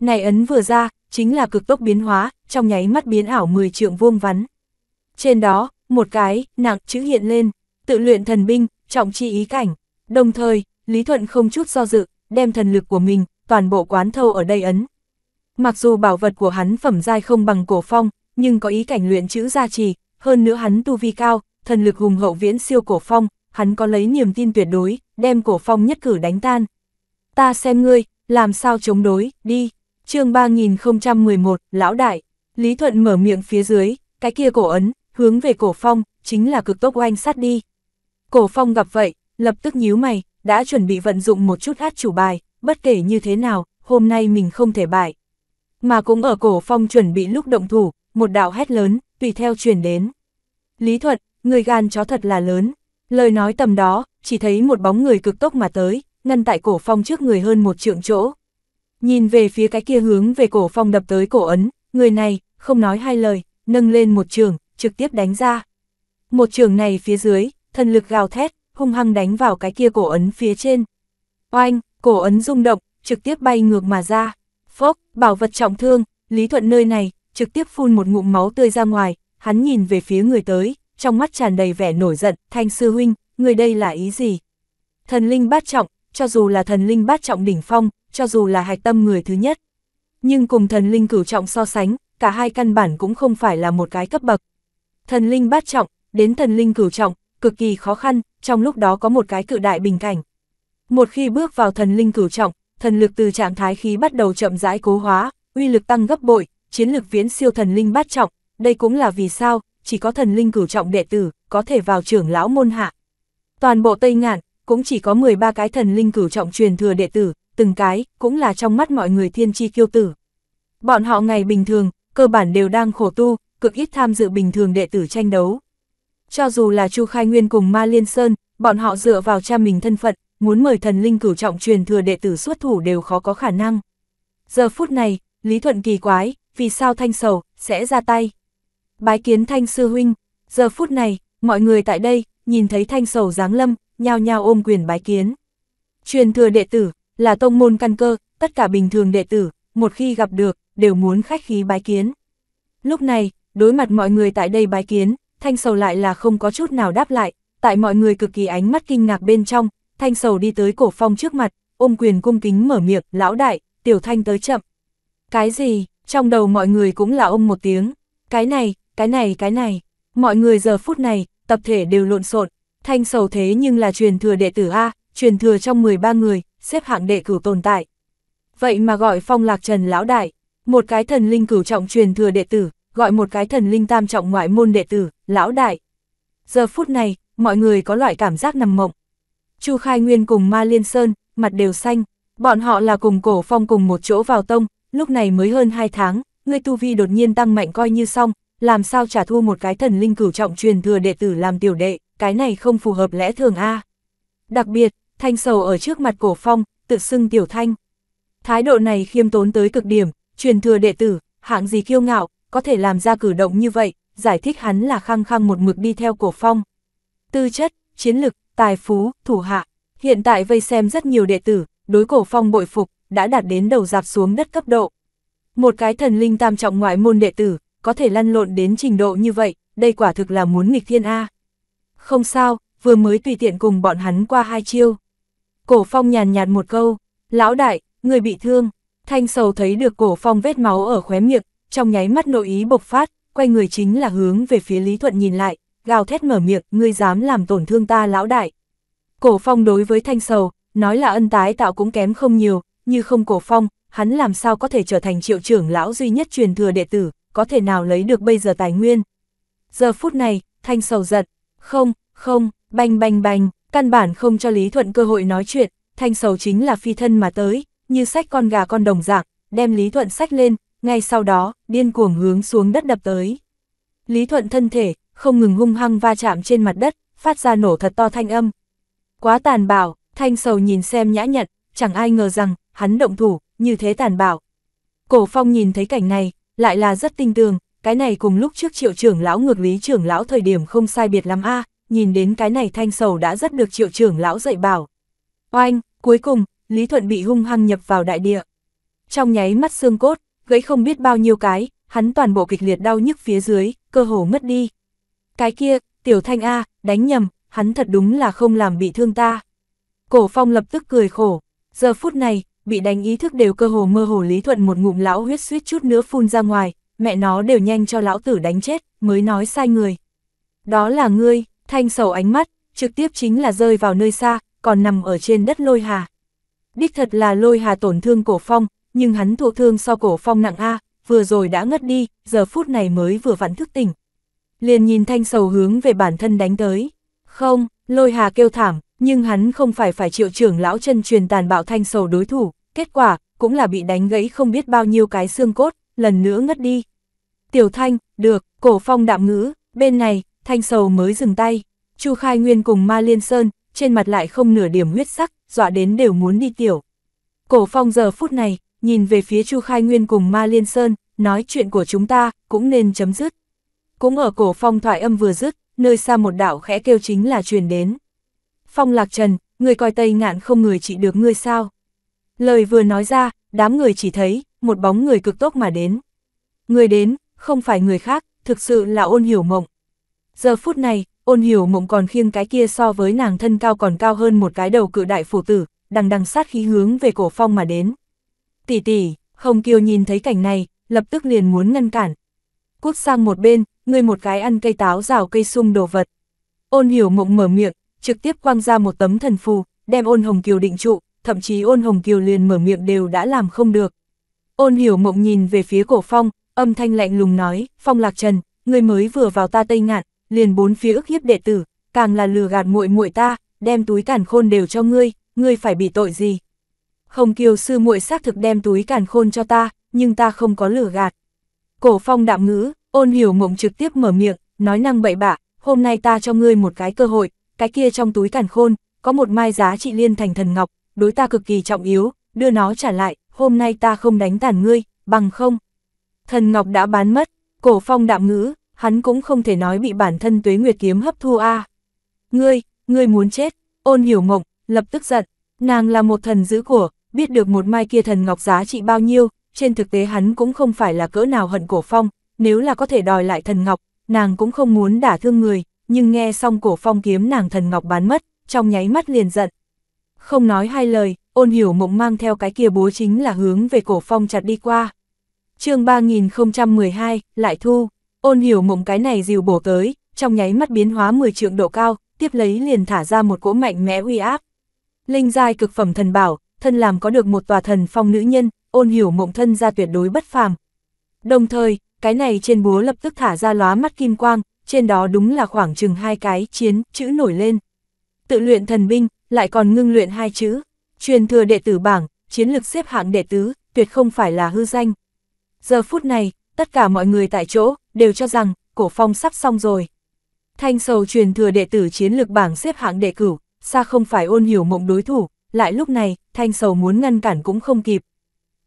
Này ấn vừa ra, chính là cực tốc biến hóa, trong nháy mắt biến ảo 10 trượng vuông vắn. Trên đó, một cái, nặng chữ hiện lên, tự luyện thần binh, trọng chi ý cảnh. Đồng thời, Lý Thuận không chút do dự, đem thần lực của mình, toàn bộ quán thâu ở đây ấn. Mặc dù bảo vật của hắn phẩm giai không bằng cổ phong, nhưng có ý cảnh luyện chữ gia trì, hơn nữa hắn tu vi cao, thần lực hùng hậu viễn siêu cổ phong, hắn có lấy niềm tin tuyệt đối, đem cổ phong nhất cử đánh tan, ta xem ngươi, làm sao chống đối, đi. chương 3011, Lão Đại, Lý Thuận mở miệng phía dưới, cái kia cổ ấn, hướng về cổ phong, chính là cực tốc oanh sát đi. Cổ phong gặp vậy, lập tức nhíu mày, đã chuẩn bị vận dụng một chút hát chủ bài, bất kể như thế nào, hôm nay mình không thể bại. Mà cũng ở cổ phong chuẩn bị lúc động thủ, một đạo hét lớn, tùy theo truyền đến. Lý Thuận, người gan chó thật là lớn. Lời nói tầm đó, chỉ thấy một bóng người cực tốc mà tới, ngăn tại cổ phong trước người hơn một trượng chỗ. Nhìn về phía cái kia hướng về cổ phong đập tới cổ ấn, người này, không nói hai lời, nâng lên một trường, trực tiếp đánh ra. Một trường này phía dưới, thần lực gào thét, hung hăng đánh vào cái kia cổ ấn phía trên. Oanh, cổ ấn rung động, trực tiếp bay ngược mà ra. Phốc, bảo vật trọng thương, Lý Thuận nơi này, trực tiếp phun một ngụm máu tươi ra ngoài, hắn nhìn về phía người tới, trong mắt tràn đầy vẻ nổi giận, thanh sư huynh, người đây là ý gì? Thần linh bát trọng, cho dù là thần linh bát trọng đỉnh phong, cho dù là hạch tâm người thứ nhất. Nhưng cùng thần linh cửu trọng so sánh, cả hai căn bản cũng không phải là một cái cấp bậc. Thần linh bát trọng, đến thần linh cửu trọng, cực kỳ khó khăn, trong lúc đó có một cái cự đại bình cảnh. Một khi bước vào thần linh cửu trọng, thần lực từ trạng thái khí bắt đầu chậm rãi cố hóa, uy lực tăng gấp bội, chiến lực viễn siêu thần linh bát trọng, đây cũng là vì sao, chỉ có thần linh cửu trọng đệ tử, có thể vào trưởng lão môn hạ. Toàn bộ Tây Ngạn, cũng chỉ có 13 cái thần linh cửu trọng truyền thừa đệ tử, từng cái, cũng là trong mắt mọi người thiên chi kiêu tử. Bọn họ ngày bình thường, cơ bản đều đang khổ tu, cực ít tham dự bình thường đệ tử tranh đấu. Cho dù là Chu Khai Nguyên cùng Ma Liên Sơn, bọn họ dựa vào cha mình thân phận, muốn mời thần linh cửu trọng truyền thừa đệ tử xuất thủ đều khó có khả năng. Giờ phút này, Lý Thuận kỳ quái, vì sao Thanh Sầu sẽ ra tay? Bái kiến Thanh Sư Huynh, giờ phút này, mọi người tại đây, nhìn thấy Thanh Sầu giáng lâm, nhao nhao ôm quyền bái kiến. Truyền thừa đệ tử, là tông môn căn cơ, tất cả bình thường đệ tử, một khi gặp được, đều muốn khách khí bái kiến. Lúc này, đối mặt mọi người tại đây bái kiến, thanh sầu lại là không có chút nào đáp lại, tại mọi người cực kỳ ánh mắt kinh ngạc bên trong, thanh sầu đi tới cổ phong trước mặt, ôm quyền cung kính mở miệng, lão đại, tiểu thanh tới chậm. Cái gì, trong đầu mọi người cũng là ôm một tiếng, cái này, cái này, cái này, mọi người giờ phút này, tập thể đều lộn xộn, Thanh sầu thế nhưng là truyền thừa đệ tử A, truyền thừa trong 13 người, xếp hạng đệ cửu tồn tại. Vậy mà gọi phong lạc trần lão đại, một cái thần linh cửu trọng truyền thừa đệ tử, gọi một cái thần linh tam trọng ngoại môn đệ tử, lão đại. Giờ phút này, mọi người có loại cảm giác nằm mộng. Chu Khai Nguyên cùng Ma Liên Sơn, mặt đều xanh, bọn họ là cùng cổ phong cùng một chỗ vào tông, lúc này mới hơn 2 tháng, ngươi tu vi đột nhiên tăng mạnh coi như xong, làm sao trả thua một cái thần linh cửu trọng truyền thừa đệ tử làm tiểu đệ cái này không phù hợp lẽ thường a. Đặc biệt, thanh sầu ở trước mặt cổ phong, tự xưng tiểu thanh. Thái độ này khiêm tốn tới cực điểm, truyền thừa đệ tử, hạng gì kiêu ngạo, có thể làm ra cử động như vậy, giải thích hắn là khăng khăng một mực đi theo cổ phong. Tư chất, chiến lực, tài phú, thủ hạ, hiện tại vây xem rất nhiều đệ tử, đối cổ phong bội phục, đã đạt đến đầu dạp xuống đất cấp độ. Một cái thần linh tam trọng ngoại môn đệ tử, có thể lăn lộn đến trình độ như vậy, đây quả thực là muốn nghịch thiên A. Không sao, vừa mới tùy tiện cùng bọn hắn qua hai chiêu. Cổ phong nhàn nhạt một câu, lão đại, người bị thương. Thanh sầu thấy được cổ phong vết máu ở khóe miệng, trong nháy mắt nội ý bộc phát, quay người chính là hướng về phía Lý Thuận nhìn lại, gào thét mở miệng, ngươi dám làm tổn thương ta lão đại. Cổ phong đối với thanh sầu, nói là ân tái tạo cũng kém không nhiều, như không cổ phong, hắn làm sao có thể trở thành triệu trưởng lão duy nhất truyền thừa đệ tử, có thể nào lấy được bây giờ tài nguyên. Giờ phút này, thanh sầu giật, không, không, bành bành bành, căn bản không cho Lý Thuận cơ hội nói chuyện, thanh sầu chính là phi thân mà tới, như sách con gà con đồng dạng, đem Lý Thuận sách lên, ngay sau đó, điên cuồng hướng xuống đất đập tới. Lý Thuận thân thể, không ngừng hung hăng va chạm trên mặt đất, phát ra nổ thật to thanh âm. Quá tàn bạo, thanh sầu nhìn xem nhã nhặn, chẳng ai ngờ rằng, hắn động thủ, như thế tàn bạo. Cổ phong nhìn thấy cảnh này, lại là rất tinh tường, cái này cùng lúc trước triệu trưởng lão ngược lý trưởng lão thời điểm không sai biệt lắm a nhìn đến cái này thanh sầu đã rất được triệu trưởng lão dạy bảo. Oanh, cuối cùng, Lý Thuận bị hung hăng nhập vào đại địa. Trong nháy mắt xương cốt, gãy không biết bao nhiêu cái, hắn toàn bộ kịch liệt đau nhức phía dưới, cơ hồ mất đi. Cái kia, tiểu thanh A, đánh nhầm, hắn thật đúng là không làm bị thương ta. Cổ phong lập tức cười khổ, giờ phút này, bị đánh ý thức đều cơ hồ mơ hồ Lý Thuận một ngụm lão huyết suýt chút nữa phun ra ngoài, mẹ nó đều nhanh cho lão tử đánh chết, mới nói sai người. Đó là ngươi, thanh sầu ánh mắt, trực tiếp chính là rơi vào nơi xa, còn nằm ở trên đất lôi hà. Đích thật là lôi hà tổn thương cổ phong, nhưng hắn thụ thương so cổ phong nặng A, vừa rồi đã ngất đi, giờ phút này mới vừa vặn thức tỉnh. Liền nhìn thanh sầu hướng về bản thân đánh tới. Không, lôi hà kêu thảm, nhưng hắn không phải phải triệu trưởng lão chân truyền tàn bạo thanh sầu đối thủ, kết quả, cũng là bị đánh gãy không biết bao nhiêu cái xương cốt, lần nữa ngất đi. Tiểu Thanh, được, cổ phong đạm ngữ, bên này, Thanh Sầu mới dừng tay. Chu Khai Nguyên cùng Ma Liên Sơn, trên mặt lại không nửa điểm huyết sắc, dọa đến đều muốn đi tiểu. Cổ phong giờ phút này, nhìn về phía Chu Khai Nguyên cùng Ma Liên Sơn, nói chuyện của chúng ta, cũng nên chấm dứt. Cũng ở cổ phong thoại âm vừa dứt, nơi xa một đảo khẽ kêu chính là truyền đến. Phong Lạc Trần, người coi Tây ngạn không người chỉ được ngươi sao. Lời vừa nói ra, đám người chỉ thấy, một bóng người cực tốt mà đến. Người đến, không phải người khác, thực sự là ôn hiểu mộng. Giờ phút này, ôn hiểu mộng còn khiêng cái kia so với nàng thân cao còn cao hơn một cái đầu cự đại phủ tử, đằng đằng sát khí hướng về cổ phong mà đến. Tỷ tỷ, không Kiều nhìn thấy cảnh này, lập tức liền muốn ngăn cản. Cút sang một bên, ngươi một cái ăn cây táo rào cây sung đồ vật. Ôn hiểu mộng mở miệng, trực tiếp quăng ra một tấm thần phù, đem ôn Hồng Kiều định trụ, thậm chí ôn Hồng Kiều liền mở miệng đều đã làm không được. Ôn hiểu mộng nhìn về phía cổ phong, âm thanh lạnh lùng nói, Phong Lạc Trần, người mới vừa vào ta Tây Ngạn, liền bốn phía ức hiếp đệ tử, càng là lừa gạt muội muội ta, đem túi càn khôn đều cho ngươi, ngươi phải bị tội gì? Hồng Kiều sư muội xác thực đem túi càn khôn cho ta, nhưng ta không có lừa gạt. Cổ Phong đạm ngữ, ôn hiểu mộng trực tiếp mở miệng, nói năng bậy bạ, hôm nay ta cho ngươi một cái cơ hội, cái kia trong túi càn khôn, có một mai giá trị liên thành thần ngọc, đối ta cực kỳ trọng yếu, đưa nó trả lại, hôm nay ta không đánh tàn ngươi, bằng không, Thần Ngọc đã bán mất, cổ phong đạm ngữ, hắn cũng không thể nói bị bản thân tuế nguyệt kiếm hấp thu a. À. Ngươi, ngươi muốn chết, ôn hiểu mộng, lập tức giận, nàng là một thần giữ của, biết được một mai kia thần ngọc giá trị bao nhiêu, trên thực tế hắn cũng không phải là cỡ nào hận cổ phong, nếu là có thể đòi lại thần ngọc, nàng cũng không muốn đả thương người, nhưng nghe xong cổ phong kiếm nàng thần ngọc bán mất, trong nháy mắt liền giận. Không nói hai lời, ôn hiểu mộng mang theo cái kia búa chính là hướng về cổ phong chặt đi qua chương 3012, lại thu, ôn hiểu mộng cái này dìu bổ tới, trong nháy mắt biến hóa 10 trượng độ cao, tiếp lấy liền thả ra một cỗ mạnh mẽ uy áp. Linh giai cực phẩm thần bảo, thân làm có được một tòa thần phong nữ nhân, ôn hiểu mộng thân ra tuyệt đối bất phàm. Đồng thời, cái này trên búa lập tức thả ra lóa mắt kim quang, trên đó đúng là khoảng chừng hai cái chiến chữ nổi lên. Tự luyện thần binh, lại còn ngưng luyện hai chữ, truyền thừa đệ tử bảng, chiến lực xếp hạng đệ tứ, tuyệt không phải là hư danh. Giờ phút này, tất cả mọi người tại chỗ, đều cho rằng, cổ phong sắp xong rồi. Thanh sầu truyền thừa đệ tử chiến lược bảng xếp hạng đệ cửu, xa không phải ôn hiểu mộng đối thủ, lại lúc này, thanh sầu muốn ngăn cản cũng không kịp.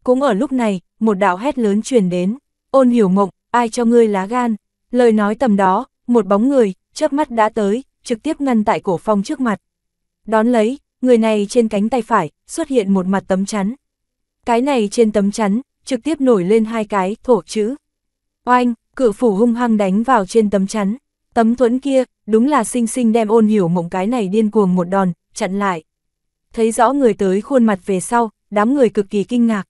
Cũng ở lúc này, một đạo hét lớn truyền đến, ôn hiểu mộng, ai cho ngươi lá gan, lời nói tầm đó, một bóng người, chớp mắt đã tới, trực tiếp ngăn tại cổ phong trước mặt. Đón lấy, người này trên cánh tay phải, xuất hiện một mặt tấm chắn. Cái này trên tấm chắn, trực tiếp nổi lên hai cái, thổ chữ. Oanh, cự phủ hung hăng đánh vào trên tấm chắn, tấm thuẫn kia, đúng là xinh xinh đem ôn hiểu mộng cái này điên cuồng một đòn, chặn lại. Thấy rõ người tới khuôn mặt về sau, đám người cực kỳ kinh ngạc.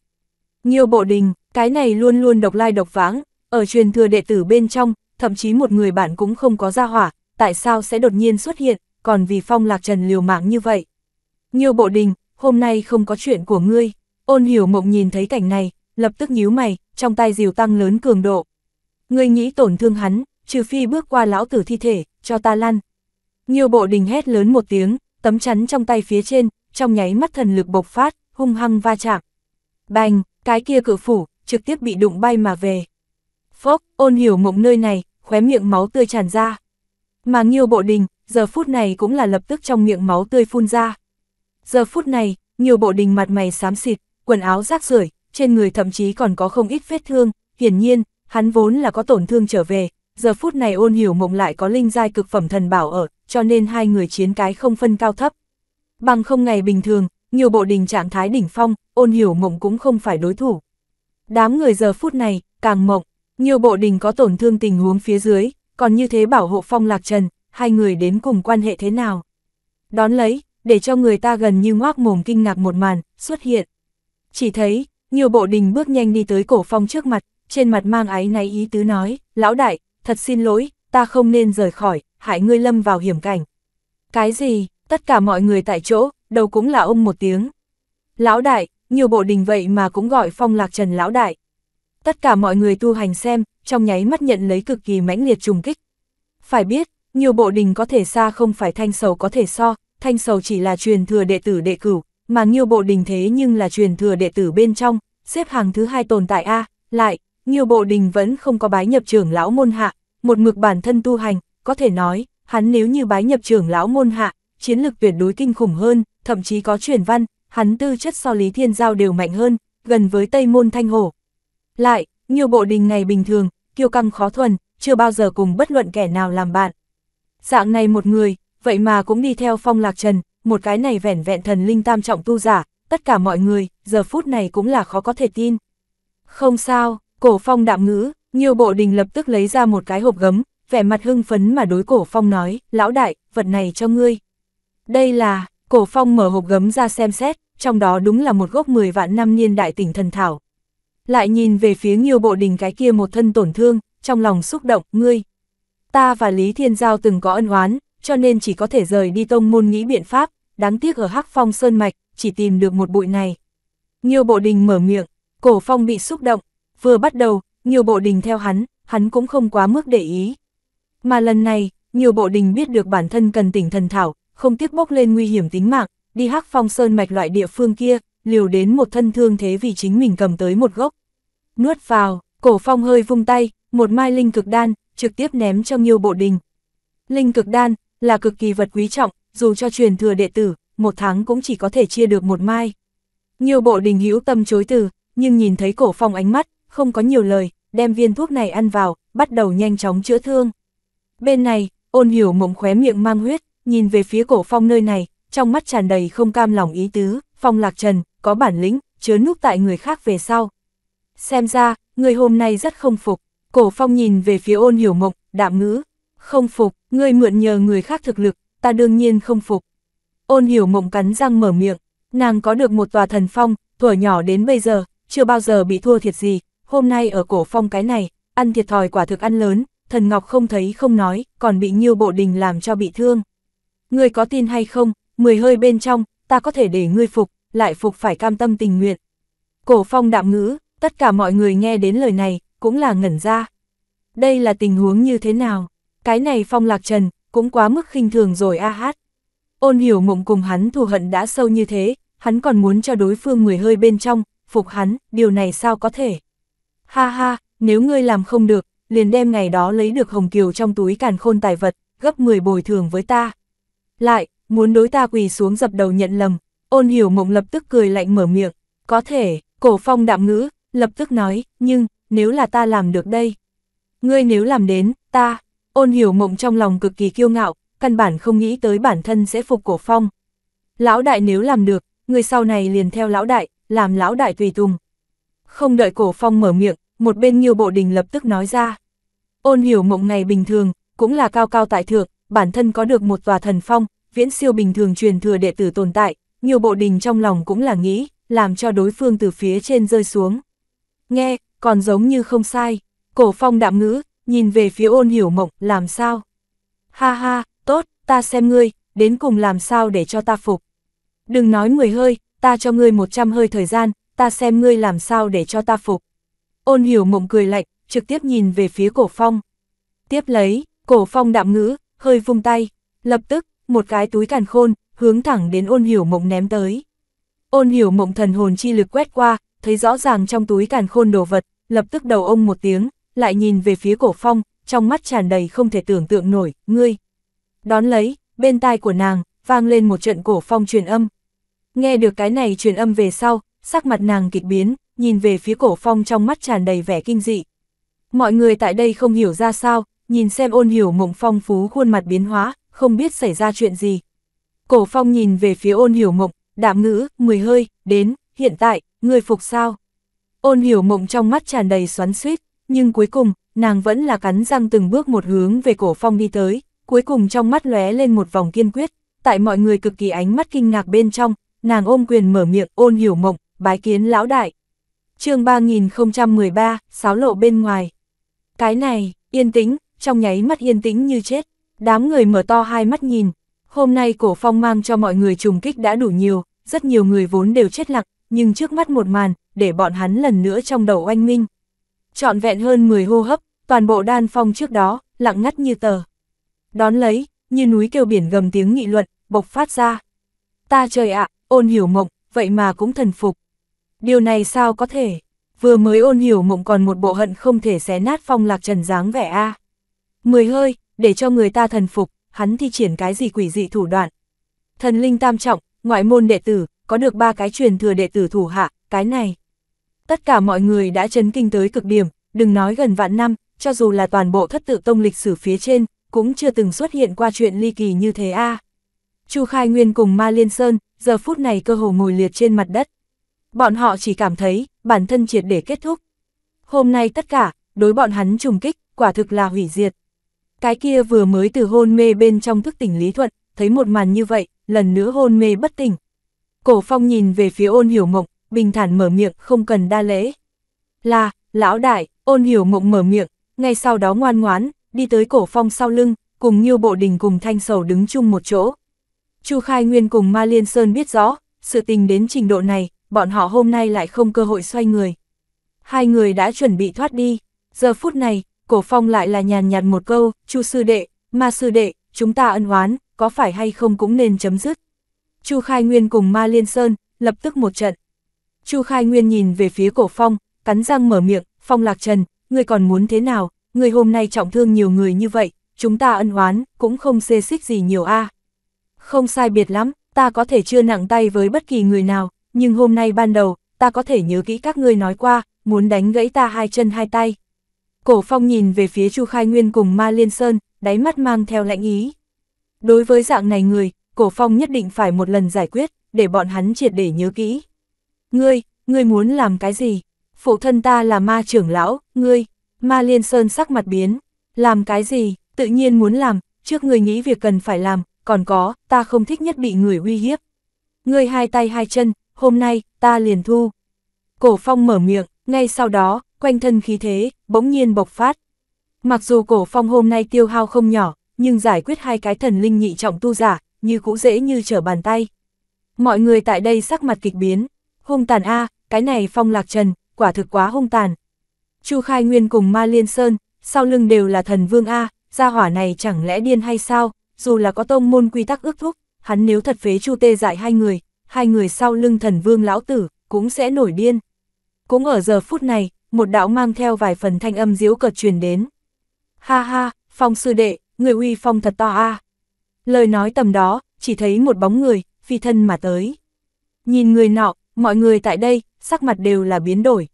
Nhiều bộ đình, cái này luôn luôn độc lai độc vãng, ở truyền thừa đệ tử bên trong, thậm chí một người bạn cũng không có ra hỏa, tại sao sẽ đột nhiên xuất hiện, còn vì phong lạc trần liều mạng như vậy. Nhiều bộ đình, hôm nay không có chuyện của ngươi, ôn hiểu mộng nhìn thấy cảnh này, lập tức nhíu mày, trong tay dìu tăng lớn cường độ. Ngươi nghĩ tổn thương hắn, trừ phi bước qua lão tử thi thể, cho ta lăn. Nhiều bộ đình hét lớn một tiếng, tấm chắn trong tay phía trên, trong nháy mắt thần lực bộc phát, hung hăng va chạm. Bành, cái kia cự phủ, trực tiếp bị đụng bay mà về. Phốc, ôn hiểu mộng nơi này, khóe miệng máu tươi tràn ra. Mà nhiều bộ đình, giờ phút này cũng là lập tức trong miệng máu tươi phun ra. Giờ phút này, nhiều bộ đình mặt mày xám xịt, quần áo rác rưởi trên người thậm chí còn có không ít vết thương, hiển nhiên, hắn vốn là có tổn thương trở về, giờ phút này ôn hiểu mộng lại có linh giai cực phẩm thần bảo ở, cho nên hai người chiến cái không phân cao thấp. Bằng không ngày bình thường, nhiều bộ đình trạng thái đỉnh phong, ôn hiểu mộng cũng không phải đối thủ. Đám người giờ phút này, càng mộng, nhiều bộ đình có tổn thương tình huống phía dưới, còn như thế bảo hộ phong lạc trần, hai người đến cùng quan hệ thế nào. Đón lấy, để cho người ta gần như ngoác mồm kinh ngạc một màn, xuất hiện. Chỉ thấy, nhiều bộ đình bước nhanh đi tới cổ phong trước mặt, trên mặt mang ái náy ý tứ nói, lão đại, thật xin lỗi, ta không nên rời khỏi, hại ngươi lâm vào hiểm cảnh. Cái gì, tất cả mọi người tại chỗ, đầu cũng là ông một tiếng. Lão đại, nhiều bộ đình vậy mà cũng gọi phong lạc trần lão đại. Tất cả mọi người tu hành xem, trong nháy mắt nhận lấy cực kỳ mãnh liệt trùng kích. Phải biết, nhiều bộ đình có thể xa không phải thanh sầu có thể so, thanh sầu chỉ là truyền thừa đệ tử đệ cửu, mà Nghiêu Bộ Đình thế nhưng là truyền thừa đệ tử bên trong, xếp hàng thứ hai tồn tại A, lại, Nghiêu Bộ Đình vẫn không có bái nhập trưởng lão môn hạ, một mực bản thân tu hành, có thể nói, hắn nếu như bái nhập trưởng lão môn hạ, chiến lực tuyệt đối kinh khủng hơn, thậm chí có truyền văn, hắn tư chất so Lý Thiên Giao đều mạnh hơn, gần với Tây Môn Thanh Hổ. Lại, Nghiêu Bộ Đình này bình thường, kiêu căng khó thuần, chưa bao giờ cùng bất luận kẻ nào làm bạn. Dạng này một người, vậy mà cũng đi theo phong lạc trần, một cái này vẻn vẹn thần linh tam trọng tu giả, tất cả mọi người, giờ phút này cũng là khó có thể tin. Không sao, cổ phong đạm ngữ, nhiều bộ đình lập tức lấy ra một cái hộp gấm, vẻ mặt hưng phấn mà đối cổ phong nói, lão đại, vật này cho ngươi. Đây là, cổ phong mở hộp gấm ra xem xét, trong đó đúng là một gốc 10 vạn năm niên đại tỉnh thần thảo. Lại nhìn về phía nhiều bộ đình cái kia một thân tổn thương, trong lòng xúc động, ngươi. Ta và Lý Thiên Giao từng có ân oán, cho nên chỉ có thể rời đi tông môn nghĩ biện pháp, đáng tiếc ở Hắc Phong Sơn Mạch, chỉ tìm được một bụi này. Nhiều bộ đình mở miệng, cổ phong bị xúc động, vừa bắt đầu, nhiều bộ đình theo hắn, hắn cũng không quá mức để ý. Mà lần này, nhiều bộ đình biết được bản thân cần tỉnh thần thảo, không tiếc bốc lên nguy hiểm tính mạng, đi hắc phong sơn mạch loại địa phương kia, liều đến một thân thương thế vì chính mình cầm tới một gốc. Nuốt vào, cổ phong hơi vung tay, một mai linh cực đan, trực tiếp ném cho nhiều bộ đình. Linh cực đan, là cực kỳ vật quý trọng, dù cho truyền thừa đệ tử, một tháng cũng chỉ có thể chia được một mai. Nhiều bộ đình hữu tâm chối từ, nhưng nhìn thấy cổ phong ánh mắt, không có nhiều lời, đem viên thuốc này ăn vào, bắt đầu nhanh chóng chữa thương. Bên này, ôn hiểu mộng khóe miệng mang huyết, nhìn về phía cổ phong nơi này, trong mắt tràn đầy không cam lòng ý tứ, phong lạc trần, có bản lĩnh, chứa núp tại người khác về sau. Xem ra, người hôm nay rất không phục, cổ phong nhìn về phía ôn hiểu mộng, đạm ngữ, không phục, ngươi mượn nhờ người khác thực lực, ta đương nhiên không phục. Ôn hiểu mộng cắn răng mở miệng, nàng có được một tòa thần phong, thuở nhỏ đến bây giờ, chưa bao giờ bị thua thiệt gì, hôm nay ở cổ phong cái này, ăn thiệt thòi quả thực ăn lớn, thần ngọc không thấy không nói, còn bị nhiêu bộ đình làm cho bị thương. Ngươi có tin hay không, mười hơi bên trong, ta có thể để ngươi phục, lại phục phải cam tâm tình nguyện. Cổ phong đạm ngữ, tất cả mọi người nghe đến lời này, cũng là ngẩn ra. Đây là tình huống như thế nào? cái này phong lạc trần, cũng quá mức khinh thường rồi a hát. Ôn hiểu mộng cùng hắn thù hận đã sâu như thế, hắn còn muốn cho đối phương người hơi bên trong, phục hắn, điều này sao có thể. Ha ha, nếu ngươi làm không được, liền đem ngày đó lấy được hồng kiều trong túi càn khôn tài vật, gấp 10 bồi thường với ta. Lại, muốn đối ta quỳ xuống dập đầu nhận lầm, ôn hiểu mộng lập tức cười lạnh mở miệng, có thể, cổ phong đạm ngữ, lập tức nói, nhưng, nếu là ta làm được đây. Ngươi nếu làm đến, ta, Ôn hiểu mộng trong lòng cực kỳ kiêu ngạo, căn bản không nghĩ tới bản thân sẽ phục cổ phong. Lão đại nếu làm được, người sau này liền theo lão đại, làm lão đại tùy tùng. Không đợi cổ phong mở miệng, một bên nhiều bộ đình lập tức nói ra. Ôn hiểu mộng ngày bình thường, cũng là cao cao tại thượng, bản thân có được một tòa thần phong, viễn siêu bình thường truyền thừa đệ tử tồn tại, nhiều bộ đình trong lòng cũng là nghĩ, làm cho đối phương từ phía trên rơi xuống. Nghe, còn giống như không sai, cổ phong đạm ngữ, nhìn về phía ôn hiểu mộng, làm sao? Ha ha, tốt, ta xem ngươi, đến cùng làm sao để cho ta phục. Đừng nói 10 hơi, ta cho ngươi 100 hơi thời gian, ta xem ngươi làm sao để cho ta phục. Ôn hiểu mộng cười lạnh, trực tiếp nhìn về phía cổ phong. Tiếp lấy, cổ phong đạm ngữ, hơi vung tay, lập tức, một cái túi càn khôn, hướng thẳng đến ôn hiểu mộng ném tới. Ôn hiểu mộng thần hồn chi lực quét qua, thấy rõ ràng trong túi càn khôn đồ vật, lập tức đầu ông một tiếng, lại nhìn về phía cổ phong, trong mắt tràn đầy không thể tưởng tượng nổi, ngươi. Đón lấy, bên tai của nàng, vang lên một trận cổ phong truyền âm. Nghe được cái này truyền âm về sau, sắc mặt nàng kịch biến, nhìn về phía cổ phong trong mắt tràn đầy vẻ kinh dị. Mọi người tại đây không hiểu ra sao, nhìn xem ôn hiểu mộng phong phú khuôn mặt biến hóa, không biết xảy ra chuyện gì. Cổ phong nhìn về phía ôn hiểu mộng, đạm ngữ, mười hơi, đến, hiện tại, người phục sao. Ôn hiểu mộng trong mắt tràn đầy xoắn suýt, nhưng cuối cùng, nàng vẫn là cắn răng từng bước một hướng về cổ phong đi tới, cuối cùng trong mắt lóe lên một vòng kiên quyết, tại mọi người cực kỳ ánh mắt kinh ngạc bên trong, nàng ôm quyền mở miệng ôn hiểu mộng, bái kiến lão đại. chương 3013, sáo lộ bên ngoài. Cái này, yên tĩnh, trong nháy mắt yên tĩnh như chết, đám người mở to hai mắt nhìn, hôm nay cổ phong mang cho mọi người trùng kích đã đủ nhiều, rất nhiều người vốn đều chết lặng, nhưng trước mắt một màn, để bọn hắn lần nữa trong đầu oanh minh trọn vẹn hơn 10 hô hấp, toàn bộ đan phong trước đó, lặng ngắt như tờ. Đón lấy, như núi kêu biển gầm tiếng nghị luận, bộc phát ra. Ta trời ạ, ôn hiểu mộng, vậy mà cũng thần phục. Điều này sao có thể? Vừa mới ôn hiểu mộng còn một bộ hận không thể xé nát phong lạc trần dáng vẻ a. Mười hơi, để cho người ta thần phục, hắn thi triển cái gì quỷ dị thủ đoạn. Thần linh tam trọng, ngoại môn đệ tử, có được ba cái truyền thừa đệ tử thủ hạ, cái này. Tất cả mọi người đã chấn kinh tới cực điểm, đừng nói gần vạn năm, cho dù là toàn bộ thất tự tông lịch sử phía trên, cũng chưa từng xuất hiện qua chuyện ly kỳ như thế a. À. Chu Khai Nguyên cùng Ma Liên Sơn, giờ phút này cơ hồ ngồi liệt trên mặt đất. Bọn họ chỉ cảm thấy, bản thân triệt để kết thúc. Hôm nay tất cả, đối bọn hắn trùng kích, quả thực là hủy diệt. Cái kia vừa mới từ hôn mê bên trong thức tỉnh Lý Thuận, thấy một màn như vậy, lần nữa hôn mê bất tỉnh. Cổ Phong nhìn về phía ôn hiểu mộng, bình thản mở miệng, không cần đa lễ. Là, lão đại, ôn hiểu mộng mở miệng, ngay sau đó ngoan ngoán, đi tới cổ phong sau lưng, cùng Nhiêu Bộ Đình cùng Thanh Sầu đứng chung một chỗ. Chu Khai Nguyên cùng Ma Liên Sơn biết rõ, sự tình đến trình độ này, bọn họ hôm nay lại không cơ hội xoay người. Hai người đã chuẩn bị thoát đi, giờ phút này, cổ phong lại là nhàn nhạt một câu, Chu Sư Đệ, Ma Sư Đệ, chúng ta ân oán, có phải hay không cũng nên chấm dứt. Chu Khai Nguyên cùng Ma Liên Sơn, lập tức một trận. Chu Khai Nguyên nhìn về phía cổ phong, cắn răng mở miệng, phong lạc trần, người còn muốn thế nào, Người hôm nay trọng thương nhiều người như vậy, chúng ta ân oán, cũng không xê xích gì nhiều a. Không sai biệt lắm, ta có thể chưa nặng tay với bất kỳ người nào, nhưng hôm nay ban đầu, ta có thể nhớ kỹ các ngươi nói qua, muốn đánh gãy ta hai chân hai tay. Cổ phong nhìn về phía Chu Khai Nguyên cùng Ma Liên Sơn, đáy mắt mang theo lãnh ý. Đối với dạng này người, cổ phong nhất định phải một lần giải quyết, để bọn hắn triệt để nhớ kỹ ngươi, ngươi muốn làm cái gì? Phụ thân ta là ma trưởng lão, ngươi, ma liên sơn sắc mặt biến, làm cái gì, tự nhiên muốn làm, trước ngươi nghĩ việc cần phải làm, còn có, ta không thích nhất bị người uy hiếp. Ngươi hai tay hai chân, hôm nay, ta liền thu. Cổ phong mở miệng, ngay sau đó, quanh thân khí thế, bỗng nhiên bộc phát. Mặc dù cổ phong hôm nay tiêu hao không nhỏ, nhưng giải quyết hai cái thần linh nhị trọng tu giả, như cũ dễ như trở bàn tay. Mọi người tại đây sắc mặt kịch biến, hung tàn a, cái này phong lạc trần, quả thực quá hung tàn. Chu Khai Nguyên cùng Ma Liên Sơn, sau lưng đều là thần vương a, gia hỏa này chẳng lẽ điên hay sao, dù là có tông môn quy tắc ước thúc, hắn nếu thật phế Chu Tê dại hai người, hai người sau lưng thần vương lão tử, cũng sẽ nổi điên. Cũng ở giờ phút này, một đạo mang theo vài phần thanh âm diếu cợt truyền đến. Ha ha, phong sư đệ, người uy phong thật to a. Lời nói tầm đó, chỉ thấy một bóng người, phi thân mà tới. Nhìn người nọ, mọi người tại đây, sắc mặt đều là biến đổi.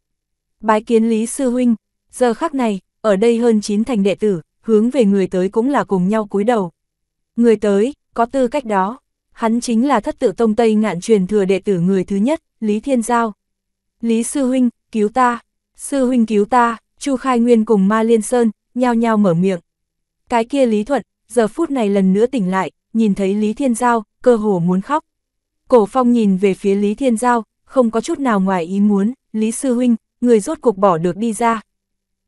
Bái kiến Lý Sư Huynh, giờ khắc này, ở đây hơn 9 thành đệ tử, hướng về người tới cũng là cùng nhau cúi đầu. Người tới, có tư cách đó, hắn chính là thất tự tông Tây ngạn truyền thừa đệ tử người thứ nhất, Lý Thiên Giao. Lý Sư Huynh, cứu ta, Sư Huynh cứu ta, Chu Khai Nguyên cùng Ma Liên Sơn, nhao nhao mở miệng. Cái kia Lý Thuận, giờ phút này lần nữa tỉnh lại, nhìn thấy Lý Thiên Giao, cơ hồ muốn khóc. Cổ Phong nhìn về phía Lý Thiên Giao, không có chút nào ngoài ý muốn, Lý Sư Huynh, người rốt cục bỏ được đi ra.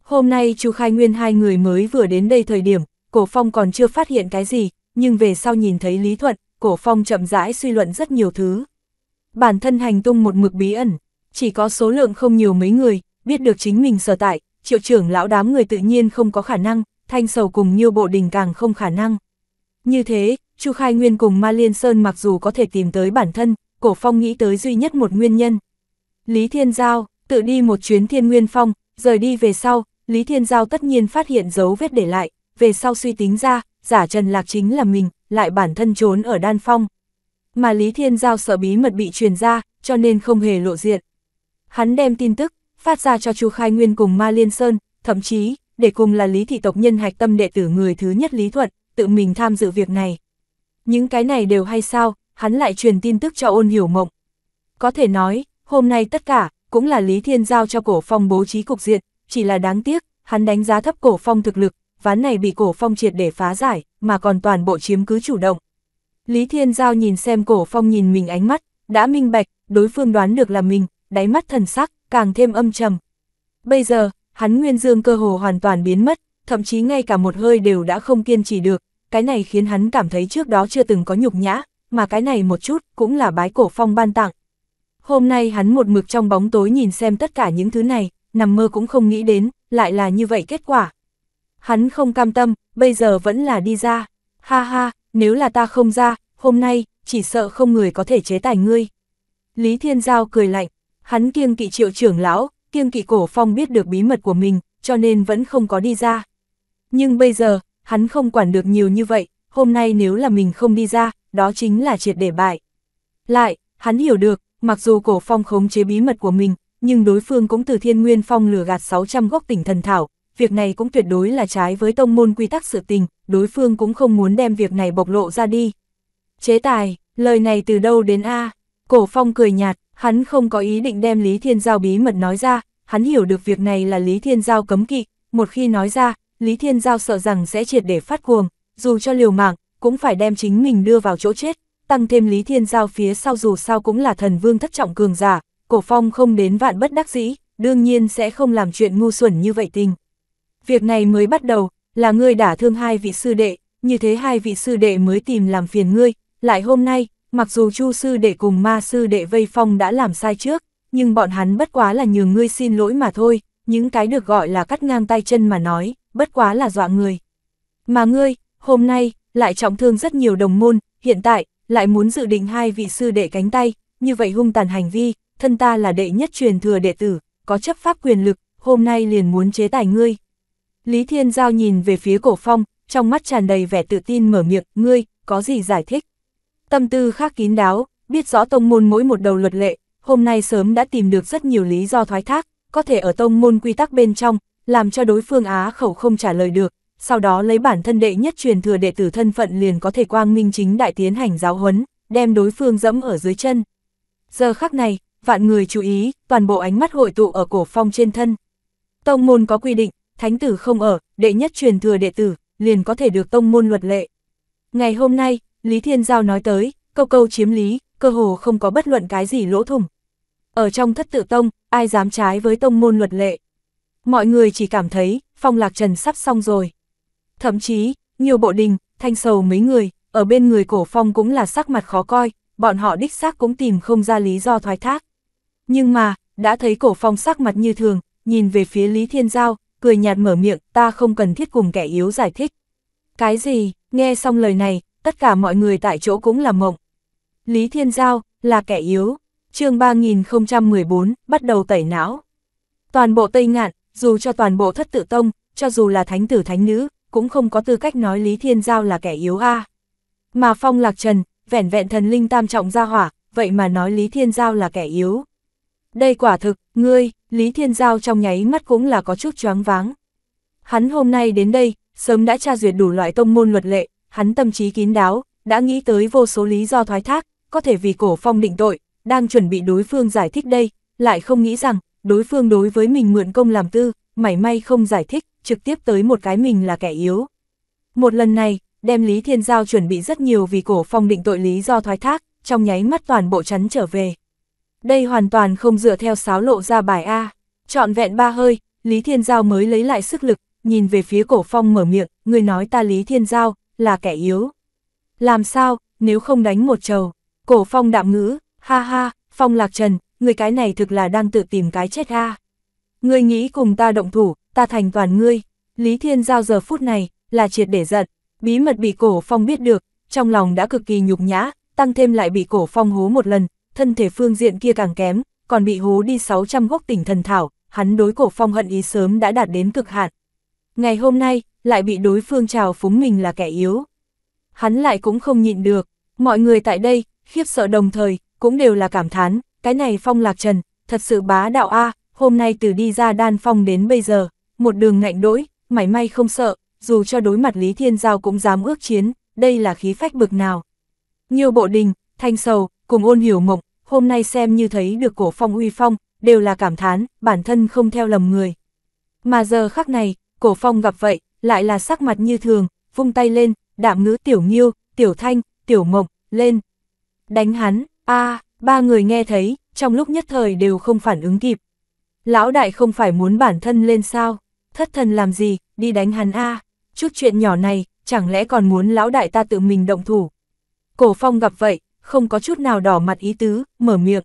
Hôm nay chú Khai Nguyên hai người mới vừa đến đây thời điểm, Cổ Phong còn chưa phát hiện cái gì, nhưng về sau nhìn thấy Lý Thuận, Cổ Phong chậm rãi suy luận rất nhiều thứ. Bản thân hành tung một mực bí ẩn, chỉ có số lượng không nhiều mấy người, biết được chính mình sở tại, triệu trưởng lão đám người tự nhiên không có khả năng, thanh sầu cùng nhiều bộ đình càng không khả năng. Như thế, Chu Khai Nguyên cùng Ma Liên Sơn mặc dù có thể tìm tới bản thân, Cổ Phong nghĩ tới duy nhất một nguyên nhân. Lý Thiên Giao, tự đi một chuyến Thiên Nguyên Phong, rời đi về sau, Lý Thiên Giao tất nhiên phát hiện dấu vết để lại, về sau suy tính ra, giả Trần Lạc chính là mình, lại bản thân trốn ở Đan Phong. Mà Lý Thiên Giao sợ bí mật bị truyền ra, cho nên không hề lộ diện. Hắn đem tin tức, phát ra cho Chu Khai Nguyên cùng Ma Liên Sơn, thậm chí, để cùng là Lý Thị Tộc Nhân Hạch Tâm đệ tử người thứ nhất Lý Thuận, tự mình tham dự việc này. Những cái này đều hay sao, hắn lại truyền tin tức cho ôn hiểu mộng. Có thể nói, hôm nay tất cả, cũng là Lý Thiên Giao cho cổ phong bố trí cục diện, chỉ là đáng tiếc, hắn đánh giá thấp cổ phong thực lực, ván này bị cổ phong triệt để phá giải, mà còn toàn bộ chiếm cứ chủ động. Lý Thiên Giao nhìn xem cổ phong nhìn mình ánh mắt, đã minh bạch, đối phương đoán được là mình, đáy mắt thần sắc, càng thêm âm trầm. Bây giờ, hắn nguyên dương cơ hồ hoàn toàn biến mất, thậm chí ngay cả một hơi đều đã không kiên trì được, cái này khiến hắn cảm thấy trước đó chưa từng có nhục nhã, mà cái này một chút cũng là bái cổ phong ban tặng. Hôm nay hắn một mực trong bóng tối nhìn xem tất cả những thứ này, nằm mơ cũng không nghĩ đến, lại là như vậy kết quả. Hắn không cam tâm, bây giờ vẫn là đi ra. Ha ha, nếu là ta không ra, hôm nay, chỉ sợ không người có thể chế tài ngươi. Lý Thiên Giao cười lạnh, hắn kiêng kỵ triệu trưởng lão, kiêng kỵ cổ phong biết được bí mật của mình, cho nên vẫn không có đi ra. Nhưng bây giờ, hắn không quản được nhiều như vậy, hôm nay nếu là mình không đi ra, đó chính là triệt để bại. Lại, hắn hiểu được, mặc dù cổ phong khống chế bí mật của mình, nhưng đối phương cũng từ thiên nguyên phong lừa gạt 600 gốc tỉnh thần thảo, việc này cũng tuyệt đối là trái với tông môn quy tắc sự tình, đối phương cũng không muốn đem việc này bộc lộ ra đi. Chế tài, lời này từ đâu đến A, cổ phong cười nhạt, hắn không có ý định đem Lý Thiên Giao bí mật nói ra, hắn hiểu được việc này là Lý Thiên Giao cấm kỵ, một khi nói ra, Lý Thiên Giao sợ rằng sẽ triệt để phát cuồng, dù cho liều mạng, cũng phải đem chính mình đưa vào chỗ chết, tăng thêm Lý Thiên Giao phía sau dù sao cũng là thần vương thất trọng cường giả, cổ phong không đến vạn bất đắc dĩ, đương nhiên sẽ không làm chuyện ngu xuẩn như vậy tình. Việc này mới bắt đầu, là ngươi đã thương hai vị sư đệ, như thế hai vị sư đệ mới tìm làm phiền ngươi, lại hôm nay, mặc dù chu sư đệ cùng ma sư đệ vây phong đã làm sai trước, nhưng bọn hắn bất quá là nhường ngươi xin lỗi mà thôi, những cái được gọi là cắt ngang tay chân mà nói, bất quá là dọa người. Mà ngươi, hôm nay, lại trọng thương rất nhiều đồng môn, hiện tại, lại muốn dự định hai vị sư đệ cánh tay, như vậy hung tàn hành vi, thân ta là đệ nhất truyền thừa đệ tử, có chấp pháp quyền lực, hôm nay liền muốn chế tài ngươi. Lý Thiên Giao nhìn về phía cổ phong, trong mắt tràn đầy vẻ tự tin mở miệng, ngươi, có gì giải thích? Tâm tư khác kín đáo, biết rõ tông môn mỗi một đầu luật lệ, hôm nay sớm đã tìm được rất nhiều lý do thoái thác, có thể ở tông môn quy tắc bên trong, làm cho đối phương á khẩu không trả lời được, sau đó lấy bản thân đệ nhất truyền thừa đệ tử thân phận liền có thể quang minh chính đại tiến hành giáo huấn, đem đối phương dẫm ở dưới chân. Giờ khắc này, vạn người chú ý, toàn bộ ánh mắt hội tụ ở cổ phong trên thân. Tông môn có quy định, thánh tử không ở, đệ nhất truyền thừa đệ tử, liền có thể được tông môn luật lệ. Ngày hôm nay, Lý Thiên Giao nói tới, câu câu chiếm lý, cơ hồ không có bất luận cái gì lỗ thủng. Ở trong thất tự tông, ai dám trái với tông môn luật lệ. Mọi người chỉ cảm thấy, phong lạc trần sắp xong rồi. Thậm chí, nhiều bộ đình, thanh sầu mấy người, ở bên người cổ phong cũng là sắc mặt khó coi, bọn họ đích xác cũng tìm không ra lý do thoái thác. Nhưng mà, đã thấy cổ phong sắc mặt như thường, nhìn về phía Lý Thiên Giao, cười nhạt mở miệng, ta không cần thiết cùng kẻ yếu giải thích. Cái gì, nghe xong lời này, tất cả mọi người tại chỗ cũng là mộng. Lý Thiên Giao, là kẻ yếu, chương 3014, bắt đầu tẩy não. Toàn bộ Tây Ngạn, dù cho toàn bộ thất tự tông, cho dù là thánh tử thánh nữ, cũng không có tư cách nói Lý Thiên Giao là kẻ yếu a Mà Phong Lạc Trần, vẻn vẹn thần linh tam trọng gia hỏa, vậy mà nói Lý Thiên Giao là kẻ yếu. Đây quả thực, ngươi, Lý Thiên Giao trong nháy mắt cũng là có chút choáng váng. Hắn hôm nay đến đây, sớm đã tra duyệt đủ loại tông môn luật lệ, hắn tâm trí kín đáo, đã nghĩ tới vô số lý do thoái thác, có thể vì cổ phong định tội, đang chuẩn bị đối phương giải thích đây, lại không nghĩ rằng, đối phương đối với mình mượn công làm tư, mảy may không giải thích trực tiếp tới một cái mình là kẻ yếu. Một lần này, đem Lý Thiên Giao chuẩn bị rất nhiều vì cổ phong định tội lý do thoái thác, trong nháy mắt toàn bộ chắn trở về. Đây hoàn toàn không dựa theo sáo lộ ra bài A, trọn vẹn ba hơi, Lý Thiên Giao mới lấy lại sức lực, nhìn về phía cổ phong mở miệng, người nói ta Lý Thiên Giao, là kẻ yếu. Làm sao, nếu không đánh một trầu, cổ phong đạm ngữ, ha ha, phong lạc trần, người cái này thực là đang tự tìm cái chết a Người nghĩ cùng ta động thủ, ta thành toàn ngươi. Lý Thiên Giao giờ phút này, là triệt để giận, bí mật bị cổ phong biết được, trong lòng đã cực kỳ nhục nhã, tăng thêm lại bị cổ phong hố một lần, thân thể phương diện kia càng kém, còn bị hố đi 600 gốc tỉnh thần thảo, hắn đối cổ phong hận ý sớm đã đạt đến cực hạn. Ngày hôm nay, lại bị đối phương trào phúng mình là kẻ yếu. Hắn lại cũng không nhịn được, mọi người tại đây, khiếp sợ đồng thời, cũng đều là cảm thán, cái này phong lạc trần, thật sự bá đạo a hôm nay từ đi ra đan phong đến bây giờ, một đường ngạnh đỗi, mảy may không sợ, dù cho đối mặt Lý Thiên Giao cũng dám ước chiến, đây là khí phách bực nào. Nhiều bộ đình, thanh sầu, cùng ôn hiểu mộng, hôm nay xem như thấy được cổ phong uy phong, đều là cảm thán, bản thân không theo lầm người. Mà giờ khắc này, cổ phong gặp vậy, lại là sắc mặt như thường, vung tay lên, đạm ngữ tiểu nghiêu, tiểu thanh, tiểu mộng, lên. Đánh hắn, a ba người nghe thấy, trong lúc nhất thời đều không phản ứng kịp. Lão đại không phải muốn bản thân lên sao? thất thần làm gì, đi đánh hắn a chút chuyện nhỏ này, chẳng lẽ còn muốn lão đại ta tự mình động thủ. Cổ phong gặp vậy, không có chút nào đỏ mặt ý tứ, mở miệng.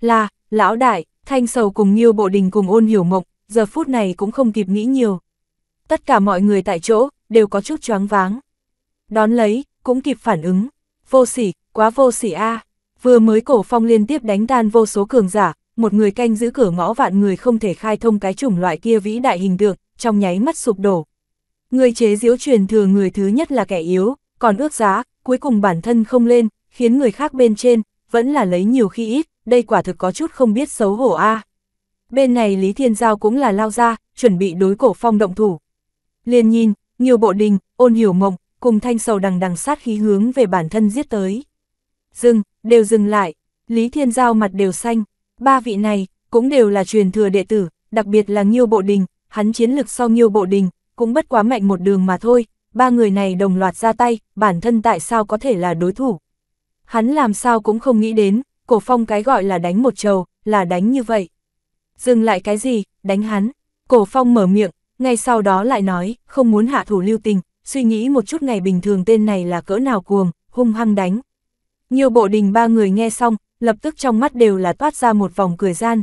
Là, lão đại, thanh sầu cùng nhiêu bộ đình cùng ôn hiểu mộng, giờ phút này cũng không kịp nghĩ nhiều. Tất cả mọi người tại chỗ, đều có chút choáng váng. Đón lấy, cũng kịp phản ứng. Vô sỉ, quá vô sỉ a Vừa mới cổ phong liên tiếp đánh tan vô số cường giả, một người canh giữ cửa ngõ vạn người không thể khai thông cái chủng loại kia vĩ đại hình tượng, trong nháy mắt sụp đổ. Người chế diễu truyền thừa người thứ nhất là kẻ yếu, còn ước giá, cuối cùng bản thân không lên, khiến người khác bên trên, vẫn là lấy nhiều khi ít, đây quả thực có chút không biết xấu hổ a. Bên này Lý Thiên Giao cũng là lao ra, chuẩn bị đối cổ phong động thủ. Liên nhìn, nhiều bộ đình, ôn hiểu mộng, cùng thanh sầu đằng đằng sát khí hướng về bản thân giết tới. Dừng, đều dừng lại, Lý Thiên Giao mặt đều xanh, Ba vị này cũng đều là truyền thừa đệ tử, đặc biệt là Nghiêu Bộ Đình, hắn chiến lực sau Nghiêu Bộ Đình, cũng bất quá mạnh một đường mà thôi, ba người này đồng loạt ra tay, bản thân tại sao có thể là đối thủ. Hắn làm sao cũng không nghĩ đến, cổ phong cái gọi là đánh một trầu, là đánh như vậy. Dừng lại cái gì, đánh hắn. Cổ phong mở miệng, ngay sau đó lại nói, không muốn hạ thủ lưu tình, suy nghĩ một chút ngày bình thường tên này là cỡ nào cuồng, hung hăng đánh. Nhiều bộ đình ba người nghe xong, lập tức trong mắt đều là toát ra một vòng cười gian.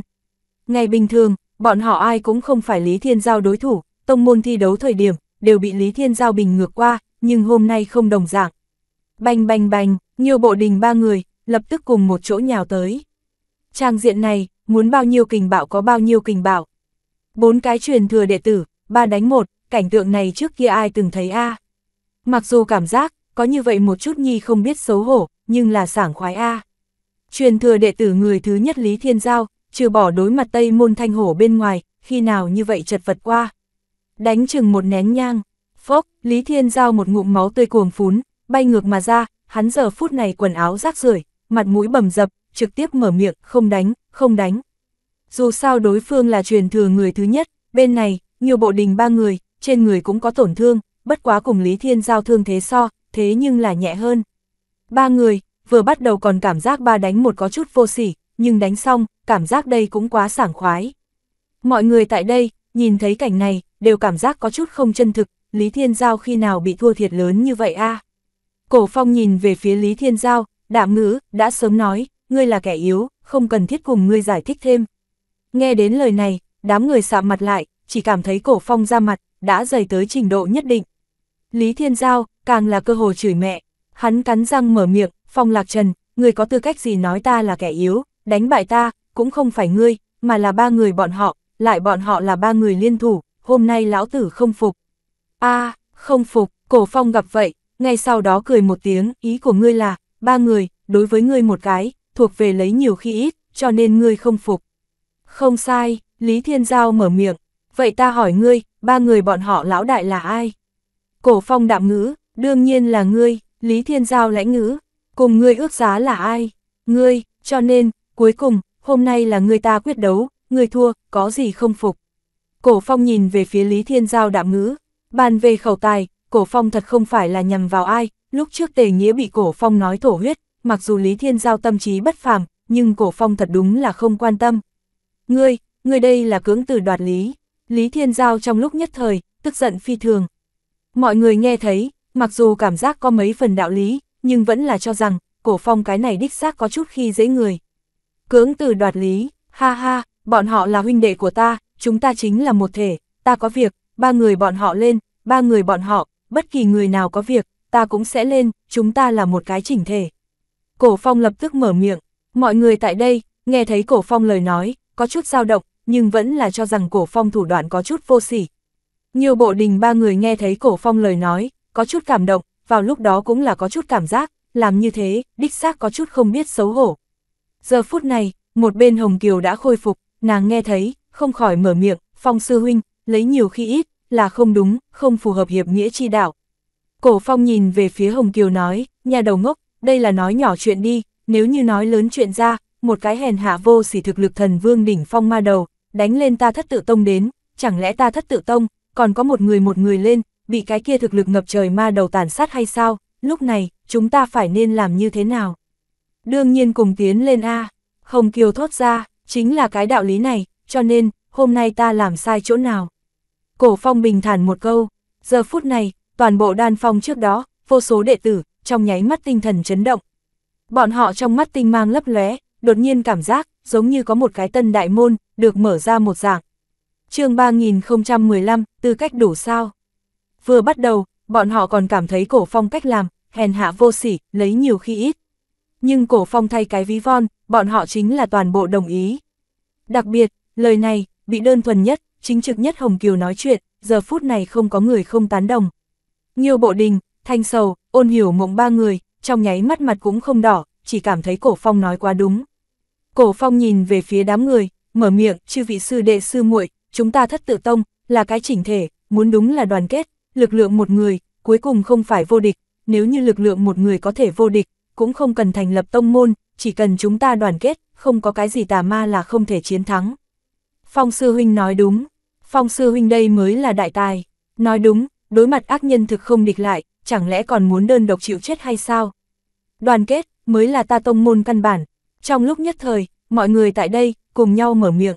Ngày bình thường, bọn họ ai cũng không phải Lý Thiên Giao đối thủ, tông môn thi đấu thời điểm, đều bị Lý Thiên Giao bình ngược qua, nhưng hôm nay không đồng dạng. Bành bành bành, nhiều bộ đình ba người, lập tức cùng một chỗ nhào tới. Trang diện này, muốn bao nhiêu kình bạo có bao nhiêu kình bạo. Bốn cái truyền thừa đệ tử, ba đánh một, cảnh tượng này trước kia ai từng thấy a Mặc dù cảm giác, có như vậy một chút nhi không biết xấu hổ, nhưng là sảng khoái a Truyền thừa đệ tử người thứ nhất Lý Thiên Giao, trừ bỏ đối mặt Tây Môn Thanh Hổ bên ngoài, khi nào như vậy chật vật qua. Đánh chừng một nén nhang, phốc, Lý Thiên Giao một ngụm máu tươi cuồng phún, bay ngược mà ra, hắn giờ phút này quần áo rác rưởi mặt mũi bầm dập, trực tiếp mở miệng, không đánh, không đánh. Dù sao đối phương là truyền thừa người thứ nhất, bên này, nhiều bộ đình ba người, trên người cũng có tổn thương, bất quá cùng Lý Thiên Giao thương thế so, thế nhưng là nhẹ hơn. Ba người, vừa bắt đầu còn cảm giác ba đánh một có chút vô sỉ, nhưng đánh xong, cảm giác đây cũng quá sảng khoái. Mọi người tại đây, nhìn thấy cảnh này, đều cảm giác có chút không chân thực, Lý Thiên Giao khi nào bị thua thiệt lớn như vậy a Cổ phong nhìn về phía Lý Thiên Giao, đạm ngữ, đã sớm nói, ngươi là kẻ yếu, không cần thiết cùng ngươi giải thích thêm. Nghe đến lời này, đám người sạm mặt lại, chỉ cảm thấy cổ phong ra mặt, đã dày tới trình độ nhất định. Lý Thiên Giao, càng là cơ hồ chửi mẹ, hắn cắn răng mở miệng, Phong Lạc Trần, người có tư cách gì nói ta là kẻ yếu, đánh bại ta, cũng không phải ngươi, mà là ba người bọn họ, lại bọn họ là ba người liên thủ, hôm nay lão tử không phục. a không phục, cổ phong gặp vậy, ngay sau đó cười một tiếng, ý của ngươi là, ba người, đối với ngươi một cái, thuộc về lấy nhiều khi ít, cho nên ngươi không phục. Không sai, Lý Thiên Giao mở miệng, vậy ta hỏi ngươi, ba người bọn họ lão đại là ai? Cổ phong đạm ngữ, đương nhiên là ngươi, Lý Thiên Giao lãnh ngữ, cùng ngươi ước giá là ai? Ngươi, cho nên, cuối cùng, hôm nay là người ta quyết đấu, người thua, có gì không phục. Cổ phong nhìn về phía Lý Thiên Giao đạm ngữ, bàn về khẩu tài, cổ phong thật không phải là nhầm vào ai, lúc trước tề nghĩa bị cổ phong nói thổ huyết, mặc dù Lý Thiên Giao tâm trí bất phàm, nhưng cổ phong thật đúng là không quan tâm. Ngươi, ngươi đây là cưỡng từ đoạt lý. Lý Thiên Giao trong lúc nhất thời, tức giận phi thường. Mọi người nghe thấy, mặc dù cảm giác có mấy phần đạo lý, nhưng vẫn là cho rằng, cổ phong cái này đích xác có chút khi dễ người. Cưỡng từ đoạt lý, ha ha, bọn họ là huynh đệ của ta, chúng ta chính là một thể, ta có việc, ba người bọn họ lên, ba người bọn họ, bất kỳ người nào có việc, ta cũng sẽ lên, chúng ta là một cái chỉnh thể. Cổ phong lập tức mở miệng, mọi người tại đây, nghe thấy cổ phong lời nói, có chút dao động, nhưng vẫn là cho rằng cổ phong thủ đoạn có chút vô sỉ. Nhiều bộ đình ba người nghe thấy cổ phong lời nói, có chút cảm động, vào lúc đó cũng là có chút cảm giác, làm như thế, đích xác có chút không biết xấu hổ. Giờ phút này, một bên Hồng Kiều đã khôi phục, nàng nghe thấy, không khỏi mở miệng, phong sư huynh, lấy nhiều khi ít, là không đúng, không phù hợp hiệp nghĩa chi đạo. Cổ phong nhìn về phía Hồng Kiều nói, nhà đầu ngốc, đây là nói nhỏ chuyện đi, nếu như nói lớn chuyện ra, một cái hèn hạ vô sỉ thực lực thần vương đỉnh phong ma đầu, đánh lên ta thất tự tông đến, chẳng lẽ ta thất tự tông, còn có một người một người lên, bị cái kia thực lực ngập trời ma đầu tàn sát hay sao, lúc này, chúng ta phải nên làm như thế nào? Đương nhiên cùng tiến lên A, Hồng Kiều thốt ra, chính là cái đạo lý này, cho nên, hôm nay ta làm sai chỗ nào? Cổ phong bình thản một câu, giờ phút này, toàn bộ đan phong trước đó, vô số đệ tử, trong nháy mắt tinh thần chấn động. Bọn họ trong mắt tinh mang lấp lóe, đột nhiên cảm giác, giống như có một cái tân đại môn, được mở ra một dạng. chương 3015, tư cách đủ sao? vừa bắt đầu, bọn họ còn cảm thấy cổ phong cách làm, hèn hạ vô sỉ, lấy nhiều khi ít. Nhưng cổ phong thay cái ví von, bọn họ chính là toàn bộ đồng ý. Đặc biệt, lời này, bị đơn thuần nhất, chính trực nhất Hồng Kiều nói chuyện, giờ phút này không có người không tán đồng. Nhiều bộ đình, thanh sầu, ôn hiểu mộng ba người, trong nháy mắt mặt cũng không đỏ, chỉ cảm thấy cổ phong nói quá đúng. Cổ phong nhìn về phía đám người, mở miệng, chư vị sư đệ sư muội chúng ta thất tự tông, là cái chỉnh thể, muốn đúng là đoàn kết, lực lượng một người, cuối cùng không phải vô địch, nếu như lực lượng một người có thể vô địch, cũng không cần thành lập tông môn, chỉ cần chúng ta đoàn kết, không có cái gì tà ma là không thể chiến thắng. Phong Sư Huynh nói đúng, Phong Sư Huynh đây mới là đại tài, nói đúng, đối mặt ác nhân thực không địch lại, chẳng lẽ còn muốn đơn độc chịu chết hay sao? Đoàn kết, mới là ta tông môn căn bản, trong lúc nhất thời, mọi người tại đây, cùng nhau mở miệng.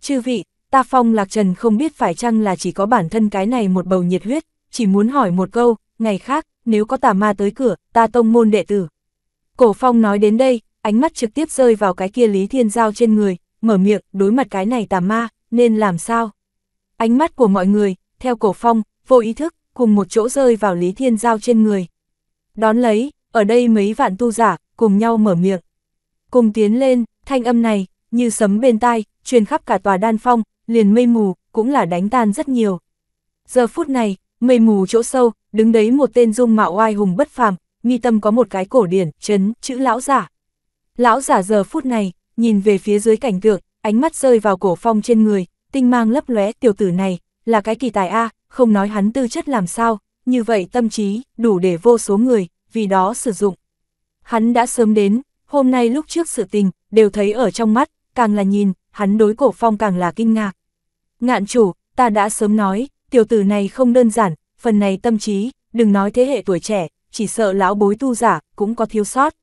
Chư vị, ta phong lạc trần không biết phải chăng là chỉ có bản thân cái này một bầu nhiệt huyết, chỉ muốn hỏi một câu, ngày khác, nếu có tà ma tới cửa, ta tông môn đệ tử. Cổ phong nói đến đây, ánh mắt trực tiếp rơi vào cái kia Lý Thiên Giao trên người, mở miệng, đối mặt cái này tà ma, nên làm sao? Ánh mắt của mọi người, theo cổ phong, vô ý thức, cùng một chỗ rơi vào Lý Thiên Giao trên người. Đón lấy, ở đây mấy vạn tu giả, cùng nhau mở miệng. Cùng tiến lên, thanh âm này, như sấm bên tai, truyền khắp cả tòa đan phong, liền mây mù, cũng là đánh tan rất nhiều. Giờ phút này, mây mù chỗ sâu, đứng đấy một tên dung mạo oai hùng bất phàm, mi tâm có một cái cổ điển, chấn, chữ lão giả. Lão giả giờ phút này, nhìn về phía dưới cảnh tượng, ánh mắt rơi vào cổ phong trên người, tinh mang lấp lóe tiểu tử này, là cái kỳ tài A, không nói hắn tư chất làm sao, như vậy tâm trí, đủ để vô số người, vì đó sử dụng. Hắn đã sớm đến, hôm nay lúc trước sự tình, đều thấy ở trong mắt, càng là nhìn, hắn đối cổ phong càng là kinh ngạc. Ngạn chủ, ta đã sớm nói, tiểu tử này không đơn giản, phần này tâm trí, đừng nói thế hệ tuổi trẻ, chỉ sợ lão bối tu giả, cũng có thiếu sót.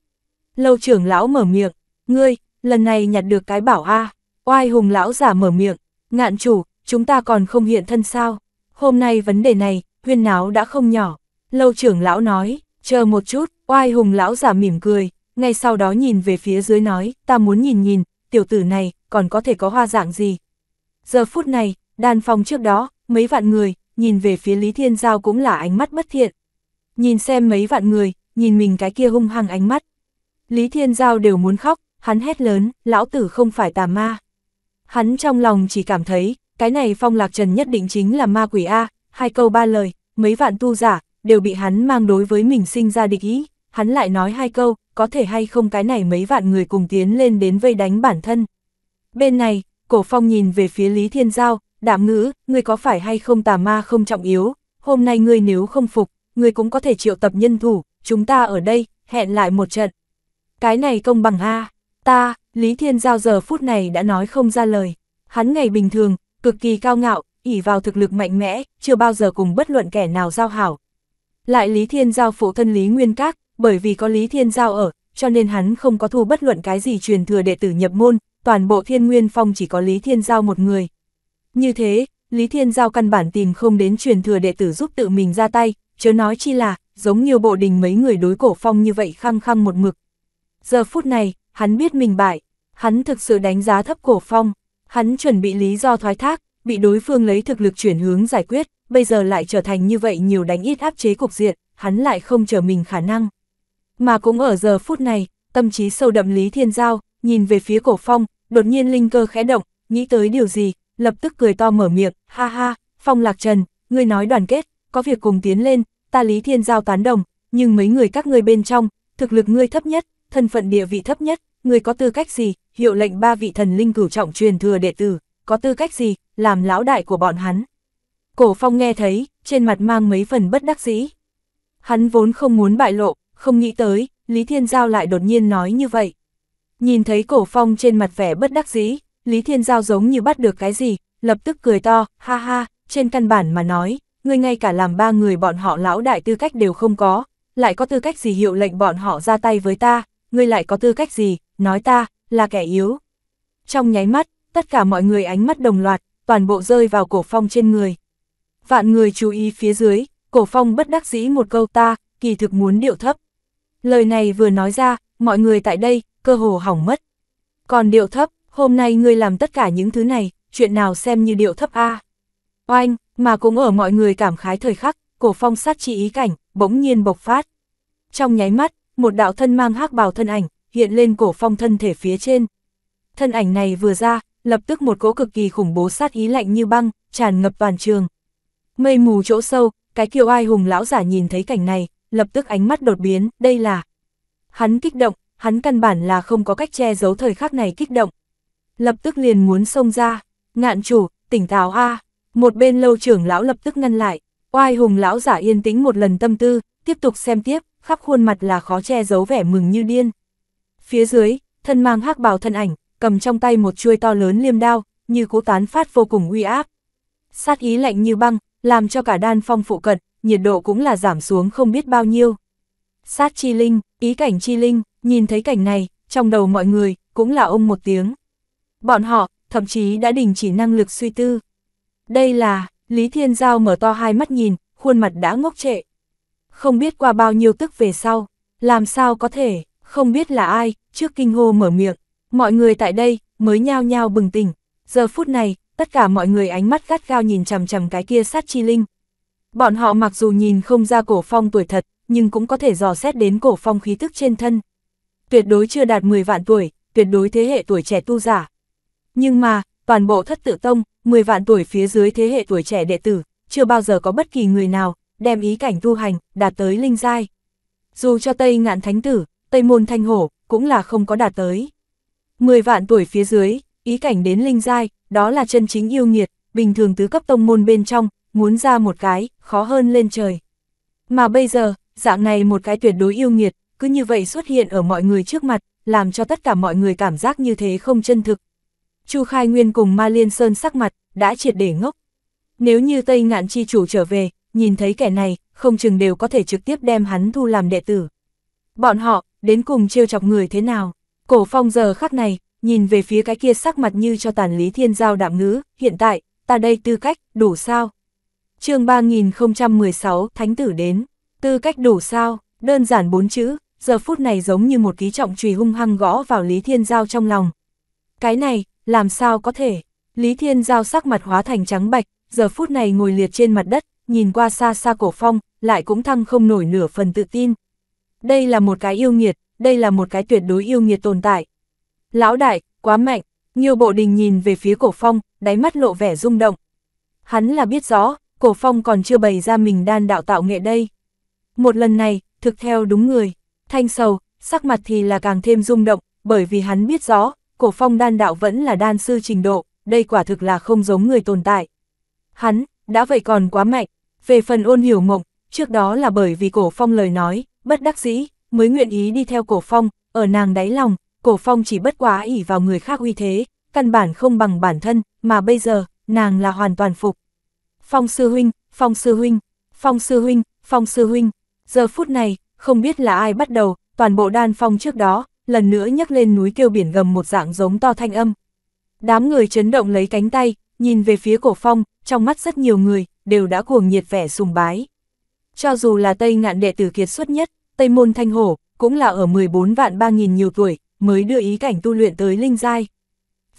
Lâu trưởng lão mở miệng, ngươi, lần này nhặt được cái bảo A, oai hùng lão giả mở miệng, ngạn chủ, chúng ta còn không hiện thân sao. Hôm nay vấn đề này, huyên náo đã không nhỏ. Lâu trưởng lão nói, chờ một chút, oai hùng lão giả mỉm cười, ngay sau đó nhìn về phía dưới nói, ta muốn nhìn nhìn, tiểu tử này, còn có thể có hoa dạng gì. Giờ phút này, đàn phòng trước đó, mấy vạn người, nhìn về phía Lý Thiên Giao cũng là ánh mắt bất thiện. Nhìn xem mấy vạn người, nhìn mình cái kia hung hăng ánh mắt. Lý Thiên Giao đều muốn khóc, hắn hét lớn, lão tử không phải tà ma. Hắn trong lòng chỉ cảm thấy, cái này phong lạc trần nhất định chính là ma quỷ A, hai câu ba lời, mấy vạn tu giả, đều bị hắn mang đối với mình sinh ra địch ý, hắn lại nói hai câu, có thể hay không cái này mấy vạn người cùng tiến lên đến vây đánh bản thân. Bên này, cổ phong nhìn về phía Lý Thiên Giao, đạm ngữ, ngươi có phải hay không tà ma không trọng yếu, hôm nay ngươi nếu không phục, ngươi cũng có thể triệu tập nhân thủ, chúng ta ở đây, hẹn lại một trận. Cái này công bằng A, ta, Lý Thiên Giao giờ phút này đã nói không ra lời. Hắn ngày bình thường, cực kỳ cao ngạo, ỉ vào thực lực mạnh mẽ, chưa bao giờ cùng bất luận kẻ nào giao hảo. Lại Lý Thiên Giao phụ thân Lý Nguyên Các, bởi vì có Lý Thiên Giao ở, cho nên hắn không có thu bất luận cái gì truyền thừa đệ tử nhập môn, toàn bộ thiên nguyên phong chỉ có Lý Thiên Giao một người. Như thế, Lý Thiên Giao căn bản tìm không đến truyền thừa đệ tử giúp tự mình ra tay, chớ nói chi là, giống nhiều bộ đình mấy người đối cổ phong như vậy khăng khăng một mực. Giờ phút này, hắn biết mình bại, hắn thực sự đánh giá thấp cổ phong, hắn chuẩn bị lý do thoái thác, bị đối phương lấy thực lực chuyển hướng giải quyết, bây giờ lại trở thành như vậy nhiều đánh ít áp chế cục diện, hắn lại không chờ mình khả năng. Mà cũng ở giờ phút này, tâm trí sâu đậm Lý Thiên Giao, nhìn về phía cổ phong, đột nhiên linh cơ khẽ động, nghĩ tới điều gì, lập tức cười to mở miệng, ha ha, phong lạc trần, ngươi nói đoàn kết, có việc cùng tiến lên, ta lý thiên giao tán đồng, nhưng mấy người các ngươi bên trong, thực lực ngươi thấp nhất, thân phận địa vị thấp nhất, ngươi có tư cách gì, hiệu lệnh ba vị thần linh cửu trọng truyền thừa đệ tử, có tư cách gì, làm lão đại của bọn hắn. Cổ phong nghe thấy, trên mặt mang mấy phần bất đắc dĩ. Hắn vốn không muốn bại lộ, không nghĩ tới, Lý Thiên Giao lại đột nhiên nói như vậy. Nhìn thấy cổ phong trên mặt vẻ bất đắc dĩ, Lý Thiên Giao giống như bắt được cái gì, lập tức cười to, ha ha, trên căn bản mà nói, ngươi ngay cả làm ba người bọn họ lão đại tư cách đều không có, lại có tư cách gì hiệu lệnh bọn họ ra tay với ta, ngươi lại có tư cách gì, nói ta, là kẻ yếu. Trong nháy mắt, tất cả mọi người ánh mắt đồng loạt, toàn bộ rơi vào cổ phong trên người. Vạn người chú ý phía dưới, cổ phong bất đắc dĩ một câu ta, kỳ thực muốn điệu thấp. Lời này vừa nói ra, mọi người tại đây, cơ hồ hỏng mất. Còn điệu thấp, hôm nay ngươi làm tất cả những thứ này, chuyện nào xem như điệu thấp a Oanh, mà cũng ở mọi người cảm khái thời khắc, cổ phong sát chi ý cảnh, bỗng nhiên bộc phát. Trong nháy mắt, một đạo thân mang hắc bào thân ảnh, hiện lên cổ phong thân thể phía trên. Thân ảnh này vừa ra, lập tức một cỗ cực kỳ khủng bố sát ý lạnh như băng, tràn ngập toàn trường. Mây mù chỗ sâu, cái kiều ai hùng lão giả nhìn thấy cảnh này, lập tức ánh mắt đột biến, đây là... Hắn kích động, hắn căn bản là không có cách che giấu thời khắc này kích động. Lập tức liền muốn xông ra, ngạn chủ, tỉnh táo a một bên lâu trưởng lão lập tức ngăn lại, oai hùng lão giả yên tĩnh một lần tâm tư, tiếp tục xem tiếp, khắp khuôn mặt là khó che giấu vẻ mừng như điên. Phía dưới, thân mang hắc bào thân ảnh, cầm trong tay một chuôi to lớn liêm đao, như cú tán phát vô cùng uy áp. Sát ý lạnh như băng, làm cho cả đan phong phụ cận, nhiệt độ cũng là giảm xuống không biết bao nhiêu. Sát chi linh, ý cảnh chi linh, Nhìn thấy cảnh này, trong đầu mọi người, cũng là ông một tiếng. Bọn họ, thậm chí đã đình chỉ năng lực suy tư. Đây là, Lý Thiên Giao mở to hai mắt nhìn, khuôn mặt đã ngốc trệ. Không biết qua bao nhiêu tức về sau, làm sao có thể, không biết là ai, trước kinh hô mở miệng. Mọi người tại đây, mới nhao nhao bừng tỉnh. Giờ phút này, tất cả mọi người ánh mắt gắt gao nhìn chằm chằm cái kia sát chi linh. Bọn họ mặc dù nhìn không ra cổ phong tuổi thật, nhưng cũng có thể dò xét đến cổ phong khí tức trên thân tuyệt đối chưa đạt 10 vạn tuổi, tuyệt đối thế hệ tuổi trẻ tu giả. Nhưng mà, toàn bộ thất tự tông, 10 vạn tuổi phía dưới thế hệ tuổi trẻ đệ tử, chưa bao giờ có bất kỳ người nào, đem ý cảnh tu hành, đạt tới linh giai. Dù cho Tây Ngạn Thánh Tử, Tây Môn Thanh Hổ, cũng là không có đạt tới. 10 vạn tuổi phía dưới, ý cảnh đến linh giai, đó là chân chính yêu nghiệt, bình thường tứ cấp tông môn bên trong, muốn ra một cái, khó hơn lên trời. Mà bây giờ, dạng này một cái tuyệt đối yêu nghiệt, cứ như vậy xuất hiện ở mọi người trước mặt, làm cho tất cả mọi người cảm giác như thế không chân thực. Chu Khai Nguyên cùng Ma Liên Sơn sắc mặt, đã triệt để ngốc. Nếu như Tây Ngạn Chi Chủ trở về, nhìn thấy kẻ này, không chừng đều có thể trực tiếp đem hắn thu làm đệ tử. Bọn họ, đến cùng trêu chọc người thế nào? Cổ phong giờ khắc này, nhìn về phía cái kia sắc mặt như cho tàn lý thiên giao đạm ngữ, hiện tại, ta đây tư cách, đủ sao? chương 3016, Thánh tử đến, tư cách đủ sao, đơn giản bốn chữ, giờ phút này giống như một ký trọng chùy hung hăng gõ vào Lý Thiên Giao trong lòng. Cái này, làm sao có thể? Lý Thiên Giao sắc mặt hóa thành trắng bạch, giờ phút này ngồi liệt trên mặt đất, nhìn qua xa xa cổ phong, lại cũng thăng không nổi nửa phần tự tin. Đây là một cái yêu nghiệt, đây là một cái tuyệt đối yêu nghiệt tồn tại. Lão đại, quá mạnh, nhiều bộ đình nhìn về phía cổ phong, đáy mắt lộ vẻ rung động. Hắn là biết rõ, cổ phong còn chưa bày ra mình đan đạo tạo nghệ đây. Một lần này, thực theo đúng người thanh sầu, sắc mặt thì là càng thêm rung động, bởi vì hắn biết rõ, cổ phong đan đạo vẫn là đan sư trình độ, đây quả thực là không giống người tồn tại. Hắn, đã vậy còn quá mạnh, về phần ôn hiểu mộng, trước đó là bởi vì cổ phong lời nói, bất đắc dĩ, mới nguyện ý đi theo cổ phong, ở nàng đáy lòng, cổ phong chỉ bất quá ỉ vào người khác uy thế, căn bản không bằng bản thân, mà bây giờ, nàng là hoàn toàn phục. Phong sư huynh, phong sư huynh, phong sư huynh, phong sư huynh, giờ phút này, không biết là ai bắt đầu, toàn bộ đan phong trước đó, lần nữa nhấc lên núi kêu biển gầm một dạng giống to thanh âm. Đám người chấn động lấy cánh tay, nhìn về phía cổ phong, trong mắt rất nhiều người, đều đã cuồng nhiệt vẻ sùng bái. Cho dù là Tây ngạn đệ tử kiệt xuất nhất, Tây môn thanh hổ, cũng là ở 14 vạn 3.000 nhiều tuổi, mới đưa ý cảnh tu luyện tới linh giai.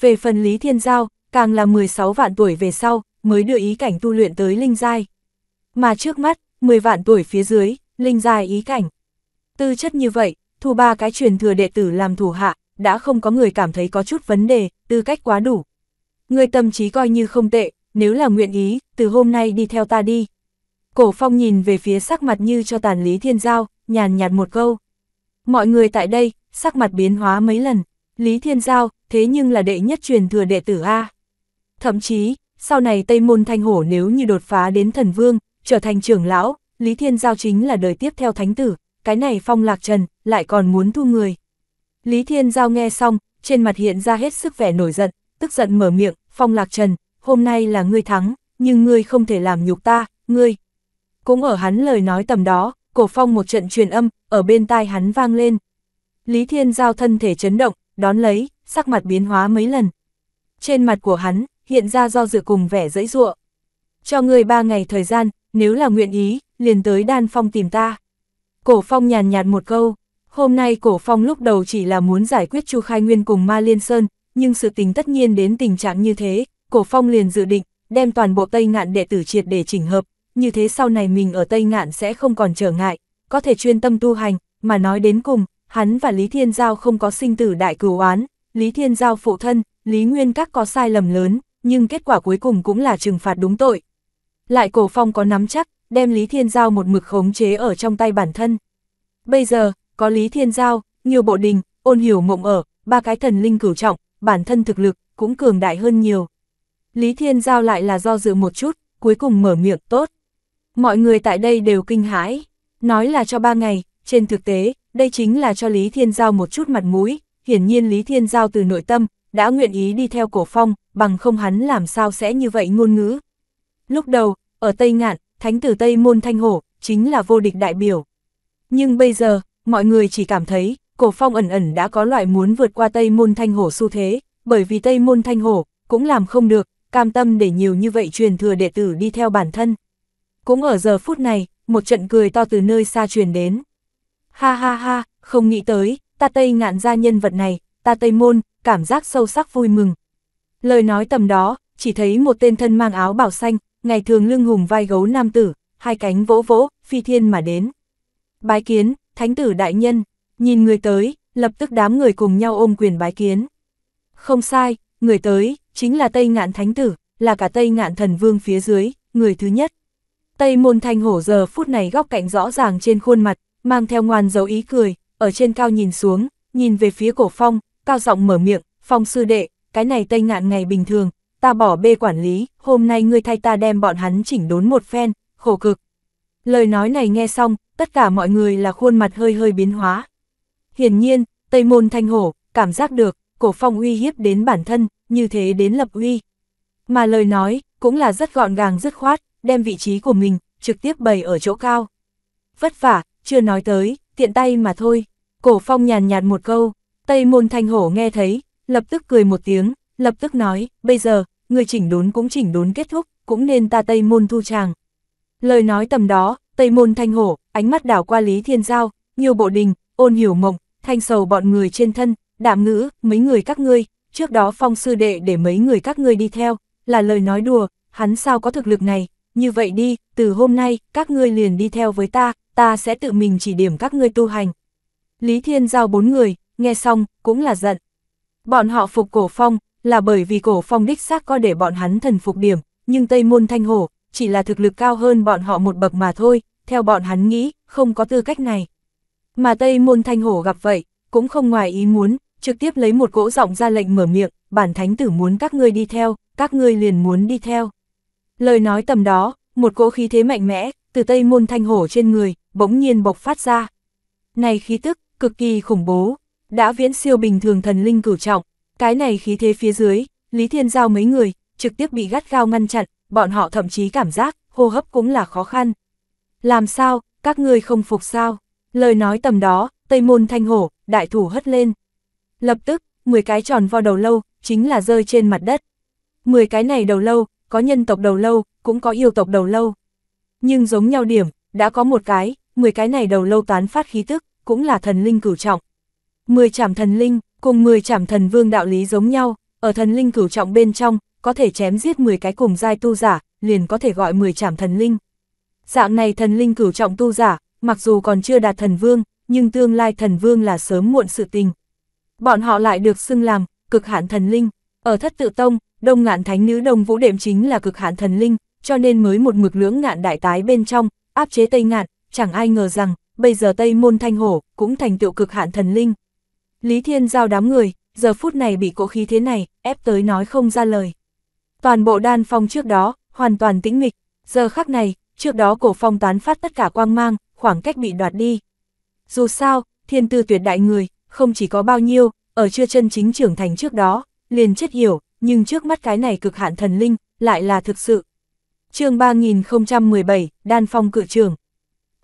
Về phần Lý Thiên Giao, càng là 16 vạn tuổi về sau, mới đưa ý cảnh tu luyện tới linh giai. Mà trước mắt, 10 vạn tuổi phía dưới, linh dài ý cảnh. Tư chất như vậy, thu ba cái truyền thừa đệ tử làm thủ hạ, đã không có người cảm thấy có chút vấn đề, tư cách quá đủ. Người tâm trí coi như không tệ, nếu là nguyện ý, từ hôm nay đi theo ta đi. Cổ phong nhìn về phía sắc mặt như cho tàn Lý Thiên Giao, nhàn nhạt một câu. Mọi người tại đây, sắc mặt biến hóa mấy lần, Lý Thiên Giao, thế nhưng là đệ nhất truyền thừa đệ tử A. Thậm chí, sau này Tây Môn Thanh Hổ nếu như đột phá đến thần vương, trở thành trưởng lão, Lý Thiên Giao chính là đời tiếp theo thánh tử, cái này phong lạc trần, lại còn muốn thu người. Lý Thiên Giao nghe xong, trên mặt hiện ra hết sức vẻ nổi giận, tức giận mở miệng, phong lạc trần, hôm nay là ngươi thắng, nhưng ngươi không thể làm nhục ta, ngươi. Cũng ở hắn lời nói tầm đó, cổ phong một trận truyền âm, ở bên tai hắn vang lên. Lý Thiên Giao thân thể chấn động, đón lấy, sắc mặt biến hóa mấy lần. Trên mặt của hắn, hiện ra do dự cùng vẻ dẫy dụa. Cho ngươi ba ngày thời gian, nếu là nguyện ý, liền tới đan phong tìm ta. Cổ phong nhàn nhạt một câu, hôm nay cổ phong lúc đầu chỉ là muốn giải quyết Chu Khai Nguyên cùng Ma Liên Sơn, nhưng sự tình tất nhiên đến tình trạng như thế, cổ phong liền dự định, đem toàn bộ Tây Ngạn đệ tử triệt để chỉnh hợp, như thế sau này mình ở Tây Ngạn sẽ không còn trở ngại, có thể chuyên tâm tu hành, mà nói đến cùng, hắn và Lý Thiên Giao không có sinh tử đại cửu oán, Lý Thiên Giao phụ thân, Lý Nguyên các có sai lầm lớn, nhưng kết quả cuối cùng cũng là trừng phạt đúng tội, lại cổ phong có nắm chắc, đem Lý Thiên Giao một mực khống chế ở trong tay bản thân. Bây giờ, có Lý Thiên Giao, nhiều bộ đình, ôn hiểu mộng ở, ba cái thần linh cửu trọng, bản thân thực lực cũng cường đại hơn nhiều. Lý Thiên Giao lại là do dự một chút, cuối cùng mở miệng tốt. Mọi người tại đây đều kinh hãi, nói là cho ba ngày, trên thực tế, đây chính là cho Lý Thiên Giao một chút mặt mũi, hiển nhiên Lý Thiên Giao từ nội tâm, đã nguyện ý đi theo cổ phong, bằng không hắn làm sao sẽ như vậy ngôn ngữ, Lúc đầu, ở Tây Ngạn, thánh tử Tây Môn Thanh Hổ, chính là vô địch đại biểu. Nhưng bây giờ, mọi người chỉ cảm thấy, cổ phong ẩn ẩn đã có loại muốn vượt qua Tây Môn Thanh Hổ xu thế, bởi vì Tây Môn Thanh Hổ cũng làm không được, cam tâm để nhiều như vậy truyền thừa đệ tử đi theo bản thân. Cũng ở giờ phút này, một trận cười to từ nơi xa truyền đến. Ha ha ha, không nghĩ tới, ta Tây ngạn ra nhân vật này, ta Tây môn, cảm giác sâu sắc vui mừng. Lời nói tầm đó, chỉ thấy một tên thân mang áo bảo xanh, ngày thường lưng hùng vai gấu nam tử, hai cánh vỗ vỗ, phi thiên mà đến. Bái kiến, thánh tử đại nhân, nhìn người tới, lập tức đám người cùng nhau ôm quyền bái kiến. Không sai, người tới, chính là Tây Ngạn Thánh Tử, là cả Tây Ngạn Thần Vương phía dưới, người thứ nhất. Tây môn thanh hổ giờ phút này góc cạnh rõ ràng trên khuôn mặt, mang theo ngoan dấu ý cười, ở trên cao nhìn xuống, nhìn về phía cổ phong, cao giọng mở miệng, phong sư đệ, cái này Tây Ngạn ngày bình thường, ta bỏ bê quản lý, hôm nay ngươi thay ta đem bọn hắn chỉnh đốn một phen, khổ cực. Lời nói này nghe xong, tất cả mọi người là khuôn mặt hơi hơi biến hóa. Hiển nhiên, Tây Môn Thanh Hổ, cảm giác được, cổ phong uy hiếp đến bản thân, như thế đến lập uy. Mà lời nói, cũng là rất gọn gàng dứt khoát, đem vị trí của mình, trực tiếp bày ở chỗ cao. Vất vả, chưa nói tới, tiện tay mà thôi. Cổ phong nhàn nhạt một câu, Tây Môn Thanh Hổ nghe thấy, lập tức cười một tiếng, lập tức nói, bây giờ, người chỉnh đốn cũng chỉnh đốn kết thúc, cũng nên ta Tây Môn thu chàng. Lời nói tầm đó, Tây Môn thanh hổ, ánh mắt đảo qua Lý Thiên Giao, nhiều bộ đình, ôn hiểu mộng, thanh sầu bọn người trên thân, đạm ngữ, mấy người các ngươi, trước đó phong sư đệ để mấy người các ngươi đi theo, là lời nói đùa, hắn sao có thực lực này, như vậy đi, từ hôm nay, các ngươi liền đi theo với ta, ta sẽ tự mình chỉ điểm các ngươi tu hành. Lý Thiên Giao bốn người, nghe xong, cũng là giận. Bọn họ phục cổ phong, là bởi vì cổ phong đích xác có để bọn hắn thần phục điểm, nhưng Tây Môn Thanh Hổ chỉ là thực lực cao hơn bọn họ một bậc mà thôi, theo bọn hắn nghĩ, không có tư cách này. Mà Tây Môn Thanh Hổ gặp vậy, cũng không ngoài ý muốn, trực tiếp lấy một cỗ giọng ra lệnh mở miệng, bản thánh tử muốn các ngươi đi theo, các ngươi liền muốn đi theo. Lời nói tầm đó, một cỗ khí thế mạnh mẽ, từ Tây Môn Thanh Hổ trên người, bỗng nhiên bộc phát ra. Này khí tức, cực kỳ khủng bố, đã viễn siêu bình thường thần linh cửu trọng, cái này khí thế phía dưới, Lý Thiên Giao mấy người, trực tiếp bị gắt gao ngăn chặn, bọn họ thậm chí cảm giác, hô hấp cũng là khó khăn. Làm sao, các ngươi không phục sao? Lời nói tầm đó, Tây Môn Thanh Hổ, đại thủ hất lên. Lập tức, 10 cái tròn vo đầu lâu, chính là rơi trên mặt đất. 10 cái này đầu lâu, có nhân tộc đầu lâu, cũng có yêu tộc đầu lâu. Nhưng giống nhau điểm, đã có một cái, 10 cái này đầu lâu tán phát khí tức, cũng là thần linh cửu trọng. 10 chảm thần linh, Cùng 10 chảm thần vương đạo lý giống nhau, ở thần linh cửu trọng bên trong, có thể chém giết 10 cái cùng giai tu giả, liền có thể gọi 10 chảm thần linh. Dạng này thần linh cửu trọng tu giả, mặc dù còn chưa đạt thần vương, nhưng tương lai thần vương là sớm muộn sự tình. Bọn họ lại được xưng làm cực hạn thần linh. Ở thất tự tông, đông ngạn thánh nữ đông vũ đệm chính là cực hạn thần linh, cho nên mới một mực lưỡng ngạn đại tái bên trong, áp chế Tây ngạn, chẳng ai ngờ rằng, bây giờ Tây môn thanh hổ cũng thành tựu cực hạn thần linh. Lý Thiên Giao đám người, giờ phút này bị cỗ khí thế này, ép tới nói không ra lời. Toàn bộ đan phong trước đó, hoàn toàn tĩnh mịch, giờ khắc này, trước đó cổ phong tán phát tất cả quang mang, khoảng cách bị đoạt đi. Dù sao, thiên tư tuyệt đại người, không chỉ có bao nhiêu, ở chưa chân chính trưởng thành trước đó, liền chết hiểu, nhưng trước mắt cái này cực hạn thần linh, lại là thực sự. chương 3017, Đan Phong cự trường.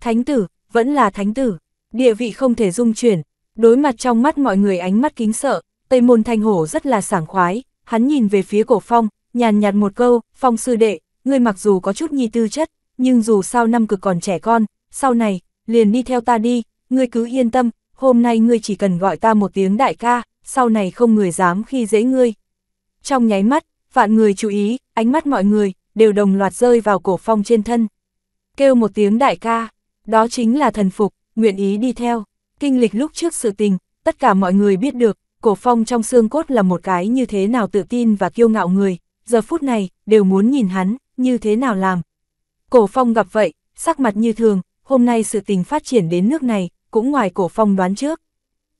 Thánh tử, vẫn là thánh tử, địa vị không thể dung chuyển, Đối mặt trong mắt mọi người ánh mắt kính sợ, Tây Môn Thanh Hổ rất là sảng khoái, hắn nhìn về phía cổ phong, nhàn nhạt một câu, phong sư đệ, ngươi mặc dù có chút nhi tư chất, nhưng dù sao năm cực còn trẻ con, sau này, liền đi theo ta đi, ngươi cứ yên tâm, hôm nay ngươi chỉ cần gọi ta một tiếng đại ca, sau này không người dám khi dễ ngươi. Trong nháy mắt, vạn người chú ý, ánh mắt mọi người, đều đồng loạt rơi vào cổ phong trên thân. Kêu một tiếng đại ca, đó chính là thần phục, nguyện ý đi theo kinh lịch lúc trước sự tình, tất cả mọi người biết được, cổ phong trong xương cốt là một cái như thế nào tự tin và kiêu ngạo người, giờ phút này, đều muốn nhìn hắn, như thế nào làm. Cổ phong gặp vậy, sắc mặt như thường, hôm nay sự tình phát triển đến nước này, cũng ngoài cổ phong đoán trước.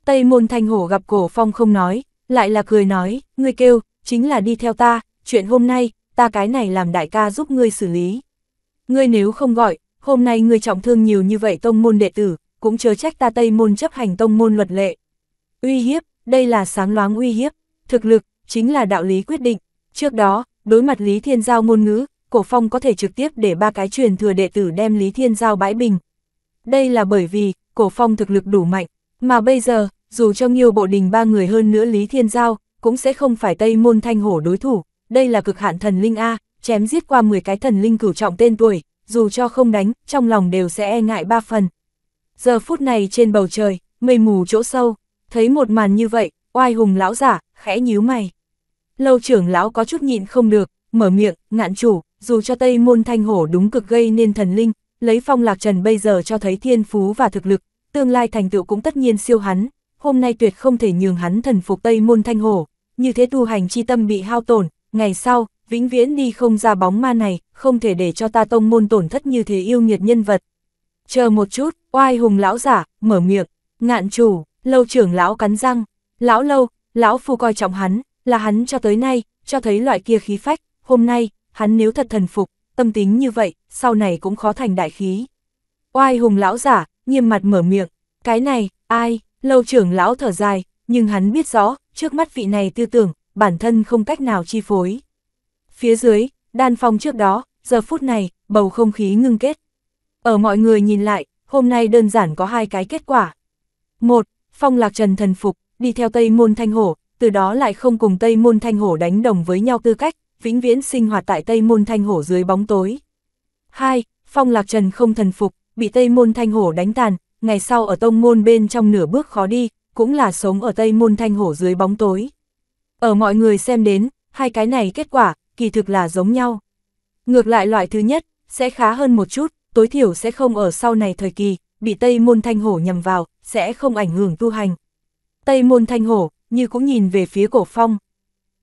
Tây môn thanh hổ gặp cổ phong không nói, lại là cười nói, ngươi kêu, chính là đi theo ta, chuyện hôm nay, ta cái này làm đại ca giúp ngươi xử lý. Ngươi nếu không gọi, hôm nay ngươi trọng thương nhiều như vậy tông môn đệ tử, cũng chớ trách ta Tây Môn chấp hành tông môn luật lệ. Uy hiếp, đây là sáng loáng uy hiếp, thực lực, chính là đạo lý quyết định. Trước đó, đối mặt Lý Thiên Giao ngôn ngữ, Cổ Phong có thể trực tiếp để ba cái truyền thừa đệ tử đem Lý Thiên Giao bãi bình. Đây là bởi vì, Cổ Phong thực lực đủ mạnh, mà bây giờ, dù cho nhiều bộ đình ba người hơn nữa Lý Thiên Giao, cũng sẽ không phải Tây Môn Thanh Hổ đối thủ, đây là cực hạn thần linh A, chém giết qua 10 cái thần linh cửu trọng tên tuổi, dù cho không đánh, trong lòng đều sẽ e ngại ba phần. Giờ phút này trên bầu trời, mây mù chỗ sâu, thấy một màn như vậy, oai hùng lão giả, khẽ nhíu mày. Lâu trưởng lão có chút nhịn không được, mở miệng, ngạn chủ, dù cho Tây Môn Thanh Hổ đúng cực gây nên thần linh, lấy phong lạc trần bây giờ cho thấy thiên phú và thực lực, tương lai thành tựu cũng tất nhiên siêu hắn, hôm nay tuyệt không thể nhường hắn thần phục Tây Môn Thanh Hổ, như thế tu hành chi tâm bị hao tổn, ngày sau, vĩnh viễn đi không ra bóng ma này, không thể để cho ta tông môn tổn thất như thế yêu nghiệt nhân vật. Chờ một chút, oai hùng lão giả, mở miệng, ngạn chủ, lâu trưởng lão cắn răng, lão lâu, lão phu coi trọng hắn, là hắn cho tới nay, cho thấy loại kia khí phách, hôm nay, hắn nếu thật thần phục, tâm tính như vậy, sau này cũng khó thành đại khí. Oai hùng lão giả, nghiêm mặt mở miệng, cái này, ai, lâu trưởng lão thở dài, nhưng hắn biết rõ, trước mắt vị này tư tưởng, bản thân không cách nào chi phối. Phía dưới, đan phòng trước đó, giờ phút này, bầu không khí ngưng kết, ở mọi người nhìn lại, hôm nay đơn giản có hai cái kết quả. Một, Phong Lạc Trần thần phục, đi theo Tây Môn Thanh Hổ, từ đó lại không cùng Tây Môn Thanh Hổ đánh đồng với nhau tư cách, vĩnh viễn sinh hoạt tại Tây Môn Thanh Hổ dưới bóng tối. Hai, Phong Lạc Trần không thần phục, bị Tây Môn Thanh Hổ đánh tàn, ngày sau ở Tông Môn bên trong nửa bước khó đi, cũng là sống ở Tây Môn Thanh Hổ dưới bóng tối. Ở mọi người xem đến, hai cái này kết quả, kỳ thực là giống nhau. Ngược lại loại thứ nhất, sẽ khá hơn một chút, tối thiểu sẽ không ở sau này thời kỳ, bị Tây Môn Thanh Hổ nhầm vào, sẽ không ảnh hưởng tu hành. Tây Môn Thanh Hổ, như cũng nhìn về phía cổ phong.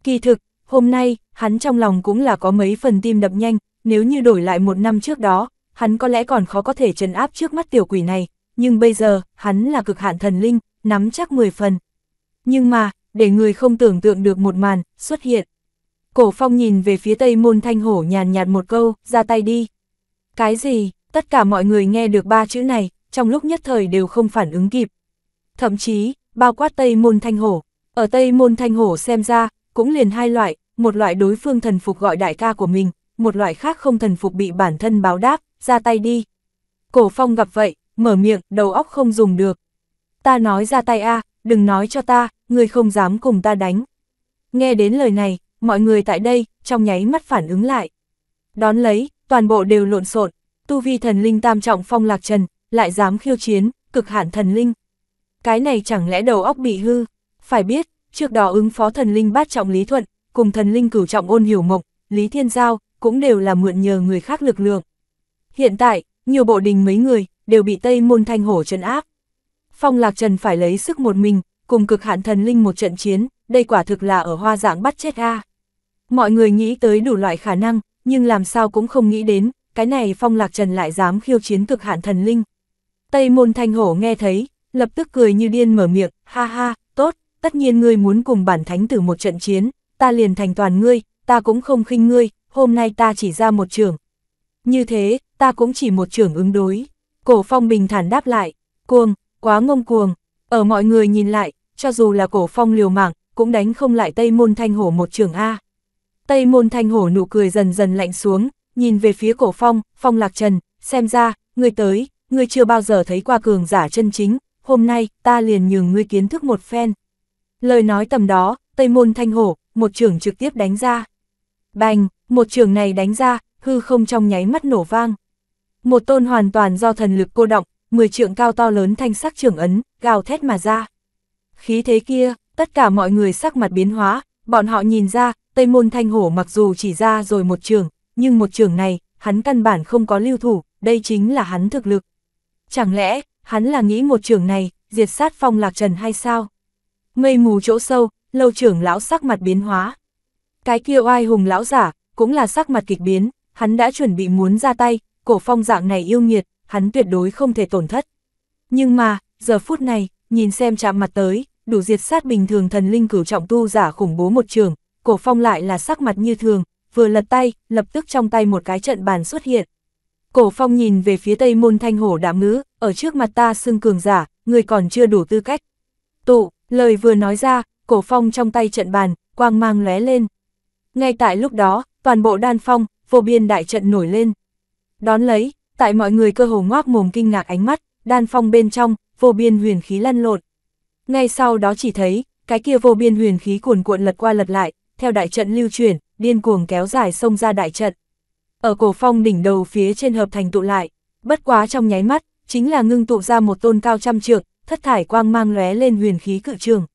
Kỳ thực, hôm nay, hắn trong lòng cũng là có mấy phần tim đập nhanh, nếu như đổi lại một năm trước đó, hắn có lẽ còn khó có thể trấn áp trước mắt tiểu quỷ này, nhưng bây giờ, hắn là cực hạn thần linh, nắm chắc 10 phần. Nhưng mà, để người không tưởng tượng được một màn, xuất hiện. Cổ phong nhìn về phía tây môn thanh hổ nhàn nhạt một câu, ra tay đi. Cái gì? Tất cả mọi người nghe được ba chữ này, trong lúc nhất thời đều không phản ứng kịp. Thậm chí, bao quát Tây Môn Thanh Hổ. Ở Tây Môn Thanh Hổ xem ra, cũng liền hai loại, một loại đối phương thần phục gọi đại ca của mình, một loại khác không thần phục bị bản thân báo đáp, ra tay đi. Cổ phong gặp vậy, mở miệng, đầu óc không dùng được. Ta nói ra tay a, đừng nói cho ta, người không dám cùng ta đánh. Nghe đến lời này, mọi người tại đây, trong nháy mắt phản ứng lại. Đón lấy, toàn bộ đều lộn xộn, tu vi thần linh tam trọng phong lạc trần, lại dám khiêu chiến, cực hạn thần linh. Cái này chẳng lẽ đầu óc bị hư? Phải biết, trước đó ứng phó thần linh bát trọng Lý Thuận, cùng thần linh cửu trọng ôn hiểu mộc, Lý Thiên Giao, cũng đều là mượn nhờ người khác lực lượng. Hiện tại, nhiều bộ đình mấy người, đều bị Tây Môn Thanh Hổ trấn áp. Phong Lạc Trần phải lấy sức một mình, cùng cực hạn thần linh một trận chiến, đây quả thực là ở hoa dạng bắt chết a. Mọi người nghĩ tới đủ loại khả năng, nhưng làm sao cũng không nghĩ đến, cái này phong lạc trần lại dám khiêu chiến cực hạn thần linh. Tây môn thanh hổ nghe thấy, lập tức cười như điên mở miệng, ha ha, tốt, tất nhiên ngươi muốn cùng bản thánh tử một trận chiến, ta liền thành toàn ngươi, ta cũng không khinh ngươi, hôm nay ta chỉ ra một trường. Như thế, ta cũng chỉ một trường ứng đối. Cổ phong bình thản đáp lại, cuồng, quá ngông cuồng, ở mọi người nhìn lại, cho dù là cổ phong liều mạng, cũng đánh không lại Tây Môn Thanh Hổ một trường A. Tây Môn Thanh Hổ nụ cười dần dần lạnh xuống, nhìn về phía cổ phong, phong lạc trần, xem ra, ngươi tới, ngươi chưa bao giờ thấy qua cường giả chân chính, hôm nay, ta liền nhường ngươi kiến thức một phen. Lời nói tầm đó, Tây Môn Thanh Hổ, một trường trực tiếp đánh ra. Bành, một trường này đánh ra, hư không trong nháy mắt nổ vang. Một tôn hoàn toàn do thần lực cô động, 10 trượng cao to lớn thanh sắc trưởng ấn, gào thét mà ra. Khí thế kia, tất cả mọi người sắc mặt biến hóa, bọn họ nhìn ra, Tây Môn Thanh Hổ mặc dù chỉ ra rồi một trường, nhưng một trường này, hắn căn bản không có lưu thủ, đây chính là hắn thực lực. Chẳng lẽ, hắn là nghĩ một trường này, diệt sát phong lạc trần hay sao? Mây mù chỗ sâu, lâu trưởng lão sắc mặt biến hóa. Cái kia oai hùng lão giả, cũng là sắc mặt kịch biến, hắn đã chuẩn bị muốn ra tay, cổ phong dạng này yêu nghiệt, hắn tuyệt đối không thể tổn thất. Nhưng mà, giờ phút này, nhìn xem chạm mặt tới, đủ diệt sát bình thường thần linh cửu trọng tu giả khủng bố một trường, cổ phong lại là sắc mặt như thường, vừa lật tay, lập tức trong tay một cái trận bàn xuất hiện. Cổ phong nhìn về phía tây môn thanh hổ đạm ngữ, ở trước mặt ta xưng cường giả, người còn chưa đủ tư cách. Tụ, lời vừa nói ra, cổ phong trong tay trận bàn, quang mang lóe lên. Ngay tại lúc đó, toàn bộ đan phong, vô biên đại trận nổi lên. Đón lấy, tại mọi người cơ hồ ngoác mồm kinh ngạc ánh mắt, đan phong bên trong, vô biên huyền khí lăn lộn. Ngay sau đó chỉ thấy, cái kia vô biên huyền khí cuồn cuộn lật qua lật lại, theo đại trận lưu chuyển, điên cuồng kéo dài sông ra đại trận. Ở cổ phong đỉnh đầu phía trên hợp thành tụ lại, bất quá trong nháy mắt, chính là ngưng tụ ra một tôn cao trăm trượng, thất thải quang mang lóe lên huyền khí cự trường.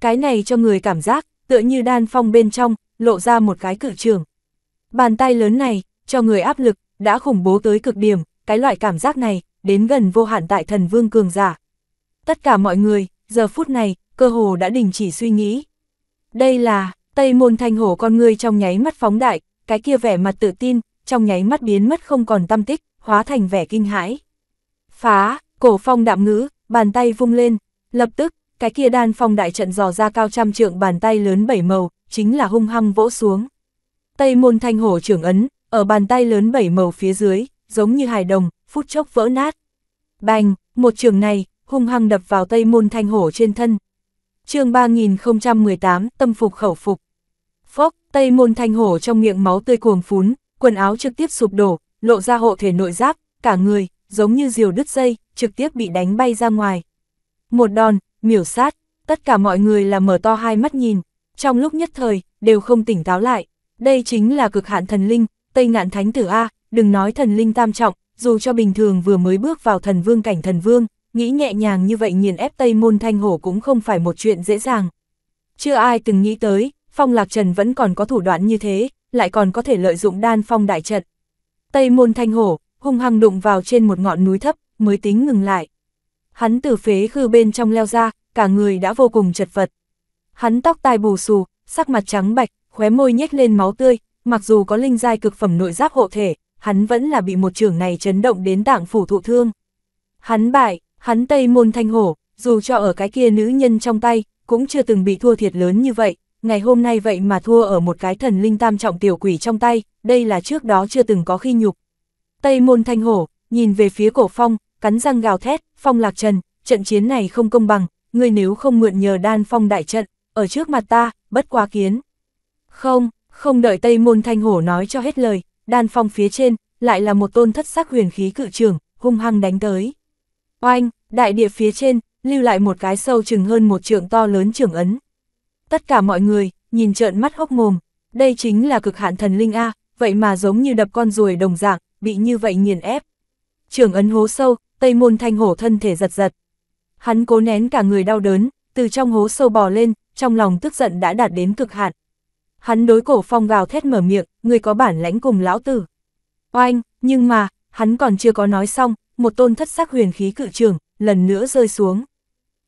Cái này cho người cảm giác, tựa như đan phong bên trong, lộ ra một cái cự trường. Bàn tay lớn này, cho người áp lực, đã khủng bố tới cực điểm, cái loại cảm giác này, đến gần vô hạn tại thần vương cường giả. Tất cả mọi người, giờ phút này, cơ hồ đã đình chỉ suy nghĩ. Đây là, Tây môn thanh hổ con người trong nháy mắt phóng đại, cái kia vẻ mặt tự tin, trong nháy mắt biến mất không còn tâm tích, hóa thành vẻ kinh hãi. Phá, cổ phong đạm ngữ, bàn tay vung lên, lập tức, cái kia đan phong đại trận dò ra cao trăm trượng bàn tay lớn bảy màu, chính là hung hăng vỗ xuống. Tây môn thanh hổ trưởng ấn, ở bàn tay lớn bảy màu phía dưới, giống như hài đồng, phút chốc vỡ nát. Bành, một trường này, hung hăng đập vào tây môn thanh hổ trên thân, chương 3018, tâm phục khẩu phục. Phốc, tây môn thanh hổ trong miệng máu tươi cuồng phún, quần áo trực tiếp sụp đổ, lộ ra hộ thể nội giáp, cả người, giống như diều đứt dây, trực tiếp bị đánh bay ra ngoài. Một đòn, miểu sát, tất cả mọi người là mở to hai mắt nhìn, trong lúc nhất thời, đều không tỉnh táo lại. Đây chính là cực hạn thần linh, Tây Ngạn Thánh Tử A, đừng nói thần linh tam trọng, dù cho bình thường vừa mới bước vào thần vương cảnh thần vương, nghĩ nhẹ nhàng như vậy nghiền ép Tây Môn Thanh Hổ cũng không phải một chuyện dễ dàng. Chưa ai từng nghĩ tới, Phong Lạc Trần vẫn còn có thủ đoạn như thế, lại còn có thể lợi dụng đan phong đại trận. Tây Môn Thanh Hổ, hung hăng đụng vào trên một ngọn núi thấp, mới tính ngừng lại. Hắn từ phế khư bên trong leo ra, cả người đã vô cùng chật vật. Hắn tóc tai bù xù, sắc mặt trắng bạch, khóe môi nhếch lên máu tươi, mặc dù có linh giai cực phẩm nội giáp hộ thể, hắn vẫn là bị một trường này chấn động đến tạng phủ thụ thương. Hắn bại, Hắn Tây Môn Thanh Hổ, dù cho ở cái kia nữ nhân trong tay, cũng chưa từng bị thua thiệt lớn như vậy, ngày hôm nay vậy mà thua ở một cái thần linh tam trọng tiểu quỷ trong tay, đây là trước đó chưa từng có khi nhục. Tây Môn Thanh Hổ, nhìn về phía cổ phong, cắn răng gào thét, phong lạc trần, trận chiến này không công bằng, ngươi nếu không mượn nhờ đan phong đại trận, ở trước mặt ta, bất quá kiến. Không, không đợi Tây Môn Thanh Hổ nói cho hết lời, đan phong phía trên, lại là một tôn thất sắc huyền khí cự trường hung hăng đánh tới. Oanh, đại địa phía trên, lưu lại một cái sâu chừng hơn một trường to lớn trưởng ấn. Tất cả mọi người, nhìn trợn mắt hốc mồm, đây chính là cực hạn thần linh A, vậy mà giống như đập con ruồi đồng dạng, bị như vậy nghiền ép. Trưởng ấn hố sâu, tây môn thanh hổ thân thể giật giật. Hắn cố nén cả người đau đớn, từ trong hố sâu bò lên, trong lòng tức giận đã đạt đến cực hạn. Hắn đối cổ phong gào thét mở miệng, người có bản lãnh cùng lão tử. Oanh, nhưng mà, hắn còn chưa có nói xong, một tôn thất sắc huyền khí cự trường, lần nữa rơi xuống.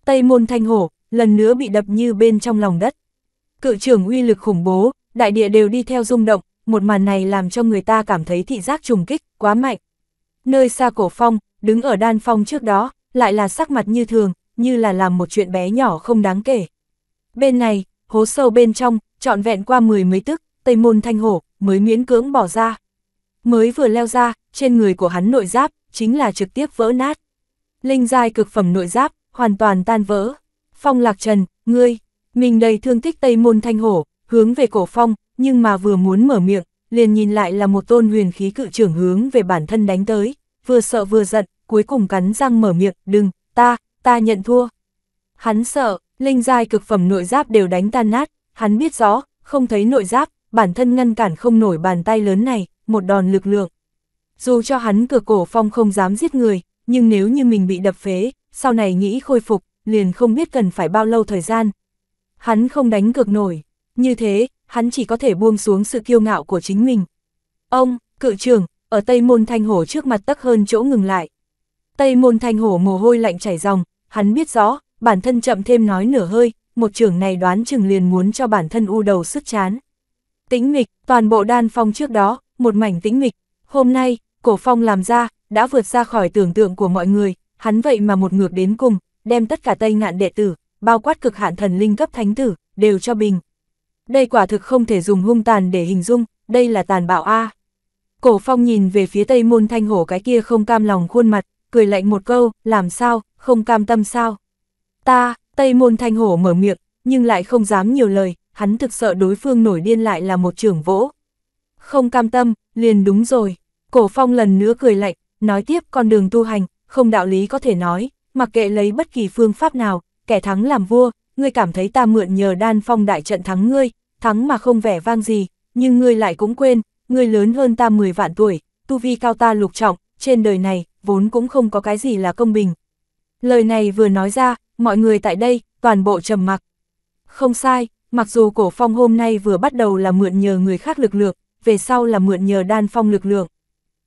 Tây môn thanh hổ, lần nữa bị đập như bên trong lòng đất. Cự trường uy lực khủng bố, đại địa đều đi theo rung động, một màn này làm cho người ta cảm thấy thị giác trùng kích, quá mạnh. Nơi xa cổ phong, đứng ở đan phong trước đó, lại là sắc mặt như thường, như là làm một chuyện bé nhỏ không đáng kể. Bên này, hố sâu bên trong, trọn vẹn qua mười mấy tức, tây môn thanh hổ, mới miễn cưỡng bỏ ra. Mới vừa leo ra, trên người của hắn nội giáp, chính là trực tiếp vỡ nát. Linh giai cực phẩm nội giáp, hoàn toàn tan vỡ. Phong Lạc Trần, ngươi, mình đầy thương thích Tây Môn Thanh Hổ, hướng về cổ phong, nhưng mà vừa muốn mở miệng, liền nhìn lại là một tôn huyền khí cự trưởng hướng về bản thân đánh tới, vừa sợ vừa giận, cuối cùng cắn răng mở miệng, đừng, ta, ta nhận thua. Hắn sợ, linh giai cực phẩm nội giáp đều đánh tan nát, hắn biết rõ, không thấy nội giáp, bản thân ngăn cản không nổi bàn tay lớn này, một đòn lực lượng, dù cho hắn cửa cổ phong không dám giết người, nhưng nếu như mình bị đập phế, sau này nghĩ khôi phục, liền không biết cần phải bao lâu thời gian. Hắn không đánh cược nổi, như thế, hắn chỉ có thể buông xuống sự kiêu ngạo của chính mình. Ông, cự trưởng, ở Tây Môn Thanh Hổ trước mặt tắc hơn chỗ ngừng lại. Tây Môn Thanh Hổ mồ hôi lạnh chảy ròng, hắn biết rõ, bản thân chậm thêm nói nửa hơi, một trưởng này đoán chừng liền muốn cho bản thân u đầu sức chán. Tĩnh mịch, toàn bộ đan phong trước đó, một mảnh tĩnh mịch, Hôm nay, cổ phong làm ra, đã vượt ra khỏi tưởng tượng của mọi người, hắn vậy mà một ngược đến cùng, đem tất cả Tây Ngạn đệ tử, bao quát cực hạn thần linh cấp thánh tử, đều cho bình. Đây quả thực không thể dùng hung tàn để hình dung, đây là tàn bạo A. Cổ phong nhìn về phía Tây Môn Thanh Hổ cái kia không cam lòng khuôn mặt, cười lạnh một câu, làm sao, không cam tâm sao. Ta, Tây Môn Thanh Hổ mở miệng, nhưng lại không dám nhiều lời, hắn thực sợ đối phương nổi điên lại là một trưởng vỗ không cam tâm, liền đúng rồi. Cổ phong lần nữa cười lạnh, nói tiếp con đường tu hành, không đạo lý có thể nói, mặc kệ lấy bất kỳ phương pháp nào, kẻ thắng làm vua, ngươi cảm thấy ta mượn nhờ đan phong đại trận thắng ngươi, thắng mà không vẻ vang gì, nhưng ngươi lại cũng quên, ngươi lớn hơn ta 10 vạn tuổi, tu vi cao ta lục trọng, trên đời này, vốn cũng không có cái gì là công bình. Lời này vừa nói ra, mọi người tại đây, toàn bộ trầm mặc. Không sai, mặc dù cổ phong hôm nay vừa bắt đầu là mượn nhờ người khác lực lượng, về sau là mượn nhờ đan phong lực lượng.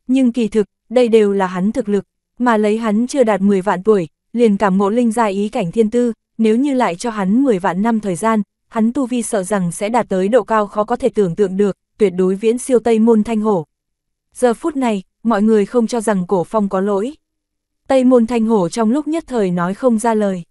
Nhưng kỳ thực, đây đều là hắn thực lực, mà lấy hắn chưa đạt 10 vạn tuổi, liền cảm ngộ linh gia ý cảnh thiên tư, nếu như lại cho hắn 10 vạn năm thời gian, hắn tu vi sợ rằng sẽ đạt tới độ cao khó có thể tưởng tượng được, tuyệt đối viễn siêu Tây Môn Thanh Hổ. Giờ phút này, mọi người không cho rằng cổ phong có lỗi. Tây Môn Thanh Hổ trong lúc nhất thời nói không ra lời.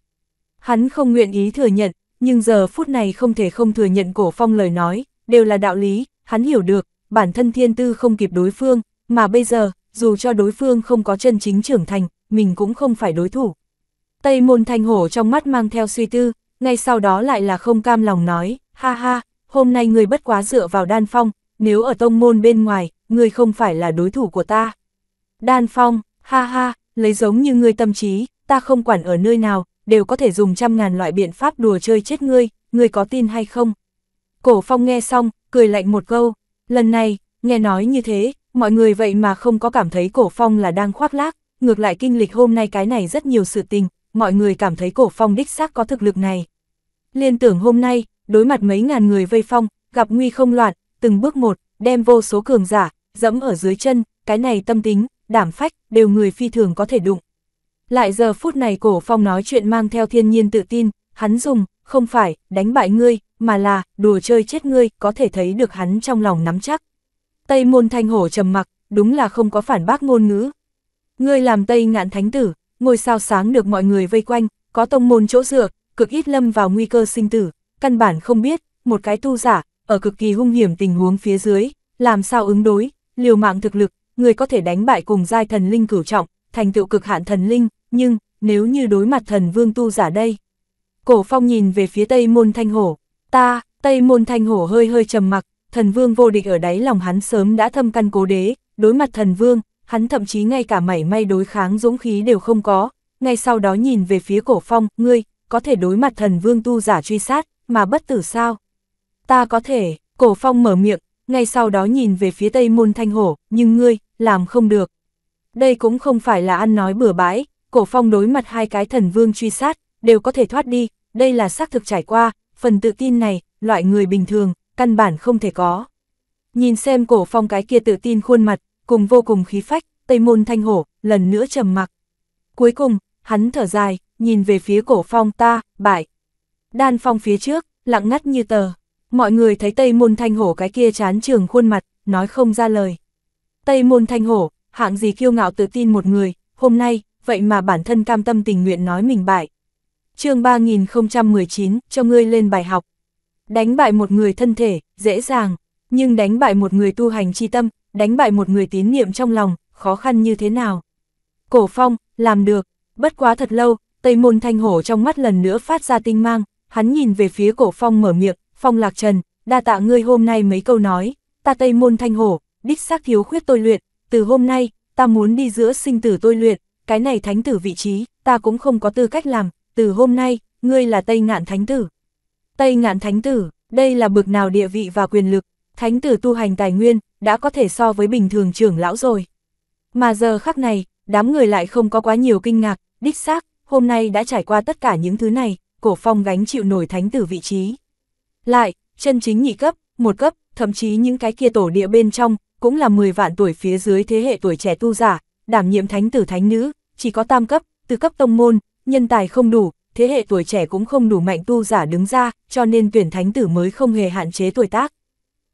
Hắn không nguyện ý thừa nhận, nhưng giờ phút này không thể không thừa nhận cổ phong lời nói, đều là đạo lý, hắn hiểu được, bản thân thiên tư không kịp đối phương, mà bây giờ, dù cho đối phương không có chân chính trưởng thành, mình cũng không phải đối thủ. Tây môn thanh hổ trong mắt mang theo suy tư, ngay sau đó lại là không cam lòng nói, ha ha, hôm nay người bất quá dựa vào đan phong, nếu ở tông môn bên ngoài, người không phải là đối thủ của ta. Đan phong, ha ha, lấy giống như người tâm trí, ta không quản ở nơi nào, đều có thể dùng trăm ngàn loại biện pháp đùa chơi chết ngươi, ngươi có tin hay không? Cổ phong nghe xong, cười lạnh một câu, Lần này, nghe nói như thế, mọi người vậy mà không có cảm thấy cổ phong là đang khoác lác, ngược lại kinh lịch hôm nay cái này rất nhiều sự tình, mọi người cảm thấy cổ phong đích xác có thực lực này. Liên tưởng hôm nay, đối mặt mấy ngàn người vây phong, gặp nguy không loạn, từng bước một, đem vô số cường giả, dẫm ở dưới chân, cái này tâm tính, đảm phách, đều người phi thường có thể đụng. Lại giờ phút này cổ phong nói chuyện mang theo thiên nhiên tự tin, hắn dùng, không phải, đánh bại ngươi, mà là, đùa chơi chết ngươi, có thể thấy được hắn trong lòng nắm chắc. Tây môn thanh hổ trầm mặc, đúng là không có phản bác ngôn ngữ. Ngươi làm Tây ngạn thánh tử, ngôi sao sáng được mọi người vây quanh, có tông môn chỗ dựa, cực ít lâm vào nguy cơ sinh tử, căn bản không biết, một cái tu giả, ở cực kỳ hung hiểm tình huống phía dưới, làm sao ứng đối, liều mạng thực lực, người có thể đánh bại cùng giai thần linh cửu trọng, thành tựu cực hạn thần linh, nhưng, nếu như đối mặt thần vương tu giả đây. Cổ phong nhìn về phía tây môn thanh hổ, ta, Tây Môn Thanh Hổ hơi hơi trầm mặc, thần vương vô địch ở đáy lòng hắn sớm đã thâm căn cố đế, đối mặt thần vương, hắn thậm chí ngay cả mảy may đối kháng dũng khí đều không có, ngay sau đó nhìn về phía cổ phong, ngươi, có thể đối mặt thần vương tu giả truy sát, mà bất tử sao? Ta có thể, cổ phong mở miệng, ngay sau đó nhìn về phía Tây Môn Thanh Hổ, nhưng ngươi, làm không được. Đây cũng không phải là ăn nói bừa bãi, cổ phong đối mặt hai cái thần vương truy sát, đều có thể thoát đi, đây là xác thực trải qua, phần tự tin này, loại người bình thường, căn bản không thể có. Nhìn xem cổ phong cái kia tự tin khuôn mặt, cùng vô cùng khí phách, tây môn thanh hổ, lần nữa trầm mặc. Cuối cùng, hắn thở dài, nhìn về phía cổ phong ta, bại. Đan phong phía trước, lặng ngắt như tờ. Mọi người thấy tây môn thanh hổ cái kia chán trường khuôn mặt, nói không ra lời. Tây môn thanh hổ, hạng gì kiêu ngạo tự tin một người, hôm nay, vậy mà bản thân cam tâm tình nguyện nói mình bại chương 3019, cho ngươi lên bài học. Đánh bại một người thân thể, dễ dàng, nhưng đánh bại một người tu hành chi tâm, đánh bại một người tín niệm trong lòng, khó khăn như thế nào? Cổ phong, làm được, bất quá thật lâu, tây môn thanh hổ trong mắt lần nữa phát ra tinh mang, hắn nhìn về phía cổ phong mở miệng, phong lạc trần, đa tạ ngươi hôm nay mấy câu nói, ta tây môn thanh hổ, đích xác thiếu khuyết tôi luyện, từ hôm nay, ta muốn đi giữa sinh tử tôi luyện, cái này thánh tử vị trí, ta cũng không có tư cách làm, từ hôm nay, ngươi là Tây Ngạn Thánh Tử. Tây Ngạn Thánh Tử, đây là bực nào địa vị và quyền lực, Thánh Tử tu hành tài nguyên, đã có thể so với bình thường trưởng lão rồi. Mà giờ khắc này, đám người lại không có quá nhiều kinh ngạc, đích xác, hôm nay đã trải qua tất cả những thứ này, cổ phong gánh chịu nổi Thánh Tử vị trí. Lại, chân chính nhị cấp, một cấp, thậm chí những cái kia tổ địa bên trong, cũng là 10 vạn tuổi phía dưới thế hệ tuổi trẻ tu giả, đảm nhiệm Thánh Tử Thánh Nữ, chỉ có tam cấp, từ cấp tông môn, nhân tài không đủ, thế hệ tuổi trẻ cũng không đủ mạnh tu giả đứng ra, cho nên tuyển thánh tử mới không hề hạn chế tuổi tác.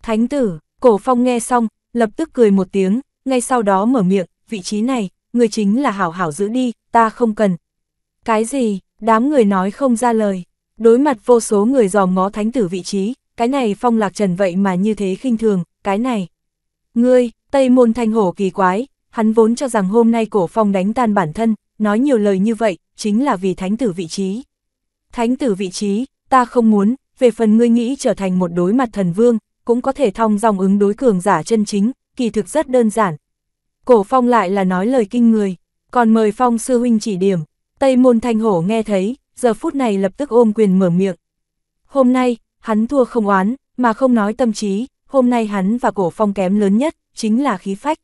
Thánh tử, cổ phong nghe xong, lập tức cười một tiếng, ngay sau đó mở miệng, vị trí này, người chính là hảo hảo giữ đi, ta không cần. Cái gì, đám người nói không ra lời, đối mặt vô số người dò ngó thánh tử vị trí, cái này phong lạc trần vậy mà như thế khinh thường, cái này. Ngươi, Tây Môn Thanh Hổ kỳ quái, hắn vốn cho rằng hôm nay cổ phong đánh tan bản thân, nói nhiều lời như vậy, chính là vì thánh tử vị trí. Thánh tử vị trí, ta không muốn, về phần ngươi nghĩ trở thành một đối mặt thần vương, cũng có thể thong dòng ứng đối cường giả chân chính, kỳ thực rất đơn giản. Cổ phong lại là nói lời kinh người, còn mời phong sư huynh chỉ điểm, Tây môn thanh hổ nghe thấy, giờ phút này lập tức ôm quyền mở miệng. Hôm nay, hắn thua không oán, mà không nói tâm trí, hôm nay hắn và cổ phong kém lớn nhất, chính là khí phách.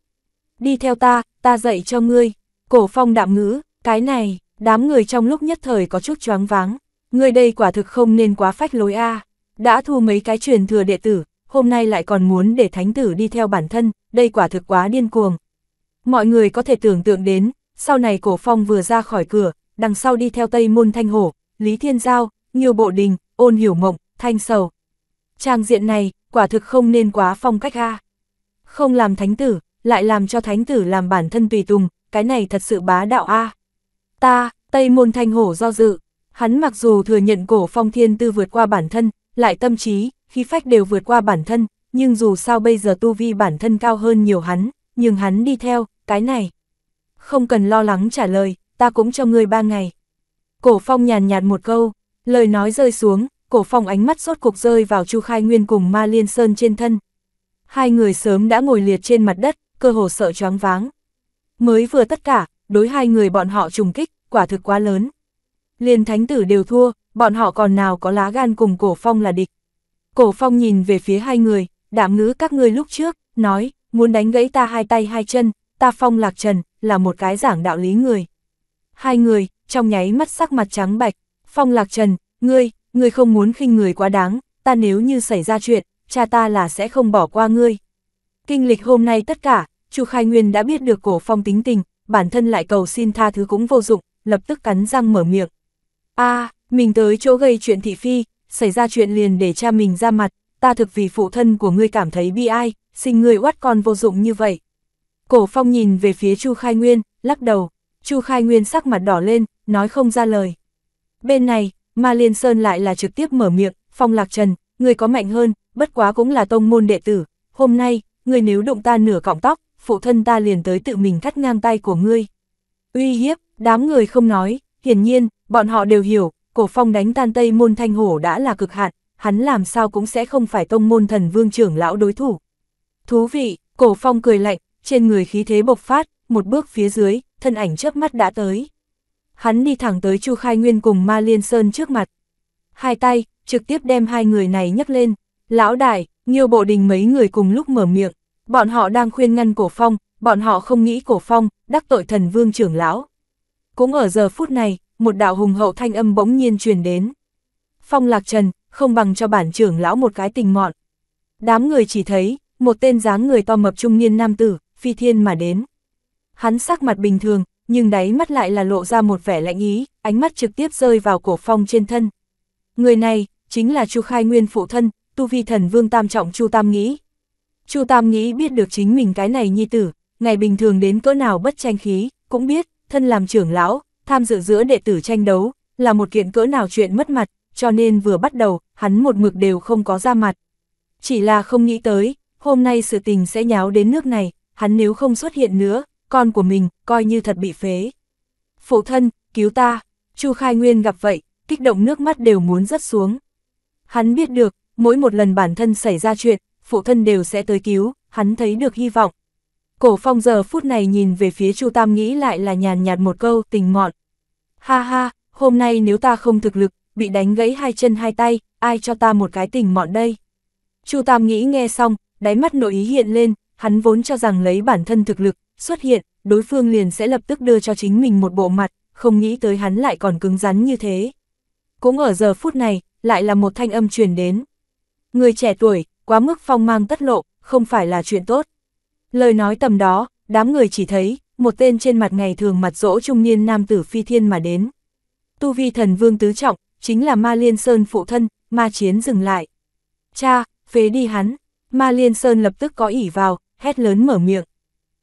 Đi theo ta, ta dạy cho ngươi, cổ phong đạm ngữ, cái này đám người trong lúc nhất thời có chút choáng váng, người đây quả thực không nên quá phách lối a đã thu mấy cái truyền thừa đệ tử, hôm nay lại còn muốn để thánh tử đi theo bản thân, đây quả thực quá điên cuồng. Mọi người có thể tưởng tượng đến, sau này cổ phong vừa ra khỏi cửa, đằng sau đi theo Tây Môn Thanh Hổ, Lý Thiên Giao, nhiều bộ đình, ôn hiểu mộng, thanh sầu. Trang diện này, quả thực không nên quá phong cách a Không làm thánh tử, lại làm cho thánh tử làm bản thân tùy tùng, cái này thật sự bá đạo a Ta, Tây Môn Thanh Hổ do dự, hắn mặc dù thừa nhận cổ phong thiên tư vượt qua bản thân, lại tâm trí, khí phách đều vượt qua bản thân, nhưng dù sao bây giờ tu vi bản thân cao hơn nhiều hắn, nhưng hắn đi theo, cái này. Không cần lo lắng trả lời, ta cũng cho ngươi ba ngày. Cổ phong nhàn nhạt một câu, lời nói rơi xuống, cổ phong ánh mắt sốt cục rơi vào Chu Khai Nguyên cùng Ma Liên Sơn trên thân. Hai người sớm đã ngồi liệt trên mặt đất, cơ hồ sợ choáng váng. Mới vừa tất cả, đối hai người bọn họ trùng kích, quả thực quá lớn. Liền thánh tử đều thua, bọn họ còn nào có lá gan cùng cổ phong là địch. Cổ phong nhìn về phía hai người, đảm ngữ các ngươi lúc trước, nói, muốn đánh gãy ta hai tay hai chân, ta phong lạc trần, là một cái giảng đạo lý người. Hai người, trong nháy mắt sắc mặt trắng bạch, phong lạc trần, ngươi, ngươi không muốn khinh người quá đáng, ta nếu như xảy ra chuyện, cha ta là sẽ không bỏ qua ngươi. Kinh lịch hôm nay tất cả, Chu Khai Nguyên đã biết được cổ phong tính tình, bản thân lại cầu xin tha thứ cũng vô dụng, lập tức cắn răng mở miệng. a mình tới chỗ gây chuyện thị phi, xảy ra chuyện liền để cha mình ra mặt, ta thực vì phụ thân của ngươi cảm thấy bi ai, xin ngươi oát con vô dụng như vậy. Cổ phong nhìn về phía Chu Khai Nguyên, lắc đầu, Chu Khai Nguyên sắc mặt đỏ lên, nói không ra lời. Bên này, Ma Liên Sơn lại là trực tiếp mở miệng, Phong Lạc Trần, người có mạnh hơn, bất quá cũng là tông môn đệ tử, hôm nay, người nếu đụng ta nửa cọng tóc, phụ thân ta liền tới tự mình cắt ngang tay của ngươi. Uy hiếp, đám người không nói, hiển nhiên, bọn họ đều hiểu, cổ phong đánh tan tây môn thanh hổ đã là cực hạn, hắn làm sao cũng sẽ không phải tông môn thần vương trưởng lão đối thủ. Thú vị, cổ phong cười lạnh, trên người khí thế bộc phát, một bước phía dưới, thân ảnh trước mắt đã tới. Hắn đi thẳng tới Chu Khai Nguyên cùng Ma Liên Sơn trước mặt. Hai tay, trực tiếp đem hai người này nhấc lên, lão đại, nhiều bộ đình mấy người cùng lúc mở miệng, Bọn họ đang khuyên ngăn cổ phong, bọn họ không nghĩ cổ phong, đắc tội thần vương trưởng lão. Cũng ở giờ phút này, một đạo hùng hậu thanh âm bỗng nhiên truyền đến. Phong lạc trần, không bằng cho bản trưởng lão một cái tình mọn. Đám người chỉ thấy, một tên dáng người to mập trung niên nam tử, phi thiên mà đến. Hắn sắc mặt bình thường, nhưng đáy mắt lại là lộ ra một vẻ lạnh ý, ánh mắt trực tiếp rơi vào cổ phong trên thân. Người này, chính là Chu Khai Nguyên phụ thân, tu vi thần vương tam trọng Chu Tam Nghĩ, Chu Tam nghĩ biết được chính mình cái này nhi tử, ngày bình thường đến cỡ nào bất tranh khí, cũng biết, thân làm trưởng lão, tham dự giữa đệ tử tranh đấu, là một kiện cỡ nào chuyện mất mặt, cho nên vừa bắt đầu, hắn một mực đều không có ra mặt. Chỉ là không nghĩ tới, hôm nay sự tình sẽ nháo đến nước này, hắn nếu không xuất hiện nữa, con của mình coi như thật bị phế. Phụ thân, cứu ta, Chu Khai Nguyên gặp vậy, kích động nước mắt đều muốn rớt xuống. Hắn biết được, mỗi một lần bản thân xảy ra chuyện, phụ thân đều sẽ tới cứu, hắn thấy được hy vọng. Cổ phong giờ phút này nhìn về phía Chu Tam nghĩ lại là nhàn nhạt một câu tình mọn. Ha ha, hôm nay nếu ta không thực lực, bị đánh gãy hai chân hai tay, ai cho ta một cái tình mọn đây? Chu Tam nghĩ nghe xong, đáy mắt nội ý hiện lên, hắn vốn cho rằng lấy bản thân thực lực, xuất hiện, đối phương liền sẽ lập tức đưa cho chính mình một bộ mặt, không nghĩ tới hắn lại còn cứng rắn như thế. Cũng ở giờ phút này, lại là một thanh âm truyền đến. Người trẻ tuổi, quá mức phong mang tất lộ, không phải là chuyện tốt. Lời nói tầm đó, đám người chỉ thấy, một tên trên mặt ngày thường mặt rỗ trung niên nam tử phi thiên mà đến. Tu vi thần vương tứ trọng, chính là ma liên sơn phụ thân, ma chiến dừng lại. Cha, phế đi hắn, ma liên sơn lập tức có ỉ vào, hét lớn mở miệng.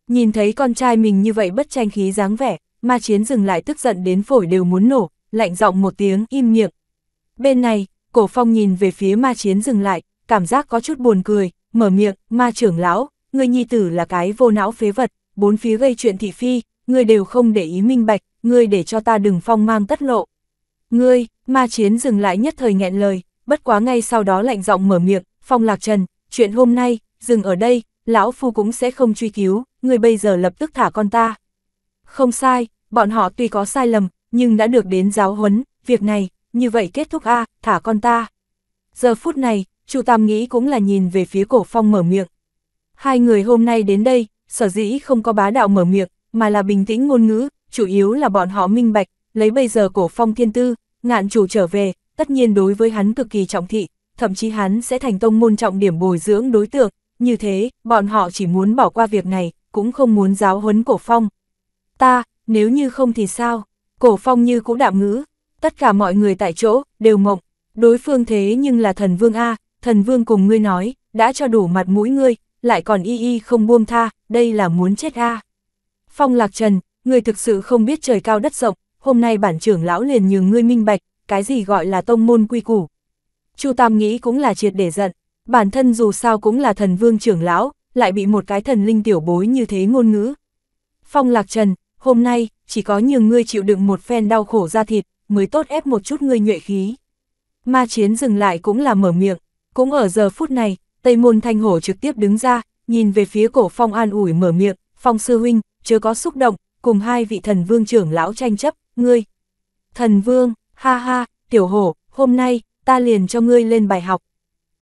Nhìn thấy con trai mình như vậy bất tranh khí dáng vẻ, ma chiến dừng lại tức giận đến phổi đều muốn nổ, lạnh giọng một tiếng im miệng. Bên này, cổ phong nhìn về phía ma chiến dừng lại, cảm giác có chút buồn cười, mở miệng, ma trưởng lão, người nhi tử là cái vô não phế vật, bốn phía gây chuyện thị phi, người đều không để ý minh bạch, người để cho ta đừng phong mang tất lộ. Ngươi, ma chiến dừng lại nhất thời nghẹn lời, bất quá ngay sau đó lạnh giọng mở miệng, phong lạc trần, chuyện hôm nay, dừng ở đây, lão phu cũng sẽ không truy cứu, người bây giờ lập tức thả con ta. Không sai, bọn họ tuy có sai lầm, nhưng đã được đến giáo huấn, việc này, như vậy kết thúc a thả con ta. Giờ phút này, Chu Tam nghĩ cũng là nhìn về phía cổ phong mở miệng. Hai người hôm nay đến đây, sở dĩ không có bá đạo mở miệng, mà là bình tĩnh ngôn ngữ, chủ yếu là bọn họ minh bạch, lấy bây giờ cổ phong thiên tư, ngạn chủ trở về, tất nhiên đối với hắn cực kỳ trọng thị, thậm chí hắn sẽ thành tông môn trọng điểm bồi dưỡng đối tượng, như thế, bọn họ chỉ muốn bỏ qua việc này, cũng không muốn giáo huấn cổ phong. Ta, nếu như không thì sao? Cổ phong như cũng đạm ngữ, tất cả mọi người tại chỗ, đều mộng, đối phương thế nhưng là thần vương A, thần vương cùng ngươi nói, đã cho đủ mặt mũi ngươi, lại còn y y không buông tha, đây là muốn chết a. Phong Lạc Trần, ngươi thực sự không biết trời cao đất rộng, hôm nay bản trưởng lão liền nhường ngươi minh bạch, cái gì gọi là tông môn quy củ. Chu Tam nghĩ cũng là triệt để giận, bản thân dù sao cũng là thần vương trưởng lão, lại bị một cái thần linh tiểu bối như thế ngôn ngữ. Phong Lạc Trần, hôm nay, chỉ có nhường ngươi chịu đựng một phen đau khổ ra thịt, mới tốt ép một chút ngươi nhuệ khí. Ma chiến dừng lại cũng là mở miệng, cũng ở giờ phút này, Tây Môn Thanh Hổ trực tiếp đứng ra, nhìn về phía cổ phong an ủi mở miệng, phong sư huynh, chưa có xúc động, cùng hai vị thần vương trưởng lão tranh chấp, ngươi. Thần vương, ha ha, tiểu hổ, hôm nay, ta liền cho ngươi lên bài học,